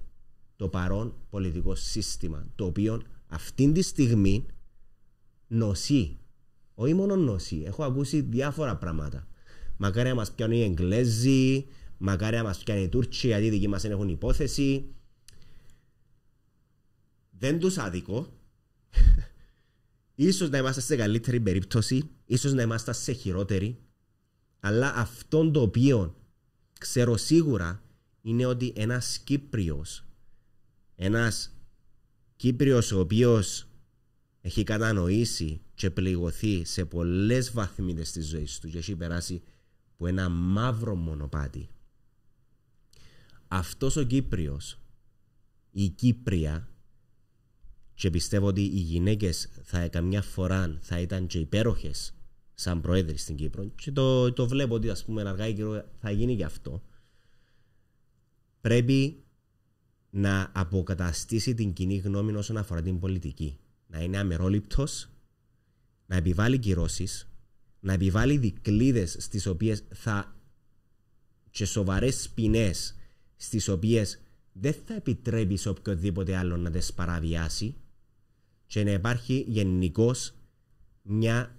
Speaker 2: το παρόν πολιτικό σύστημα, το οποίο αυτή τη στιγμή νοσεί. Όχι μόνο νοσεί, έχω ακούσει διάφορα πράγματα. Μακάρι να μας πιάνουν οι Εγγλέζοι, μακάρι να μας πιάνουν οι Τούρκοι, γιατί οι δικοί μας έχουν υπόθεση. Δεν τους άδικο. Ίσως να είμαστε σε καλύτερη περίπτωση ίσως να είμαστε σε χειρότεροι, αλλά αυτό το οποίο ξέρω σίγουρα είναι ότι ένας Κύπριος, ένας Κύπριος ο οποίος έχει κατανοήσει και πληγωθεί σε πολλές βαθμίδες της ζωής του και έχει περάσει από ένα μαύρο μονοπάτι. Αυτός ο Κύπριος, η Κύπρια, και πιστεύω ότι οι γυναίκες θα καμιά φορά θα ήταν και υπέροχες σαν πρόεδρο στην Κύπρο και το, το βλέπω ότι ας πούμε αργά ή καιρό θα γίνει γι' αυτό πρέπει να αποκαταστήσει την κοινή γνώμη όσον αφορά την πολιτική να είναι αμερόληπτος να επιβάλλει κυρώσεις, να επιβάλλει δικλίδες στις οποίες θα και σοβαρές ποινές στις οποίες δεν θα επιτρέπει σε οποιοδήποτε άλλο να τις παραβιάσει και να υπάρχει γενικώς μια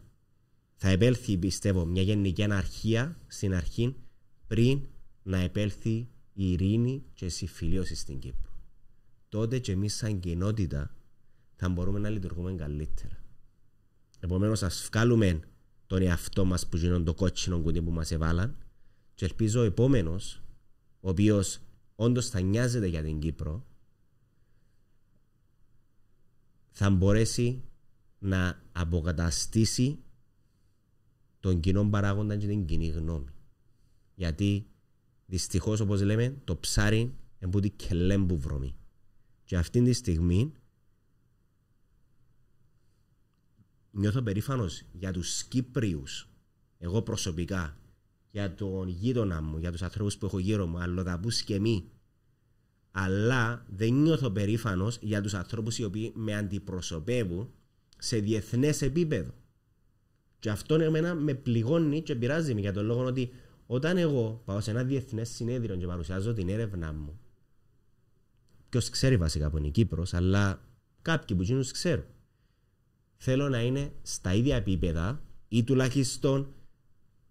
Speaker 2: θα επέλθει, πιστεύω, μια γενική αναρχία στην αρχή πριν να επέλθει η ειρήνη και η συμφιλίωση στην Κύπρο. Τότε και εμείς, σαν κοινότητα, θα μπορούμε να λειτουργούμε καλύτερα. Επομένως, ας βγάλουμε τον εαυτό μας που γίνονται το κότσινο κουτί που μας εβάλαν και ελπίζω ο επόμενος, ο οποίος όντως θα νοιάζεται για την Κύπρο, θα μπορέσει να αποκαταστήσει τον κοινό παράγοντα και την κοινή γνώμη. Γιατί δυστυχώς, όπως λέμε, το ψάρι εμπούτει και λέμπου βρωμή. Και αυτή τη στιγμή νιώθω περήφανος για τους Κύπριους, εγώ προσωπικά, για τον γείτονα μου, για τους ανθρώπους που έχω γύρω μου, αλλοδαπού και μη. Αλλά δεν νιώθω περήφανος για τους ανθρώπους οι οποίοι με αντιπροσωπεύουν σε διεθνές επίπεδο. Και αυτό εμένα με πληγώνει και πειράζει με για τον λόγο ότι όταν εγώ πάω σε ένα διεθνές συνέδριο και παρουσιάζω την έρευνά μου, ποιος ξέρει βασικά που είναι Κύπρος, αλλά κάποιοι που γίνουν ξέρουν. Θέλω να είναι στα ίδια επίπεδα ή τουλάχιστον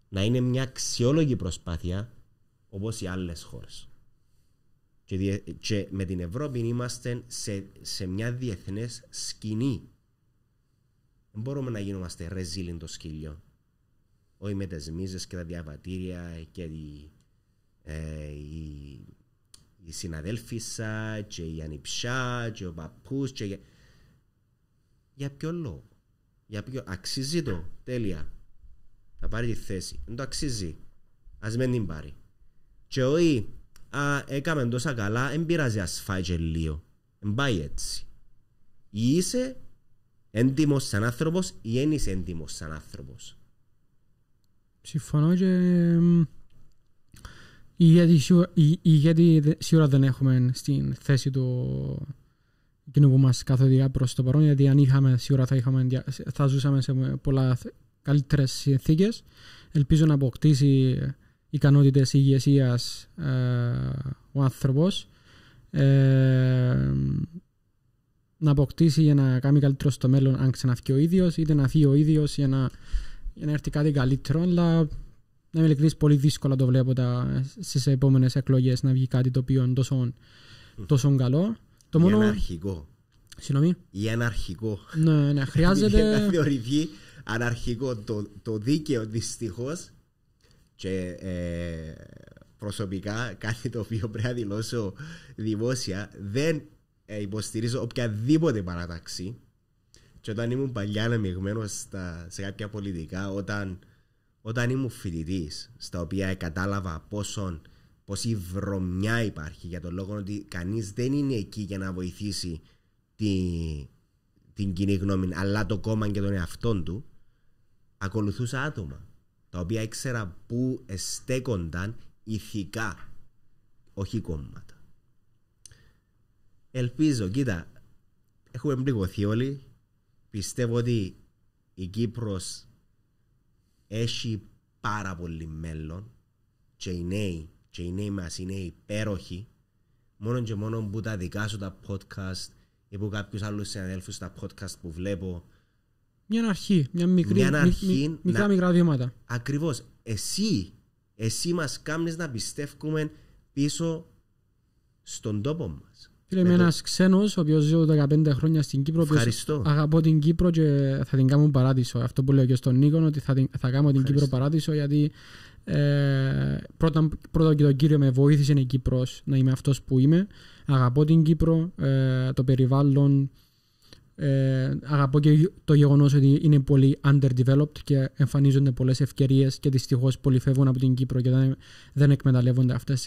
Speaker 2: να είναι μια αξιόλογη προσπάθεια όπως οι άλλες χώρες. Και, με την Ευρώπη είμαστε σε, σε μια διεθνές σκηνή δεν μπορούμε να γινόμαστε το σκύλιο. Όχι με τις μίζες και τα διαβατήρια και οι, ε, οι, οι συναδέλφοι σας και η ανιψιά και ο παππούς και... Για... ποιο λόγο. Για ποιο... Αξίζει το. Τέλεια. Θα πάρει τη θέση. Δεν το αξίζει. Ας μην την πάρει. Και όχι, α, έκαμε τόσα καλά, δεν πειράζει ας φάει λίγο. Εν πάει έτσι. Ή είσαι έντιμος σαν άνθρωπος ή δεν είσαι έντιμος σαν άνθρωπος.
Speaker 1: Συμφωνώ και. Γιατί σίγουρα δεν έχουμε στην θέση του κοινού που μας καθοδηγεί προς το παρόν γιατί αν είχαμε σίγουρα θα, είχαμε, θα ζούσαμε σε πολλά καλύτερες συνθήκες. Ελπίζω να αποκτήσει ικανότητες ηγεσία ε, ο άνθρωπος ε, να αποκτήσει για να κάνει καλύτερο στο μέλλον αν ξαναφύγει ο ίδιος, είτε να φύγει ο ίδιος για, να, για να έρθει κάτι καλύτερο. Αλλά να είμαι ειλικρινής, πολύ δύσκολα το βλέπω στις επόμενες εκλογές να βγει κάτι το οποίο είναι τόσο, τόσο καλό. Το μόνο... Είναι
Speaker 2: αναρχικό. Συγγνώμη. Ή αναρχικό. Ναι, ναι, χρειάζεται. να θεωρηθεί αναρχικό το, το δίκαιο δυστυχώς. Και ε, προσωπικά κάτι το οποίο πρέπει να δηλώσω δημόσια δεν ε, υποστηρίζω οποιαδήποτε παράταξη. Και όταν ήμουν παλιά αναμειγμένο σε κάποια πολιτικά, όταν, όταν ήμουν φοιτητής, στα οποία κατάλαβα πόσο πόση βρωμιά υπάρχει για τον λόγο ότι κανείς δεν είναι εκεί για να βοηθήσει την κοινή γνώμη, αλλά το κόμμα και τον εαυτό του, ακολουθούσα άτομα τα οποία ήξερα πού εστέκονταν ηθικά, όχι κόμματα. Ελπίζω, κοίτα, έχουμε πληγωθεί όλοι. Πιστεύω ότι η Κύπρος έχει πάρα πολύ μέλλον και οι νέοι, και οι νέοι μας είναι υπέροχοι μόνο και μόνο που τα δικά σου τα podcast ή που κάποιους άλλους συναδέλφους τα podcast που βλέπω
Speaker 1: μια αρχή, μια μικρή, μια αρχή, μικρά να... μικρά βήματα
Speaker 2: ακριβώς, εσύ εσύ μας κάνεις να πιστεύουμε πίσω στον τόπο μας
Speaker 1: Είμαι Ένα ένας ξένος, ο οποίος ζει 15 χρόνια στην Κύπρο, Ευχαριστώ. αγαπώ την Κύπρο και θα την κάνω παράδεισο. Αυτό που λέω και στον Νίκο, ότι θα, θα κάνω την Κύπρο παράδεισο, γιατί ε, πρώτα, πρώτα και τον κύριο με βοήθησε η Κύπρος να είμαι αυτός που είμαι. Αγαπώ την Κύπρο, ε, το περιβάλλον, ε, αγαπώ και το γεγονός ότι είναι πολύ underdeveloped και εμφανίζονται πολλές ευκαιρίες και δυστυχώς πολλοί φεύγουν από την Κύπρο και δεν, δεν εκμεταλλεύονται αυτές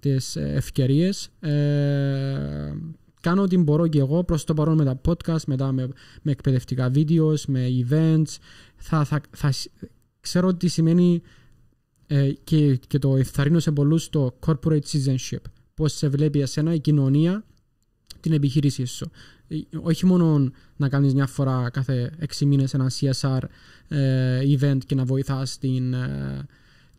Speaker 1: τις ε, ευκαιρίες. Ε, κάνω ό,τι μπορώ και εγώ προς το παρόν με τα podcast, μετά με, με εκπαιδευτικά βίντεος, με events. Θα, θα, ξέρω τι σημαίνει ε, και, και το ευθαρρύνω σε πολλούς το corporate citizenship. Πώς σε βλέπει εσένα η κοινωνία την επιχείρησή σου. Ε, όχι μόνο να κάνεις μια φορά κάθε 6 μήνες ένα CSR ε, event και να βοηθάς την, ε,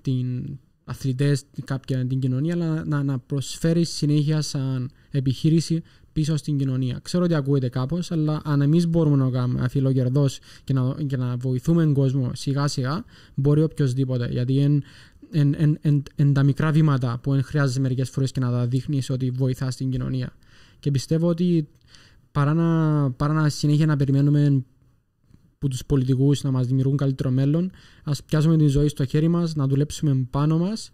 Speaker 1: την αθλητές, κάποια την κοινωνία, αλλά να, να προσφέρεις συνέχεια σαν επιχείρηση πίσω στην κοινωνία. Ξέρω ότι ακούγεται κάπως, αλλά αν εμείς μπορούμε να κάνουμε αφιλογερδό και, να, και να βοηθούμε τον κόσμο σιγά σιγά, μπορεί οποιοδήποτε. Γιατί είναι εν, εν, τα μικρά βήματα που χρειάζεται μερικές φορές και να τα δείχνεις ότι βοηθάς την κοινωνία και πιστεύω ότι παρά να, παρά να συνέχεια να περιμένουμε που τους πολιτικούς να μας δημιουργούν καλύτερο μέλλον ας πιάσουμε τη ζωή στο χέρι μας, να δουλέψουμε πάνω μας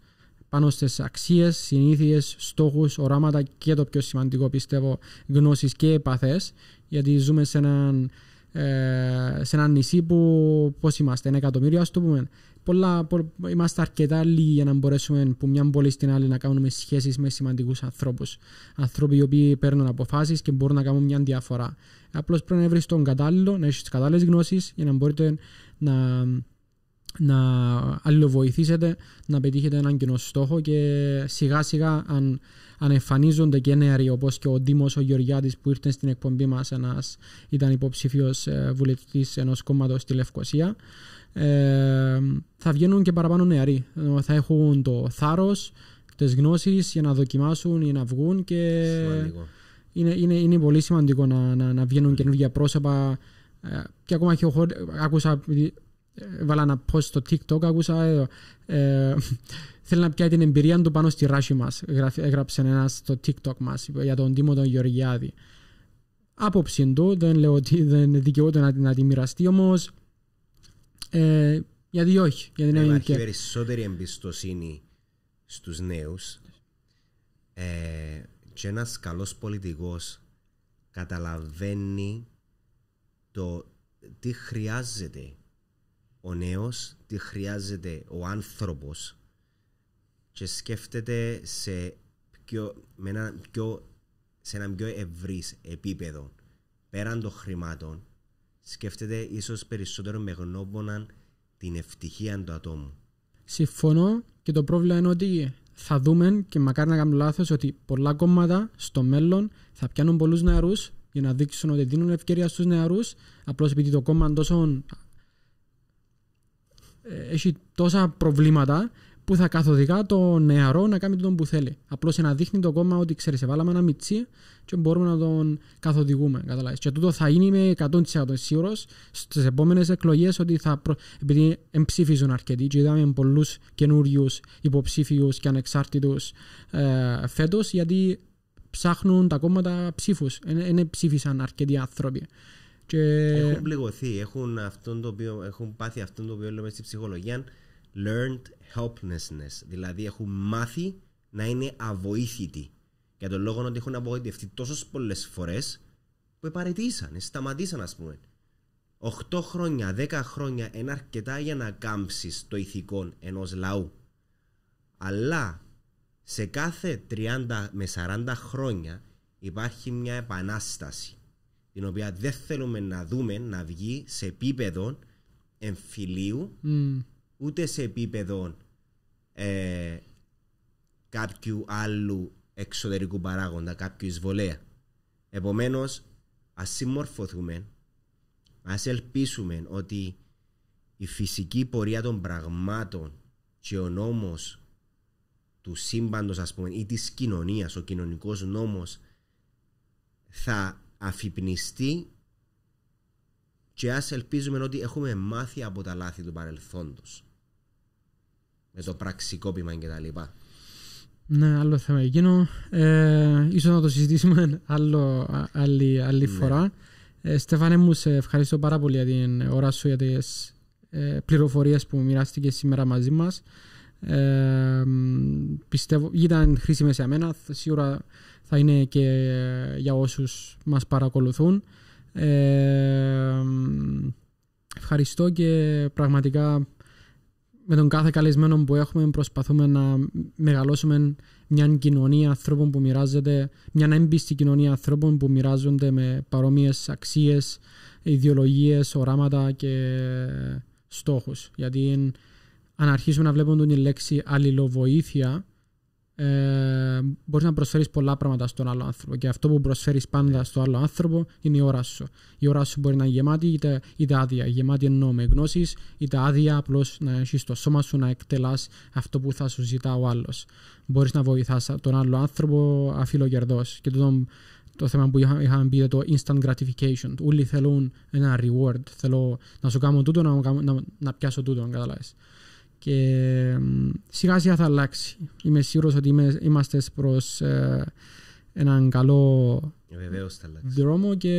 Speaker 1: πάνω στις αξίες, συνήθειες, στόχους, οράματα και το πιο σημαντικό πιστεύω γνώσεις και επαφές. Γιατί ζούμε σε έναν ε, σε ένα νησί που πώς είμαστε, ένα εκατομμύριο ας το πούμε. Πολλά, πο, είμαστε αρκετά λίγοι για να μπορέσουμε που μια πόλη στην άλλη να κάνουμε σχέσεις με σημαντικούς ανθρώπους. Ανθρώποι οι οποίοι παίρνουν αποφάσεις και μπορούν να κάνουν μια διαφορά. Απλώς πρέπει να βρεις τον κατάλληλο, να έχεις τις κατάλληλες γνώσεις για να μπορείτε να να αλληλοβοηθήσετε να πετύχετε έναν κοινό στόχο και σιγά σιγά αν, αν εμφανίζονται και νεαροί όπως και ο Δήμος ο Γεωργιάτης που ήρθε στην εκπομπή μας ένας, ήταν υποψηφίος ε, βουλευτής ενός κόμματος στη Λευκοσία ε, θα βγαίνουν και παραπάνω νεαροί θα έχουν το θάρρος τις γνώσεις για να δοκιμάσουν ή να βγουν και είναι, είναι, είναι πολύ σημαντικό να, να, να βγαίνουν καινούργια πρόσωπα ε, και ακόμα και ο, άκουσα Βάλα ένα post στο TikTok, άκουσα. Ε, ε, θέλει να πιάει την εμπειρία του πάνω στη ράση μας. Έγραψε ένας στο TikTok μας για τον Τίμο τον Γεωργιάδη. Άποψη του, δεν λέω ότι δεν δικαιούται να, να τη μοιραστεί, όμως. Ε, γιατί όχι. Γιατί να υπάρχει και...
Speaker 2: περισσότερη εμπιστοσύνη στους νέους ε, και ένας καλός πολιτικός καταλαβαίνει το τι χρειάζεται ο νέος, τι χρειάζεται ο άνθρωπος και σκέφτεται σε, πιο, με ένα πιο, σε έναν πιο ευρύς επίπεδο. Πέραν των χρημάτων, σκέφτεται ίσως περισσότερο με γνώμονα την ευτυχία του ατόμου.
Speaker 1: Συμφωνώ και το πρόβλημα είναι ότι θα δούμε και μακάρι να κάνουμε λάθος ότι πολλά κόμματα στο μέλλον θα πιάνουν πολλούς νεαρούς για να δείξουν ότι δίνουν ευκαιρία στους νεαρούς. Απλώς επειδή το κόμμα είναι τόσο ε, έχει τόσα προβλήματα που θα καθοδικά το νεαρό να κάνει τον που θέλει. Απλώς να δείχνει το κόμμα ότι ξέρεις, σε βάλαμε ένα μυτσί και μπορούμε να τον καθοδηγούμε. Καταλάβεις. Και τούτο θα είναι 100% σίγουρος στις επόμενες εκλογές ότι θα. Προ... Επειδή εμψήφιζαν αρκετοί, και είδαμε πολλούς καινούριους υποψήφιους και ανεξάρτητους ε, φέτος, γιατί ψάχνουν τα κόμματα ψήφους. Δεν ε, ε, ψήφισαν αρκετοί άνθρωποι. Και... Έχουν
Speaker 2: πληγωθεί, έχουν, το οποίο, έχουν πάθει αυτό το οποίο λέμε στη ψυχολογία learned helplessness. Δηλαδή έχουν μάθει να είναι αβοήθητοι. Για τον λόγο ότι έχουν απογοητευτεί τόσες πολλές φορές που επαρετήσαν, σταματήσαν, ας πούμε. 8 χρόνια, 10 χρόνια είναι αρκετά για να κάμψεις το ηθικό ενός λαού. Αλλά σε κάθε 30 με 40 χρόνια υπάρχει μια επανάσταση την οποία δεν θέλουμε να δούμε να βγει σε επίπεδο εμφυλίου ούτε σε επίπεδο ε, κάποιου άλλου εξωτερικού παράγοντα, κάποιου εισβολέα. Επομένως, ας συμμορφωθούμε, ας ελπίσουμε ότι η φυσική πορεία των πραγμάτων και ο νόμος του σύμπαντος ας πούμε ή της κοινωνίας, ο κοινωνικός νόμος θα αφυπνιστεί και ας ελπίζουμε ότι έχουμε μάθει από τα λάθη του παρελθόντος. Με το πραξικόπημα και τα λοιπά.
Speaker 1: Ναι, άλλο θέμα εκείνο. Ε, ίσως να το συζητήσουμε άλλο, άλλη, άλλη ναι. φορά. Ε, Στεφάνε μου, σε ευχαριστώ πάρα πολύ για την ώρα σου, για τις ε, πληροφορίες που μοιράστηκες σήμερα μαζί μας. Ε, πιστεύω, ήταν χρήσιμες για μένα. Σίγουρα θα είναι και για όσους μας παρακολουθούν. Ε, ευχαριστώ και πραγματικά με τον κάθε καλεσμένο που έχουμε προσπαθούμε να μεγαλώσουμε μια κοινωνία ανθρώπων που μοιράζεται, μια έμπιστη κοινωνία ανθρώπων που μοιράζονται με παρόμοιες αξίες, ιδεολογίες, οράματα και στόχους. Γιατί αν αρχίσουμε να βλέπουμε την λέξη αλληλοβοήθεια, ε, μπορείς να προσφέρεις πολλά πράγματα στον άλλο άνθρωπο. Και αυτό που προσφέρεις πάντα στον άλλο άνθρωπο είναι η ώρα σου. Η ώρα σου μπορεί να είναι γεμάτη είτε, είτε άδεια. Γεμάτη εννοώ με γνώσεις, είτε άδεια απλώς να έχεις το σώμα σου να εκτελάς αυτό που θα σου ζητά ο άλλος. Μπορείς να βοηθάς τον άλλο άνθρωπο αφιλοκερδό. Και το, το θέμα που είχα, είχαμε πει το instant gratification. Όλοι θέλουν ένα reward. Θέλω να σου κάνω τούτο, να, να, να, πιάσω τούτο, αν καταλάβεις και σιγά σιγά θα αλλάξει. Είμαι σίγουρος ότι είμαστε προς ε, έναν καλό ε, δρόμο και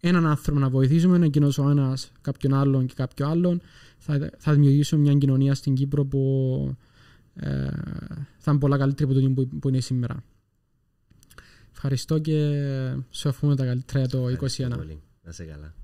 Speaker 1: έναν άνθρωπο να βοηθήσουμε, εκείνος ο ένας κάποιον άλλον και κάποιο άλλον. Θα, θα δημιουργήσουμε μια κοινωνία στην Κύπρο που ε, θα είναι πολλά καλύτερη από το που είναι σήμερα. Ευχαριστώ και σου ευχαριστούμε τα καλύτερα το 2021.
Speaker 2: Να σε καλά.